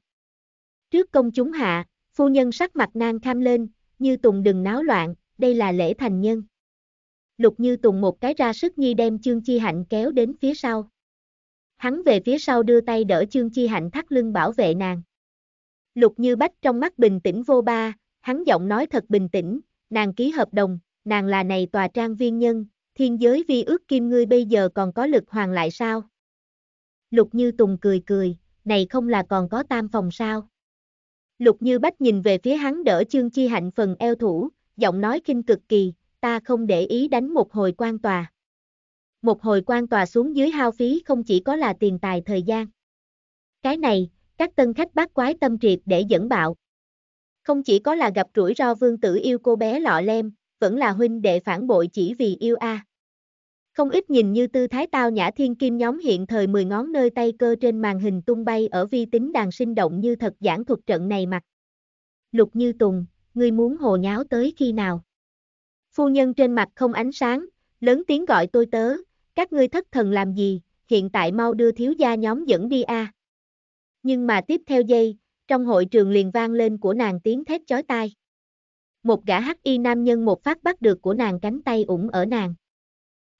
Trước công chúng hạ, phu nhân sắc mặt nang kham lên, như tùng đừng náo loạn, đây là lễ thành nhân. Lục như tùng một cái ra sức nhi đem chương chi hạnh kéo đến phía sau. Hắn về phía sau đưa tay đỡ chương chi hạnh thắt lưng bảo vệ nàng. Lục như bách trong mắt bình tĩnh vô ba, hắn giọng nói thật bình tĩnh, nàng ký hợp đồng, nàng là này tòa trang viên nhân, thiên giới vi ước kim ngươi bây giờ còn có lực hoàng lại sao? Lục Như Tùng cười cười, này không là còn có tam phòng sao? Lục Như Bách nhìn về phía hắn đỡ chương chi hạnh phần eo thủ, giọng nói kinh cực kỳ, ta không để ý đánh một hồi quan tòa. Một hồi quan tòa xuống dưới hao phí không chỉ có là tiền tài thời gian. Cái này, các tân khách bác quái tâm triệt để dẫn bạo. Không chỉ có là gặp rủi ro vương tử yêu cô bé lọ lem, vẫn là huynh đệ phản bội chỉ vì yêu a. Không ít nhìn như tư thái tao nhã thiên kim nhóm hiện thời mười ngón nơi tay cơ trên màn hình tung bay ở vi tính đàn sinh động như thật giảng thuật trận này mặt. Lục Như Tùng, ngươi muốn hồ nháo tới khi nào? Phu nhân trên mặt không ánh sáng, lớn tiếng gọi tôi tớ, các ngươi thất thần làm gì, hiện tại mau đưa thiếu gia nhóm dẫn đi a. Nhưng mà tiếp theo giây, trong hội trường liền vang lên của nàng tiếng thét chói tai một gã hắc y nam nhân một phát bắt được của nàng cánh tay ủng ở nàng.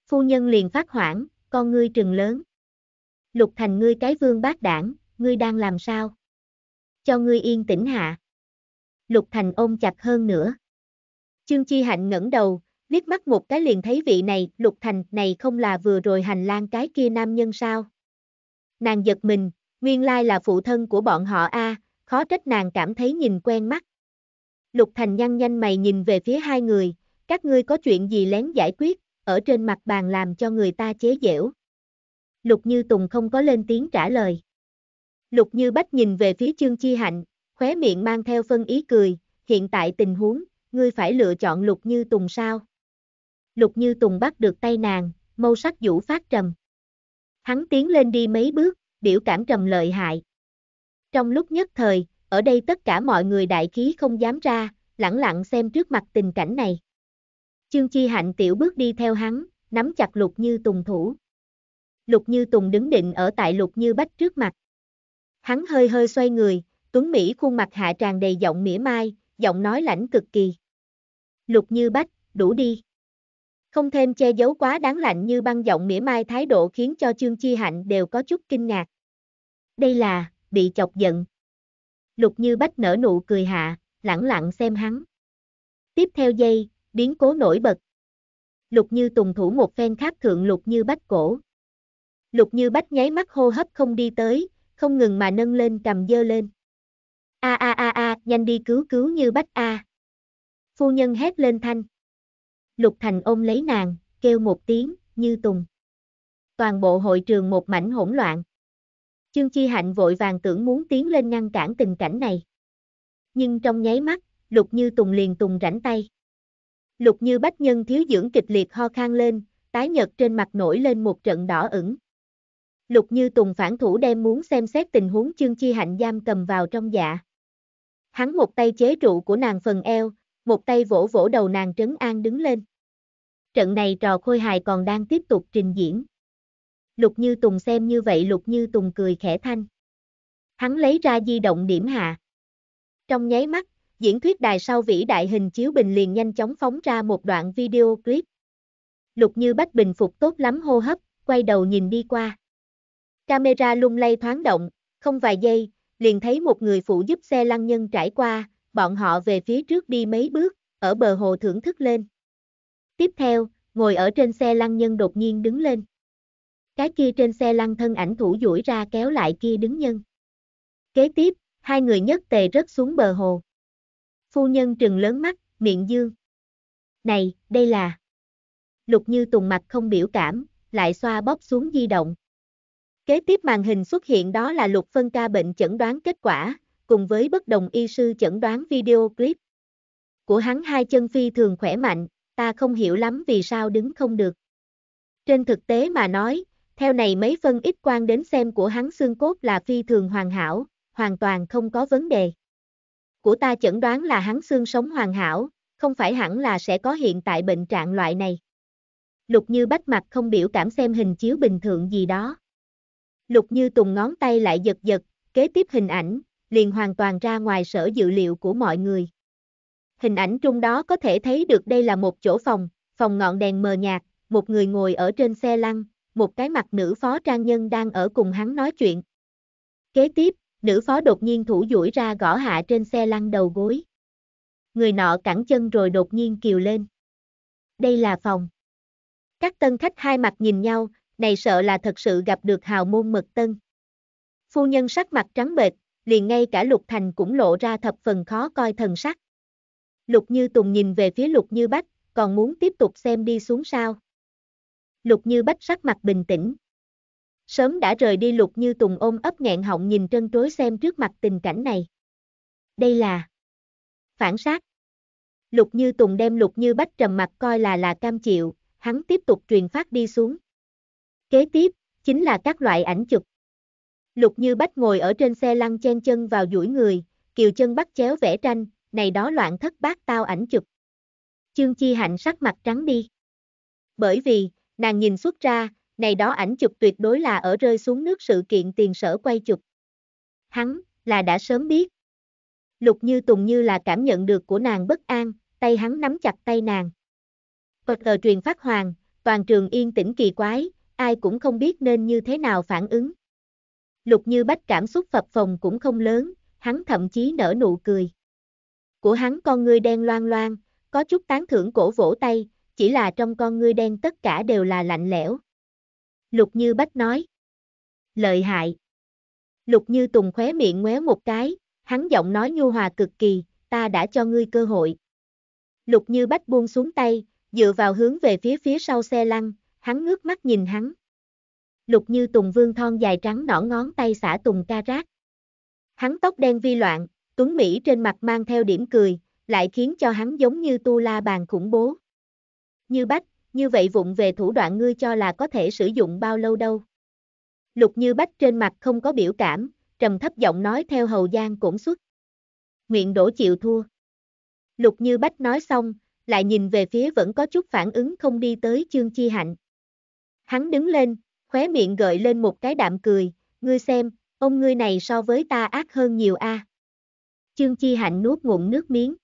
Phu nhân liền phát hoảng, con ngươi trừng lớn. Lục thành ngươi cái vương bát đảng, ngươi đang làm sao? Cho ngươi yên tĩnh hạ. Lục thành ôm chặt hơn nữa. Chương chi hạnh ngẩng đầu, liếc mắt một cái liền thấy vị này, lục thành này không là vừa rồi hành lang cái kia nam nhân sao? Nàng giật mình, nguyên lai là phụ thân của bọn họ a khó trách nàng cảm thấy nhìn quen mắt. Lục Thành nhăn nhanh mày nhìn về phía hai người, các ngươi có chuyện gì lén giải quyết, ở trên mặt bàn làm cho người ta chế giễu. Lục Như Tùng không có lên tiếng trả lời. Lục Như Bách nhìn về phía Trương Chi Hạnh, khóe miệng mang theo phân ý cười, hiện tại tình huống, ngươi phải lựa chọn Lục Như Tùng sao? Lục Như Tùng bắt được tay nàng, mâu sắc vũ phát trầm. Hắn tiến lên đi mấy bước, biểu cảm trầm lợi hại. Trong lúc nhất thời, ở đây tất cả mọi người đại khí không dám ra, lặng lặng xem trước mặt tình cảnh này. Chương Chi Hạnh tiểu bước đi theo hắn, nắm chặt Lục Như Tùng thủ. Lục Như Tùng đứng định ở tại Lục Như Bách trước mặt. Hắn hơi hơi xoay người, Tuấn Mỹ khuôn mặt hạ tràn đầy giọng mỉa mai, giọng nói lãnh cực kỳ. Lục Như Bách, đủ đi. Không thêm che giấu quá đáng lạnh như băng giọng mỉa mai thái độ khiến cho Chương Chi Hạnh đều có chút kinh ngạc. Đây là, bị chọc giận. Lục Như Bách nở nụ cười hạ, lẳng lặng xem hắn. Tiếp theo giây, biến cố nổi bật. Lục Như Tùng thủ một phen khác thượng Lục Như Bách cổ. Lục Như Bách nháy mắt hô hấp không đi tới, không ngừng mà nâng lên cầm dơ lên. A a a a, nhanh đi cứu cứu Như Bách a. Phu nhân hét lên thanh. Lục Thành ôm lấy nàng, kêu một tiếng, Như Tùng. Toàn bộ hội trường một mảnh hỗn loạn. Chương Chi Hạnh vội vàng tưởng muốn tiến lên ngăn cản tình cảnh này. Nhưng trong nháy mắt, Lục Như Tùng liền tùng rảnh tay. Lục Như Bách Nhân thiếu dưỡng kịch liệt ho khan lên, tái nhợt trên mặt nổi lên một trận đỏ ửng. Lục Như Tùng phản thủ đem muốn xem xét tình huống Chương Chi Hạnh giam cầm vào trong dạ. Hắn một tay chế trụ của nàng phần eo, một tay vỗ vỗ đầu nàng trấn an đứng lên. Trận này trò khôi hài còn đang tiếp tục trình diễn. Lục Như Tùng xem như vậy Lục Như Tùng cười khẽ thanh. Hắn lấy ra di động điểm hạ. Trong nháy mắt, diễn thuyết đài sau vĩ đại hình chiếu bình liền nhanh chóng phóng ra một đoạn video clip. Lục Như Bách bình phục tốt lắm hô hấp, quay đầu nhìn đi qua. Camera lung lay thoáng động, không vài giây, liền thấy một người phụ giúp xe lăn nhân trải qua, bọn họ về phía trước đi mấy bước, ở bờ hồ thưởng thức lên. Tiếp theo, ngồi ở trên xe lăn nhân đột nhiên đứng lên. Cái kia trên xe lăn thân ảnh thủ duỗi ra kéo lại kia đứng nhân. Kế tiếp, hai người nhất tề rớt xuống bờ hồ. Phu nhân trừng lớn mắt, miệng dương. Này, đây là... Lục Như Tùng mặt không biểu cảm, lại xoa bóp xuống di động. Kế tiếp màn hình xuất hiện đó là lục phân ca bệnh chẩn đoán kết quả, cùng với bất đồng y sư chẩn đoán video clip. Của hắn hai chân phi thường khỏe mạnh, ta không hiểu lắm vì sao đứng không được. Trên thực tế mà nói, theo này mấy phân ít quan đến xem của hắn xương cốt là phi thường hoàn hảo, hoàn toàn không có vấn đề. Của ta chẩn đoán là hắn xương sống hoàn hảo, không phải hẳn là sẽ có hiện tại bệnh trạng loại này. Lục Như bách mặt không biểu cảm xem hình chiếu bình thường gì đó. Lục Như Tùng ngón tay lại giật giật, kế tiếp hình ảnh, liền hoàn toàn ra ngoài sở dự liệu của mọi người. Hình ảnh trung đó có thể thấy được đây là một chỗ phòng, phòng ngọn đèn mờ nhạt, một người ngồi ở trên xe lăn, một cái mặt nữ phó trang nhân đang ở cùng hắn nói chuyện. Kế tiếp, nữ phó đột nhiên thủ duỗi ra gõ hạ trên xe lăn đầu gối. Người nọ cẳng chân rồi đột nhiên kiều lên. Đây là phòng. Các tân khách hai mặt nhìn nhau, này sợ là thật sự gặp được hào môn mật tân. Phu nhân sắc mặt trắng bệch, liền ngay cả Lục Thành cũng lộ ra thập phần khó coi thần sắc. Lục Như Tùng nhìn về phía Lục Như Bách, còn muốn tiếp tục xem đi xuống sao lục như bách sắc mặt bình tĩnh. Sớm đã rời đi lục như tùng ôm ấp nghẹn họng nhìn trân trối xem trước mặt tình cảnh này. Đây là phản sát. Lục như tùng đem lục như bách trầm mặt coi là là cam chịu, hắn tiếp tục truyền phát đi xuống. Kế tiếp, chính là các loại ảnh chụp. Lục như bách ngồi ở trên xe lăn chen chân vào duỗi người, kiều chân bắt chéo vẽ tranh, này đó loạn thất bát tao ảnh chụp. Chương chi hạnh sắc mặt trắng đi. Bởi vì, Nàng nhìn xuất ra, này đó ảnh chụp tuyệt đối là ở rơi xuống nước sự kiện tiền sở quay chụp. Hắn, là đã sớm biết. Lục Như Tùng như là cảm nhận được của nàng bất an, tay hắn nắm chặt tay nàng. Bật ờ truyền phát hoàng, toàn trường yên tĩnh kỳ quái, ai cũng không biết nên như thế nào phản ứng. Lục Như Bách cảm xúc phập phồng cũng không lớn, hắn thậm chí nở nụ cười. Của hắn con ngươi đen loan loan, có chút tán thưởng cổ vỗ tay, chỉ là trong con ngươi đen tất cả đều là lạnh lẽo. Lục Như Bách nói. Lợi hại. Lục Như Tùng khóe miệng ngoéo một cái, hắn giọng nói nhu hòa cực kỳ, ta đã cho ngươi cơ hội. Lục Như Bách buông xuống tay, dựa vào hướng về phía phía sau xe lăn, hắn ngước mắt nhìn hắn. Lục Như Tùng vương thon dài trắng nõn ngón tay xả Tùng ca rác. Hắn tóc đen vi loạn, Tuấn Mỹ trên mặt mang theo điểm cười, lại khiến cho hắn giống như tu la bàn khủng bố như bách, như vậy vụng về thủ đoạn ngươi cho là có thể sử dụng bao lâu đâu. Lục như bách trên mặt không có biểu cảm, trầm thấp giọng nói theo hầu giang cũng xuất. Nguyện đổ chịu thua. Lục như bách nói xong, lại nhìn về phía vẫn có chút phản ứng không đi tới chương chi hạnh. Hắn đứng lên, khóe miệng gợi lên một cái đạm cười, ngươi xem, ông ngươi này so với ta ác hơn nhiều a. À. Chương chi hạnh nuốt ngụm nước miếng.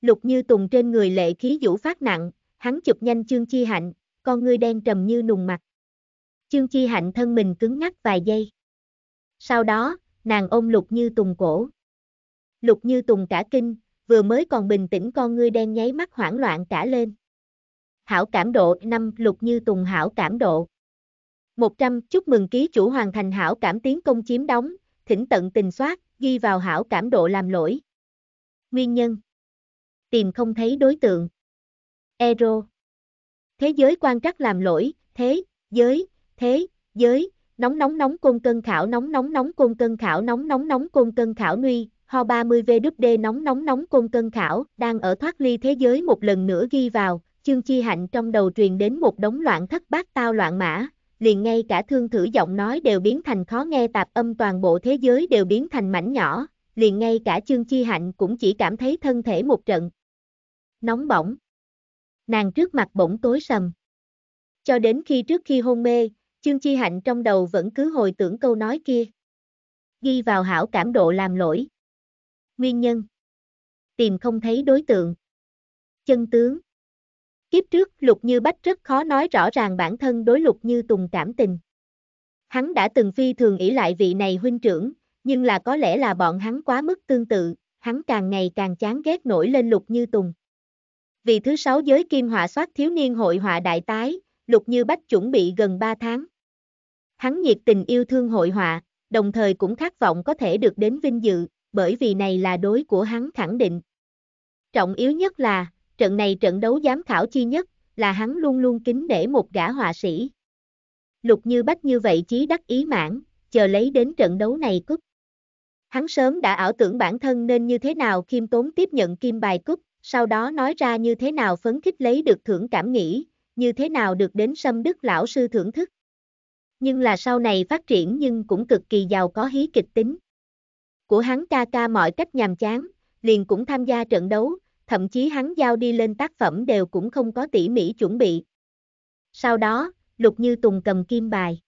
Lục như tùng trên người lệ khí vũ phát nặng, hắn chụp nhanh chương chi hạnh, con ngươi đen trầm như nùng mặt. Chương chi hạnh thân mình cứng ngắc vài giây. Sau đó, nàng ôm lục như tùng cổ. Lục như tùng cả kinh, vừa mới còn bình tĩnh con ngươi đen nháy mắt hoảng loạn cả lên. Hảo cảm độ năm lục như tùng hảo cảm độ. 100 chúc mừng ký chủ hoàn thành hảo cảm tiến công chiếm đóng, thỉnh tận tình soát, ghi vào hảo cảm độ làm lỗi. Nguyên nhân Tìm không thấy đối tượng Ero. Thế giới quan trắc làm lỗi, thế, giới, thế, giới, nóng nóng nóng côn cân khảo nóng nóng nóng côn cân khảo nóng nóng nóng côn cân khảo nuy, ho 30 vđ nóng nóng nóng côn cân khảo, đang ở thoát ly thế giới một lần nữa ghi vào, chương chi hạnh trong đầu truyền đến một đống loạn thất bát tao loạn mã, liền ngay cả thương thử giọng nói đều biến thành khó nghe tạp âm toàn bộ thế giới đều biến thành mảnh nhỏ, liền ngay cả chương chi hạnh cũng chỉ cảm thấy thân thể một trận. Nóng bỏng nàng trước mặt bỗng tối sầm. Cho đến khi trước khi hôn mê, Chương Chi Hạnh trong đầu vẫn cứ hồi tưởng câu nói kia. Ghi vào hảo cảm độ làm lỗi. Nguyên nhân. Tìm không thấy đối tượng. Chân tướng. Kiếp trước, Lục Như Bách rất khó nói rõ ràng bản thân đối Lục Như Tùng cảm tình. Hắn đã từng phi thường ỷ lại vị này huynh trưởng, nhưng là có lẽ là bọn hắn quá mức tương tự, hắn càng ngày càng chán ghét nổi lên Lục Như Tùng vì thứ sáu giới kim họa soát thiếu niên hội họa đại tái, Lục Như Bách chuẩn bị gần 3 tháng. Hắn nhiệt tình yêu thương hội họa, đồng thời cũng khát vọng có thể được đến vinh dự, bởi vì này là đối của hắn khẳng định. Trọng yếu nhất là, trận này trận đấu giám khảo chi nhất, là hắn luôn luôn kính để một gã họa sĩ. Lục Như Bách như vậy chí đắc ý mãn, chờ lấy đến trận đấu này cúp. Hắn sớm đã ảo tưởng bản thân nên như thế nào khiêm tốn tiếp nhận kim bài cúp, sau đó nói ra như thế nào phấn khích lấy được thưởng cảm nghĩ, như thế nào được đến sâm đức lão sư thưởng thức. Nhưng là sau này phát triển nhưng cũng cực kỳ giàu có hí kịch tính. Của hắn ca ca mọi cách nhàm chán, liền cũng tham gia trận đấu, thậm chí hắn giao đi lên tác phẩm đều cũng không có tỉ mỉ chuẩn bị. Sau đó, Lục Như Tùng cầm kim bài.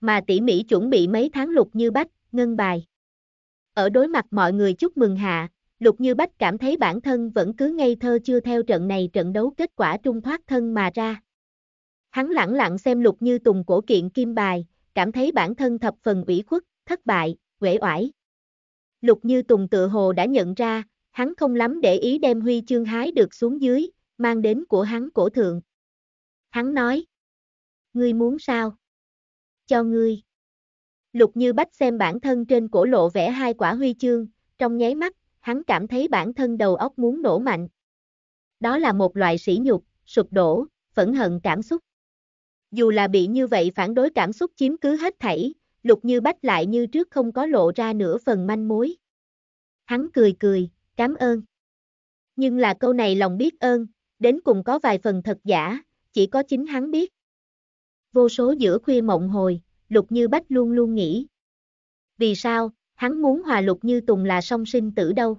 Mà tỉ mỉ chuẩn bị mấy tháng Lục Như Bách, ngân bài. Ở đối mặt mọi người chúc mừng hạ, Lục Như Bách cảm thấy bản thân vẫn cứ ngây thơ chưa theo trận này trận đấu kết quả trung thoát thân mà ra. Hắn lặng lặng xem Lục Như Tùng cổ kiện kim bài, cảm thấy bản thân thập phần ủy khuất, thất bại, uể oải. Lục Như Tùng tự hồ đã nhận ra, hắn không lắm để ý đem huy chương hái được xuống dưới, mang đến của hắn cổ thượng. Hắn nói, ngươi muốn sao? Cho ngươi. Lục Như Bách xem bản thân trên cổ lộ vẽ hai quả huy chương, trong nháy mắt, hắn cảm thấy bản thân đầu óc muốn nổ mạnh. Đó là một loại sỉ nhục, sụp đổ, phẫn hận cảm xúc. Dù là bị như vậy phản đối cảm xúc chiếm cứ hết thảy, lục như bách lại như trước không có lộ ra nửa phần manh mối. Hắn cười cười, cảm ơn. Nhưng là câu này lòng biết ơn, đến cùng có vài phần thật giả, chỉ có chính hắn biết. Vô số giữa khuya mộng hồi, lục như bách luôn luôn nghĩ. Vì sao, hắn muốn hòa Lục Như Tùng là song sinh tử đâu.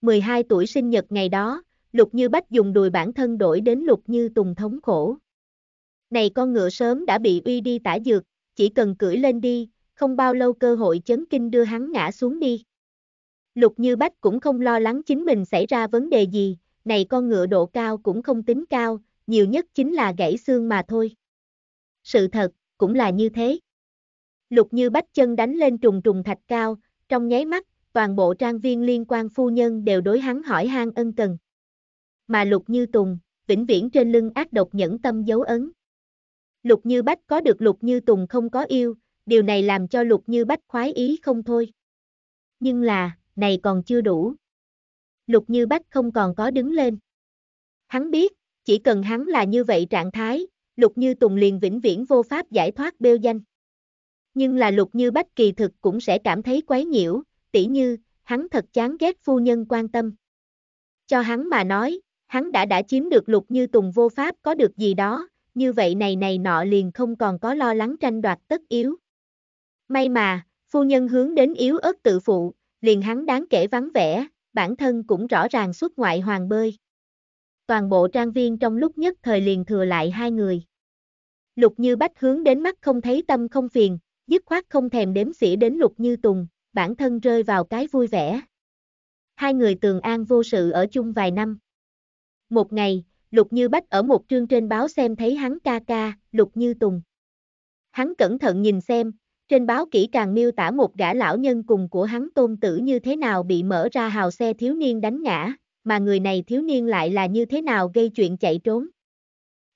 12 tuổi sinh nhật ngày đó, Lục Như Bách dùng đùi bản thân đổi đến Lục Như Tùng thống khổ. Này con ngựa sớm đã bị uy đi tả dược, chỉ cần cưỡi lên đi, không bao lâu cơ hội chấn kinh đưa hắn ngã xuống đi. Lục Như Bách cũng không lo lắng chính mình xảy ra vấn đề gì, này con ngựa độ cao cũng không tính cao, nhiều nhất chính là gãy xương mà thôi. Sự thật, cũng là như thế. Lục như bách chân đánh lên trùng trùng thạch cao, trong nháy mắt, toàn bộ trang viên liên quan phu nhân đều đối hắn hỏi han ân cần. Mà lục như tùng, vĩnh viễn trên lưng ác độc nhẫn tâm dấu ấn. Lục như bách có được lục như tùng không có yêu, điều này làm cho lục như bách khoái ý không thôi. Nhưng là, này còn chưa đủ. Lục như bách không còn có đứng lên. Hắn biết, chỉ cần hắn là như vậy trạng thái, lục như tùng liền vĩnh viễn vô pháp giải thoát bêu danh nhưng là lục như bách kỳ thực cũng sẽ cảm thấy quấy nhiễu, tỉ như, hắn thật chán ghét phu nhân quan tâm. Cho hắn mà nói, hắn đã đã chiếm được lục như tùng vô pháp có được gì đó, như vậy này này nọ liền không còn có lo lắng tranh đoạt tất yếu. May mà, phu nhân hướng đến yếu ớt tự phụ, liền hắn đáng kể vắng vẻ, bản thân cũng rõ ràng xuất ngoại hoàng bơi. Toàn bộ trang viên trong lúc nhất thời liền thừa lại hai người. Lục Như Bách hướng đến mắt không thấy tâm không phiền, dứt khoát không thèm đếm xỉa đến lục như tùng, bản thân rơi vào cái vui vẻ. Hai người tường an vô sự ở chung vài năm. Một ngày, Lục Như Bách ở một trương trên báo xem thấy hắn ca ca, Lục Như Tùng. Hắn cẩn thận nhìn xem, trên báo kỹ càng miêu tả một gã lão nhân cùng của hắn tôn tử như thế nào bị mở ra hào xe thiếu niên đánh ngã, mà người này thiếu niên lại là như thế nào gây chuyện chạy trốn.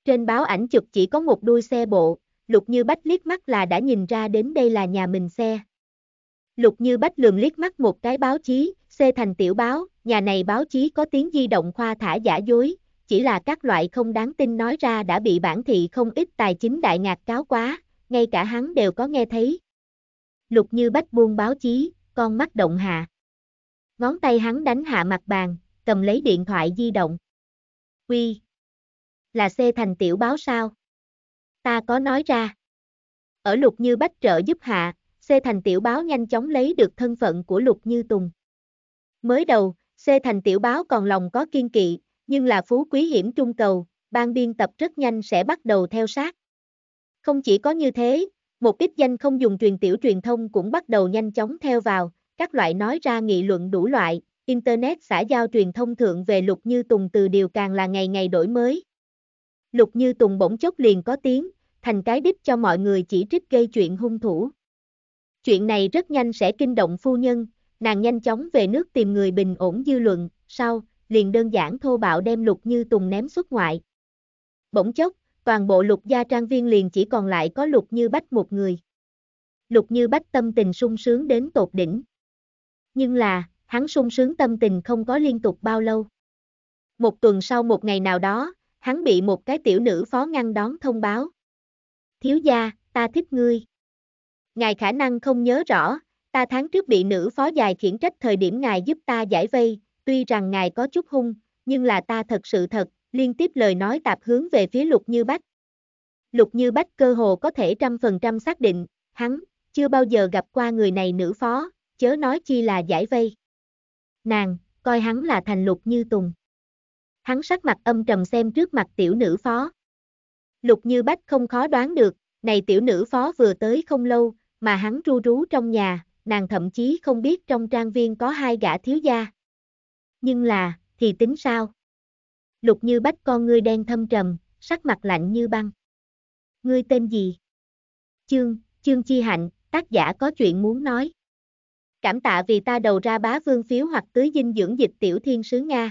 Trên báo ảnh chụp chỉ có một đuôi xe bộ, Lục Như Bách liếc mắt là đã nhìn ra đến đây là nhà mình xe. Lục Như Bách lườm liếc mắt một cái báo chí, xê thành tiểu báo, nhà này báo chí có tiếng di động khoa thả giả dối, chỉ là các loại không đáng tin nói ra đã bị bản thị không ít tài chính đại ngạc cáo quá, ngay cả hắn đều có nghe thấy. Lục Như Bách buông báo chí, con mắt động hạ. Ngón tay hắn đánh hạ mặt bàn, cầm lấy điện thoại di động. Quy. Là xê thành tiểu báo sao? ta có nói ra. Ở Lục Như Bách trợ giúp hạ, C Thành Tiểu Báo nhanh chóng lấy được thân phận của Lục Như Tùng. Mới đầu, C Thành Tiểu Báo còn lòng có kiên kỵ, nhưng là phú quý hiểm trung cầu, ban biên tập rất nhanh sẽ bắt đầu theo sát. Không chỉ có như thế, một ít danh không dùng truyền tiểu truyền thông cũng bắt đầu nhanh chóng theo vào, các loại nói ra nghị luận đủ loại, Internet xã giao truyền thông thượng về Lục Như Tùng từ điều càng là ngày ngày đổi mới. Lục Như Tùng bỗng chốc liền có tiếng, thành cái đích cho mọi người chỉ trích gây chuyện hung thủ. Chuyện này rất nhanh sẽ kinh động phu nhân, nàng nhanh chóng về nước tìm người bình ổn dư luận, sau, liền đơn giản thô bạo đem Lục Như Tùng ném xuất ngoại. Bỗng chốc, toàn bộ Lục gia trang viên liền chỉ còn lại có Lục Như Bách một người. Lục Như Bách tâm tình sung sướng đến tột đỉnh. Nhưng là, hắn sung sướng tâm tình không có liên tục bao lâu. Một tuần sau một ngày nào đó, hắn bị một cái tiểu nữ phó ngăn đón thông báo. Thiếu gia, ta thích ngươi. Ngài khả năng không nhớ rõ, ta tháng trước bị nữ phó dài khiển trách thời điểm ngài giúp ta giải vây, tuy rằng ngài có chút hung, nhưng là ta thật sự thật, liên tiếp lời nói tạp hướng về phía lục như bách. Lục như bách cơ hồ có thể trăm phần trăm xác định, hắn, chưa bao giờ gặp qua người này nữ phó, chớ nói chi là giải vây. Nàng, coi hắn là thành lục như tùng hắn sắc mặt âm trầm xem trước mặt tiểu nữ phó. Lục Như Bách không khó đoán được, này tiểu nữ phó vừa tới không lâu, mà hắn ru rú trong nhà, nàng thậm chí không biết trong trang viên có hai gã thiếu gia. Nhưng là, thì tính sao? Lục Như Bách con ngươi đen thâm trầm, sắc mặt lạnh như băng. Ngươi tên gì? Chương, Chương Chi Hạnh, tác giả có chuyện muốn nói. Cảm tạ vì ta đầu ra bá vương phiếu hoặc tưới dinh dưỡng dịch tiểu thiên sứ Nga.